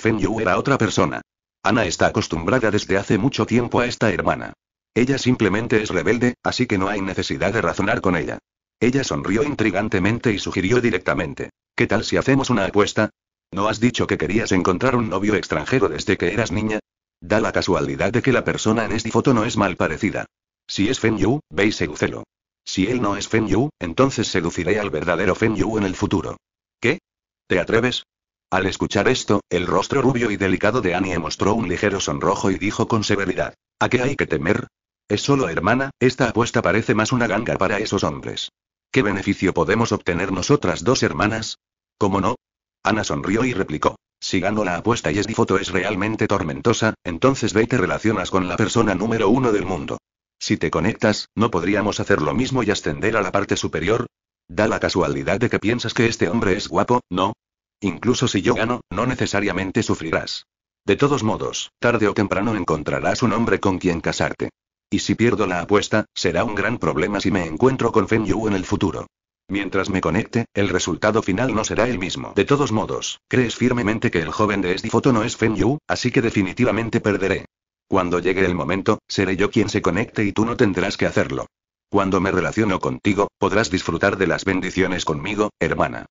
Yu. era otra persona. Ana está acostumbrada desde hace mucho tiempo a esta hermana. Ella simplemente es rebelde, así que no hay necesidad de razonar con ella. Ella sonrió intrigantemente y sugirió directamente. ¿Qué tal si hacemos una apuesta? ¿No has dicho que querías encontrar un novio extranjero desde que eras niña? Da la casualidad de que la persona en esta foto no es mal parecida. Si es Fen Yu, ve y sedúcelo. Si él no es Fen Yu, entonces seduciré al verdadero Fen Yu en el futuro. ¿Qué? ¿Te atreves? Al escuchar esto, el rostro rubio y delicado de Annie mostró un ligero sonrojo y dijo con severidad, ¿A qué hay que temer? Es solo hermana, esta apuesta parece más una ganga para esos hombres. ¿Qué beneficio podemos obtener nosotras dos hermanas? ¿Cómo no? Ana sonrió y replicó. Si gano la apuesta y es foto es realmente tormentosa, entonces ve y te relacionas con la persona número uno del mundo. Si te conectas, ¿no podríamos hacer lo mismo y ascender a la parte superior? Da la casualidad de que piensas que este hombre es guapo, ¿no? Incluso si yo gano, no necesariamente sufrirás. De todos modos, tarde o temprano encontrarás un hombre con quien casarte. Y si pierdo la apuesta, será un gran problema si me encuentro con Feng Yu en el futuro. Mientras me conecte, el resultado final no será el mismo. De todos modos, crees firmemente que el joven de este foto no es Fen Yu, así que definitivamente perderé. Cuando llegue el momento, seré yo quien se conecte y tú no tendrás que hacerlo. Cuando me relaciono contigo, podrás disfrutar de las bendiciones conmigo, hermana.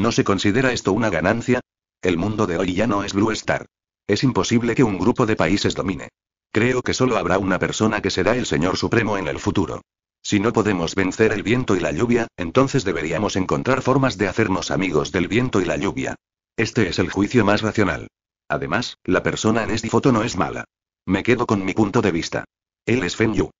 ¿No se considera esto una ganancia? El mundo de hoy ya no es Blue Star. Es imposible que un grupo de países domine. Creo que solo habrá una persona que será el Señor Supremo en el futuro. Si no podemos vencer el viento y la lluvia, entonces deberíamos encontrar formas de hacernos amigos del viento y la lluvia. Este es el juicio más racional. Además, la persona en esta foto no es mala. Me quedo con mi punto de vista. Él es Fenyu.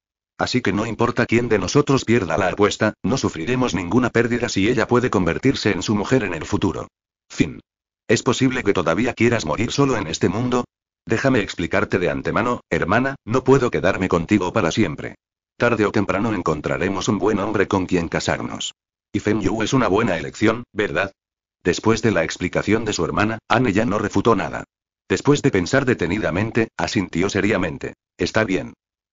Así que no importa quién de nosotros pierda la apuesta, no sufriremos ninguna pérdida si ella puede convertirse en su mujer en el futuro. Fin. ¿Es posible que todavía quieras morir solo en este mundo? Déjame explicarte de antemano, hermana, no puedo quedarme contigo para siempre. Tarde o temprano encontraremos un buen hombre con quien casarnos. Y Fen Yu es una buena elección, ¿verdad? Después de la explicación de su hermana, Anne ya no refutó nada. Después de pensar detenidamente, asintió seriamente. Está bien.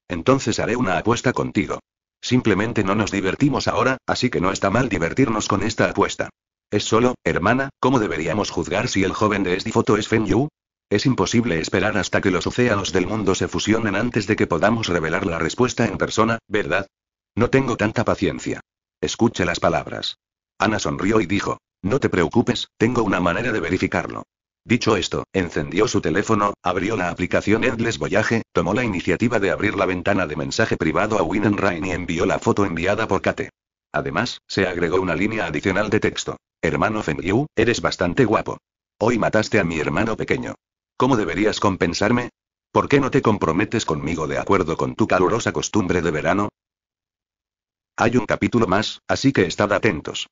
Entonces haré una apuesta contigo. Simplemente no nos divertimos ahora, así que no está mal divertirnos con esta apuesta. Es solo, hermana, ¿cómo deberíamos juzgar si el joven de esta foto es Fen Yu? Es imposible esperar hasta que los océanos del mundo se fusionen antes de que podamos revelar la respuesta en persona, ¿verdad? No tengo tanta paciencia. Escuche las palabras. Ana sonrió y dijo, no te preocupes, tengo una manera de verificarlo. Dicho esto, encendió su teléfono, abrió la aplicación Endless Voyage, tomó la iniciativa de abrir la ventana de mensaje privado a Rain y envió la foto enviada por Kate. Además, se agregó una línea adicional de texto. Hermano Fengyu, eres bastante guapo. Hoy mataste a mi hermano pequeño. ¿Cómo deberías compensarme? ¿Por qué no te comprometes conmigo de acuerdo con tu calurosa costumbre de verano? Hay un capítulo más, así que estad atentos.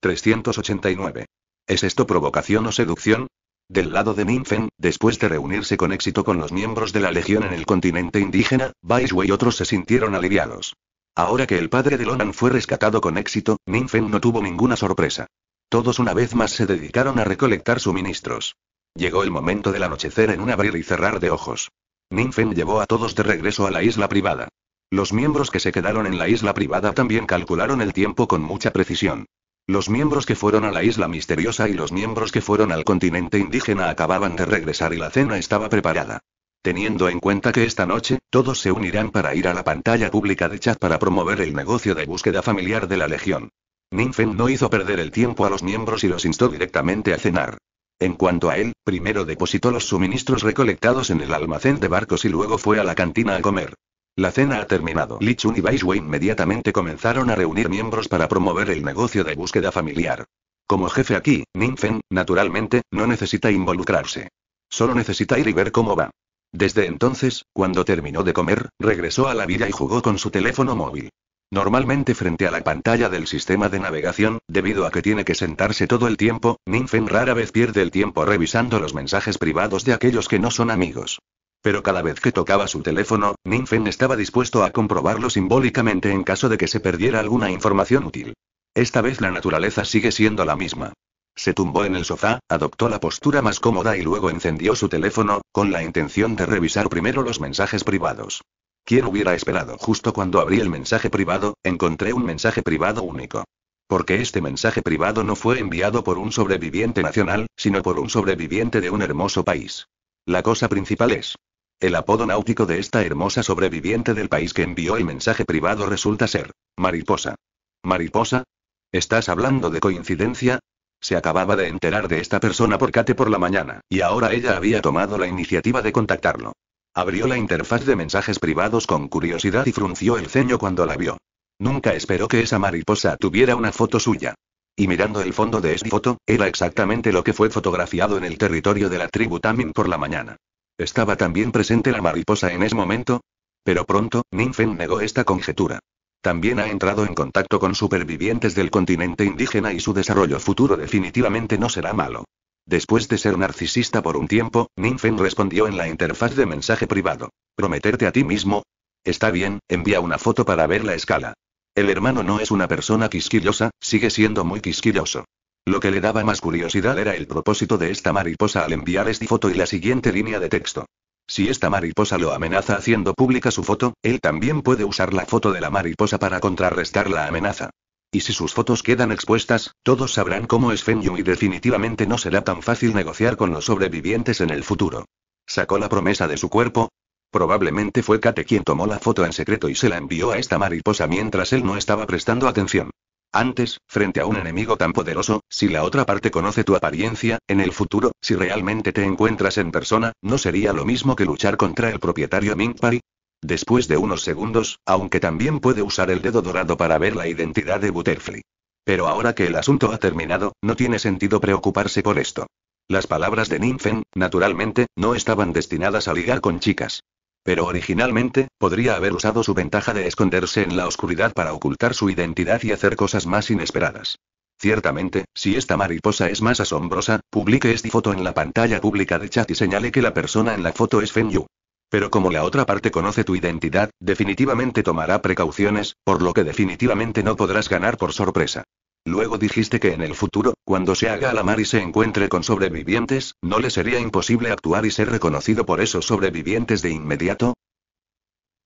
389. ¿Es esto provocación o seducción? Del lado de Ninfen, después de reunirse con éxito con los miembros de la Legión en el continente indígena, Baishui y otros se sintieron aliviados. Ahora que el padre de Lonan fue rescatado con éxito, Ninfen no tuvo ninguna sorpresa. Todos una vez más se dedicaron a recolectar suministros. Llegó el momento del anochecer en un abrir y cerrar de ojos. Ninfen llevó a todos de regreso a la isla privada. Los miembros que se quedaron en la isla privada también calcularon el tiempo con mucha precisión. Los miembros que fueron a la isla misteriosa y los miembros que fueron al continente indígena acababan de regresar y la cena estaba preparada. Teniendo en cuenta que esta noche, todos se unirán para ir a la pantalla pública de chat para promover el negocio de búsqueda familiar de la Legión. Ninfen no hizo perder el tiempo a los miembros y los instó directamente a cenar. En cuanto a él, primero depositó los suministros recolectados en el almacén de barcos y luego fue a la cantina a comer. La cena ha terminado. Li Chun y Bai inmediatamente comenzaron a reunir miembros para promover el negocio de búsqueda familiar. Como jefe aquí, Ninfen, naturalmente, no necesita involucrarse. Solo necesita ir y ver cómo va. Desde entonces, cuando terminó de comer, regresó a la villa y jugó con su teléfono móvil. Normalmente frente a la pantalla del sistema de navegación, debido a que tiene que sentarse todo el tiempo, Ninfen rara vez pierde el tiempo revisando los mensajes privados de aquellos que no son amigos. Pero cada vez que tocaba su teléfono, Ninfen estaba dispuesto a comprobarlo simbólicamente en caso de que se perdiera alguna información útil. Esta vez la naturaleza sigue siendo la misma. Se tumbó en el sofá, adoptó la postura más cómoda y luego encendió su teléfono, con la intención de revisar primero los mensajes privados. ¿Quién hubiera esperado? Justo cuando abrí el mensaje privado, encontré un mensaje privado único. Porque este mensaje privado no fue enviado por un sobreviviente nacional, sino por un sobreviviente de un hermoso país. La cosa principal es, el apodo náutico de esta hermosa sobreviviente del país que envió el mensaje privado resulta ser Mariposa. ¿Mariposa? ¿Estás hablando de coincidencia? Se acababa de enterar de esta persona por Kate por la mañana, y ahora ella había tomado la iniciativa de contactarlo. Abrió la interfaz de mensajes privados con curiosidad y frunció el ceño cuando la vio. Nunca esperó que esa mariposa tuviera una foto suya. Y mirando el fondo de esta foto, era exactamente lo que fue fotografiado en el territorio de la tribu Tamin por la mañana. ¿Estaba también presente la mariposa en ese momento? Pero pronto, Ninfen negó esta conjetura. También ha entrado en contacto con supervivientes del continente indígena y su desarrollo futuro definitivamente no será malo. Después de ser narcisista por un tiempo, Ninfen respondió en la interfaz de mensaje privado. ¿Prometerte a ti mismo? Está bien, envía una foto para ver la escala. El hermano no es una persona quisquillosa, sigue siendo muy quisquilloso. Lo que le daba más curiosidad era el propósito de esta mariposa al enviar esta foto y la siguiente línea de texto. Si esta mariposa lo amenaza haciendo pública su foto, él también puede usar la foto de la mariposa para contrarrestar la amenaza. Y si sus fotos quedan expuestas, todos sabrán cómo es Fenyu y definitivamente no será tan fácil negociar con los sobrevivientes en el futuro. ¿Sacó la promesa de su cuerpo? Probablemente fue Kate quien tomó la foto en secreto y se la envió a esta mariposa mientras él no estaba prestando atención. Antes, frente a un enemigo tan poderoso, si la otra parte conoce tu apariencia, en el futuro, si realmente te encuentras en persona, ¿no sería lo mismo que luchar contra el propietario Mingpari? Después de unos segundos, aunque también puede usar el dedo dorado para ver la identidad de Butterfly. Pero ahora que el asunto ha terminado, no tiene sentido preocuparse por esto. Las palabras de Ninfen, naturalmente, no estaban destinadas a ligar con chicas pero originalmente, podría haber usado su ventaja de esconderse en la oscuridad para ocultar su identidad y hacer cosas más inesperadas. Ciertamente, si esta mariposa es más asombrosa, publique esta foto en la pantalla pública de chat y señale que la persona en la foto es Fen Yu. Pero como la otra parte conoce tu identidad, definitivamente tomará precauciones, por lo que definitivamente no podrás ganar por sorpresa. Luego dijiste que en el futuro, cuando se haga a la mar y se encuentre con sobrevivientes, ¿no le sería imposible actuar y ser reconocido por esos sobrevivientes de inmediato?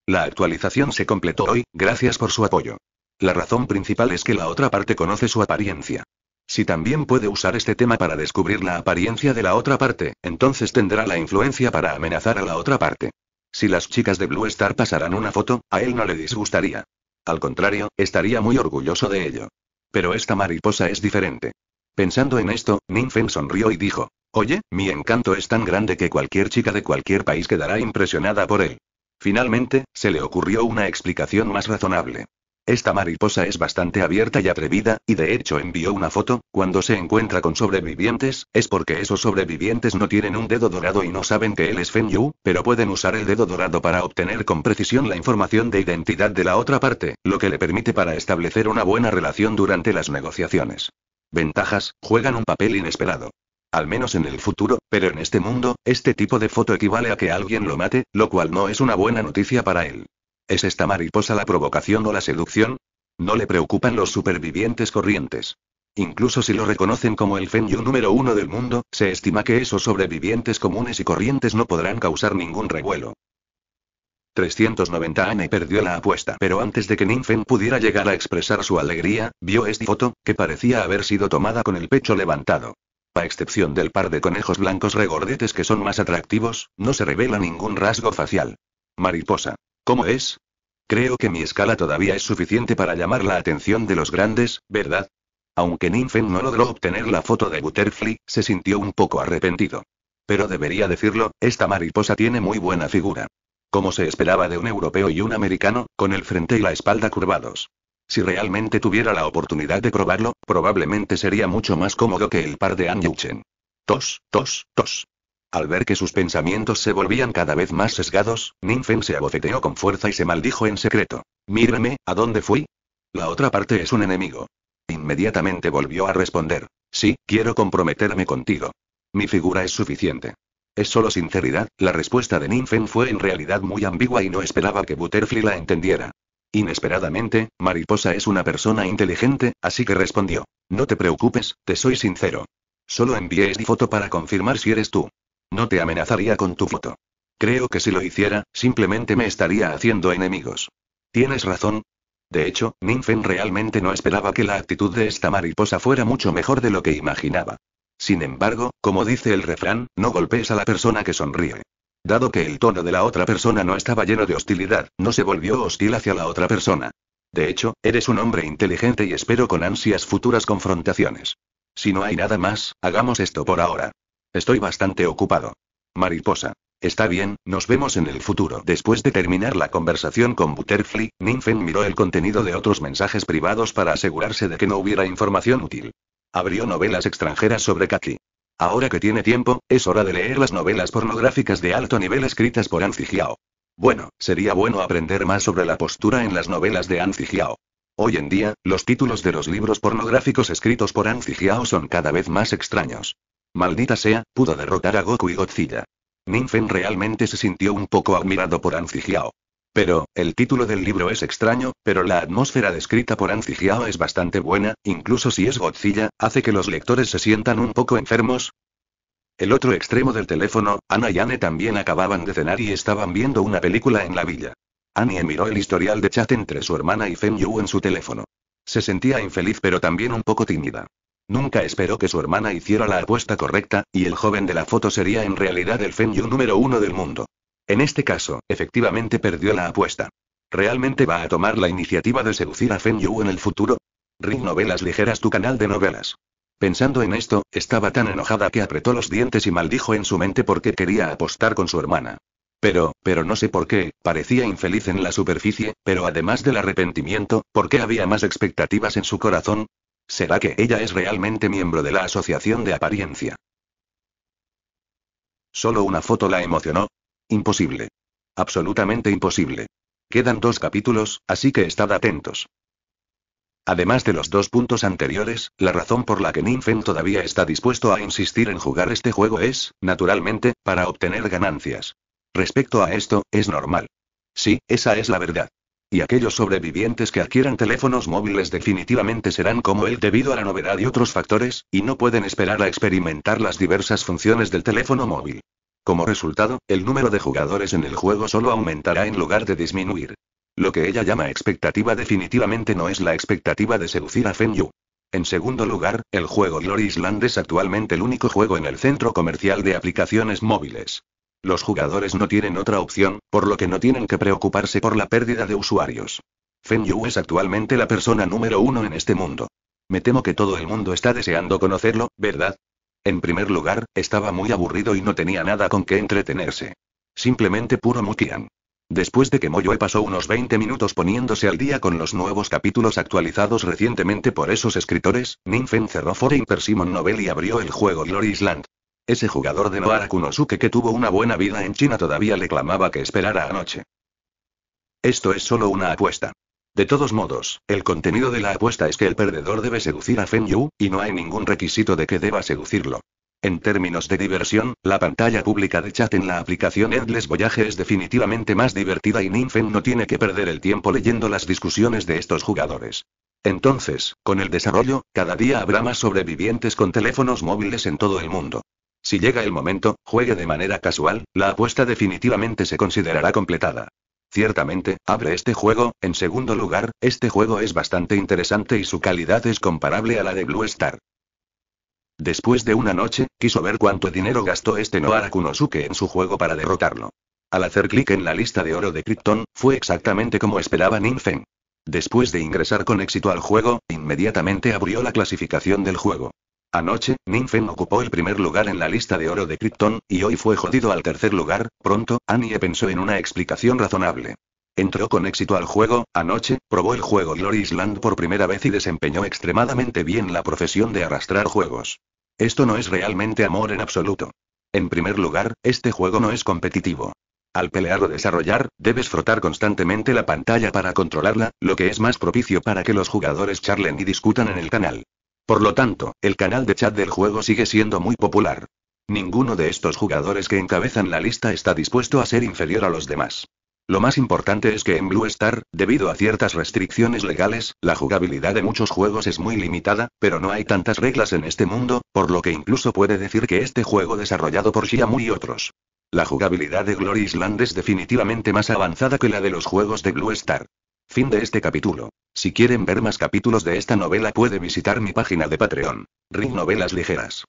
La actualización se completó hoy, gracias por su apoyo. La razón principal es que la otra parte conoce su apariencia. Si también puede usar este tema para descubrir la apariencia de la otra parte, entonces tendrá la influencia para amenazar a la otra parte. Si las chicas de Blue Star pasaran una foto, a él no le disgustaría. Al contrario, estaría muy orgulloso de ello. Pero esta mariposa es diferente. Pensando en esto, Ninfen sonrió y dijo, Oye, mi encanto es tan grande que cualquier chica de cualquier país quedará impresionada por él. Finalmente, se le ocurrió una explicación más razonable. Esta mariposa es bastante abierta y atrevida, y de hecho envió una foto, cuando se encuentra con sobrevivientes, es porque esos sobrevivientes no tienen un dedo dorado y no saben que él es Feng Yu, pero pueden usar el dedo dorado para obtener con precisión la información de identidad de la otra parte, lo que le permite para establecer una buena relación durante las negociaciones. Ventajas, juegan un papel inesperado al menos en el futuro, pero en este mundo, este tipo de foto equivale a que alguien lo mate, lo cual no es una buena noticia para él. ¿Es esta mariposa la provocación o la seducción? No le preocupan los supervivientes corrientes. Incluso si lo reconocen como el Fenyu número uno del mundo, se estima que esos sobrevivientes comunes y corrientes no podrán causar ningún revuelo. 390 Anne perdió la apuesta, pero antes de que Ninfen pudiera llegar a expresar su alegría, vio esta foto, que parecía haber sido tomada con el pecho levantado. A excepción del par de conejos blancos regordetes que son más atractivos, no se revela ningún rasgo facial. Mariposa. ¿Cómo es? Creo que mi escala todavía es suficiente para llamar la atención de los grandes, ¿verdad? Aunque Ninfen no logró obtener la foto de Butterfly, se sintió un poco arrepentido. Pero debería decirlo, esta mariposa tiene muy buena figura. Como se esperaba de un europeo y un americano, con el frente y la espalda curvados. Si realmente tuviera la oportunidad de probarlo, probablemente sería mucho más cómodo que el par de An Tos, tos, tos. Al ver que sus pensamientos se volvían cada vez más sesgados, Ninfen se abofeteó con fuerza y se maldijo en secreto. Mírame, ¿a dónde fui? La otra parte es un enemigo. Inmediatamente volvió a responder. Sí, quiero comprometerme contigo. Mi figura es suficiente. Es solo sinceridad, la respuesta de Ninfen fue en realidad muy ambigua y no esperaba que Butterfly la entendiera. Inesperadamente, Mariposa es una persona inteligente, así que respondió. No te preocupes, te soy sincero. Solo envié esta foto para confirmar si eres tú. No te amenazaría con tu foto. Creo que si lo hiciera, simplemente me estaría haciendo enemigos. Tienes razón. De hecho, Ninfen realmente no esperaba que la actitud de esta mariposa fuera mucho mejor de lo que imaginaba. Sin embargo, como dice el refrán, no golpees a la persona que sonríe. Dado que el tono de la otra persona no estaba lleno de hostilidad, no se volvió hostil hacia la otra persona. De hecho, eres un hombre inteligente y espero con ansias futuras confrontaciones. Si no hay nada más, hagamos esto por ahora. Estoy bastante ocupado. Mariposa. Está bien, nos vemos en el futuro. Después de terminar la conversación con Butterfly, Ninfen miró el contenido de otros mensajes privados para asegurarse de que no hubiera información útil. Abrió novelas extranjeras sobre Kaki. Ahora que tiene tiempo, es hora de leer las novelas pornográficas de alto nivel escritas por Hiao. Bueno, sería bueno aprender más sobre la postura en las novelas de Hiao. Hoy en día, los títulos de los libros pornográficos escritos por Hiao son cada vez más extraños. Maldita sea, pudo derrotar a Goku y Godzilla. Ninfen realmente se sintió un poco admirado por Anzigiao. Pero, el título del libro es extraño, pero la atmósfera descrita por Anzigiao es bastante buena, incluso si es Godzilla, hace que los lectores se sientan un poco enfermos. El otro extremo del teléfono, Ana y Anne también acababan de cenar y estaban viendo una película en la villa. Annie miró el historial de chat entre su hermana y Fen Yu en su teléfono. Se sentía infeliz pero también un poco tímida. Nunca esperó que su hermana hiciera la apuesta correcta, y el joven de la foto sería en realidad el Feng Yu número uno del mundo. En este caso, efectivamente perdió la apuesta. ¿Realmente va a tomar la iniciativa de seducir a Feng Yu en el futuro? Ring Novelas Ligeras, tu canal de novelas. Pensando en esto, estaba tan enojada que apretó los dientes y maldijo en su mente porque quería apostar con su hermana. Pero, pero no sé por qué, parecía infeliz en la superficie, pero además del arrepentimiento, ¿por qué había más expectativas en su corazón? ¿Será que ella es realmente miembro de la Asociación de Apariencia? Solo una foto la emocionó. Imposible. Absolutamente imposible. Quedan dos capítulos, así que estad atentos. Además de los dos puntos anteriores, la razón por la que Ninfen todavía está dispuesto a insistir en jugar este juego es, naturalmente, para obtener ganancias. Respecto a esto, es normal. Sí, esa es la verdad. Y aquellos sobrevivientes que adquieran teléfonos móviles definitivamente serán como él debido a la novedad y otros factores, y no pueden esperar a experimentar las diversas funciones del teléfono móvil. Como resultado, el número de jugadores en el juego solo aumentará en lugar de disminuir. Lo que ella llama expectativa definitivamente no es la expectativa de seducir a Fen Yu. En segundo lugar, el juego Glory Island es actualmente el único juego en el centro comercial de aplicaciones móviles. Los jugadores no tienen otra opción, por lo que no tienen que preocuparse por la pérdida de usuarios. Fen Yu es actualmente la persona número uno en este mundo. Me temo que todo el mundo está deseando conocerlo, ¿verdad? En primer lugar, estaba muy aburrido y no tenía nada con que entretenerse. Simplemente puro Mutian. Después de que Moyue pasó unos 20 minutos poniéndose al día con los nuevos capítulos actualizados recientemente por esos escritores, Ninfen cerró Foreign Persimmon Novel y abrió el juego Glory Island. Ese jugador de Noara Kunosuke que tuvo una buena vida en China todavía le clamaba que esperara anoche. Esto es solo una apuesta. De todos modos, el contenido de la apuesta es que el perdedor debe seducir a Fen Yu, y no hay ningún requisito de que deba seducirlo. En términos de diversión, la pantalla pública de chat en la aplicación Endless Voyage es definitivamente más divertida y Ninfen no tiene que perder el tiempo leyendo las discusiones de estos jugadores. Entonces, con el desarrollo, cada día habrá más sobrevivientes con teléfonos móviles en todo el mundo. Si llega el momento, juegue de manera casual, la apuesta definitivamente se considerará completada. Ciertamente, abre este juego, en segundo lugar, este juego es bastante interesante y su calidad es comparable a la de Blue Star. Después de una noche, quiso ver cuánto dinero gastó este Noara Kunosuke en su juego para derrotarlo. Al hacer clic en la lista de oro de Krypton, fue exactamente como esperaba Ninfen. Después de ingresar con éxito al juego, inmediatamente abrió la clasificación del juego. Anoche, Ninfen ocupó el primer lugar en la lista de oro de Krypton, y hoy fue jodido al tercer lugar. Pronto, Annie pensó en una explicación razonable. Entró con éxito al juego, anoche, probó el juego Glory Land por primera vez y desempeñó extremadamente bien la profesión de arrastrar juegos. Esto no es realmente amor en absoluto. En primer lugar, este juego no es competitivo. Al pelear o desarrollar, debes frotar constantemente la pantalla para controlarla, lo que es más propicio para que los jugadores charlen y discutan en el canal. Por lo tanto, el canal de chat del juego sigue siendo muy popular. Ninguno de estos jugadores que encabezan la lista está dispuesto a ser inferior a los demás. Lo más importante es que en Blue Star, debido a ciertas restricciones legales, la jugabilidad de muchos juegos es muy limitada, pero no hay tantas reglas en este mundo, por lo que incluso puede decir que este juego desarrollado por Shiamu y otros. La jugabilidad de Glory Island es definitivamente más avanzada que la de los juegos de Blue Star. Fin de este capítulo. Si quieren ver más capítulos de esta novela puede visitar mi página de Patreon. Ring Novelas Ligeras.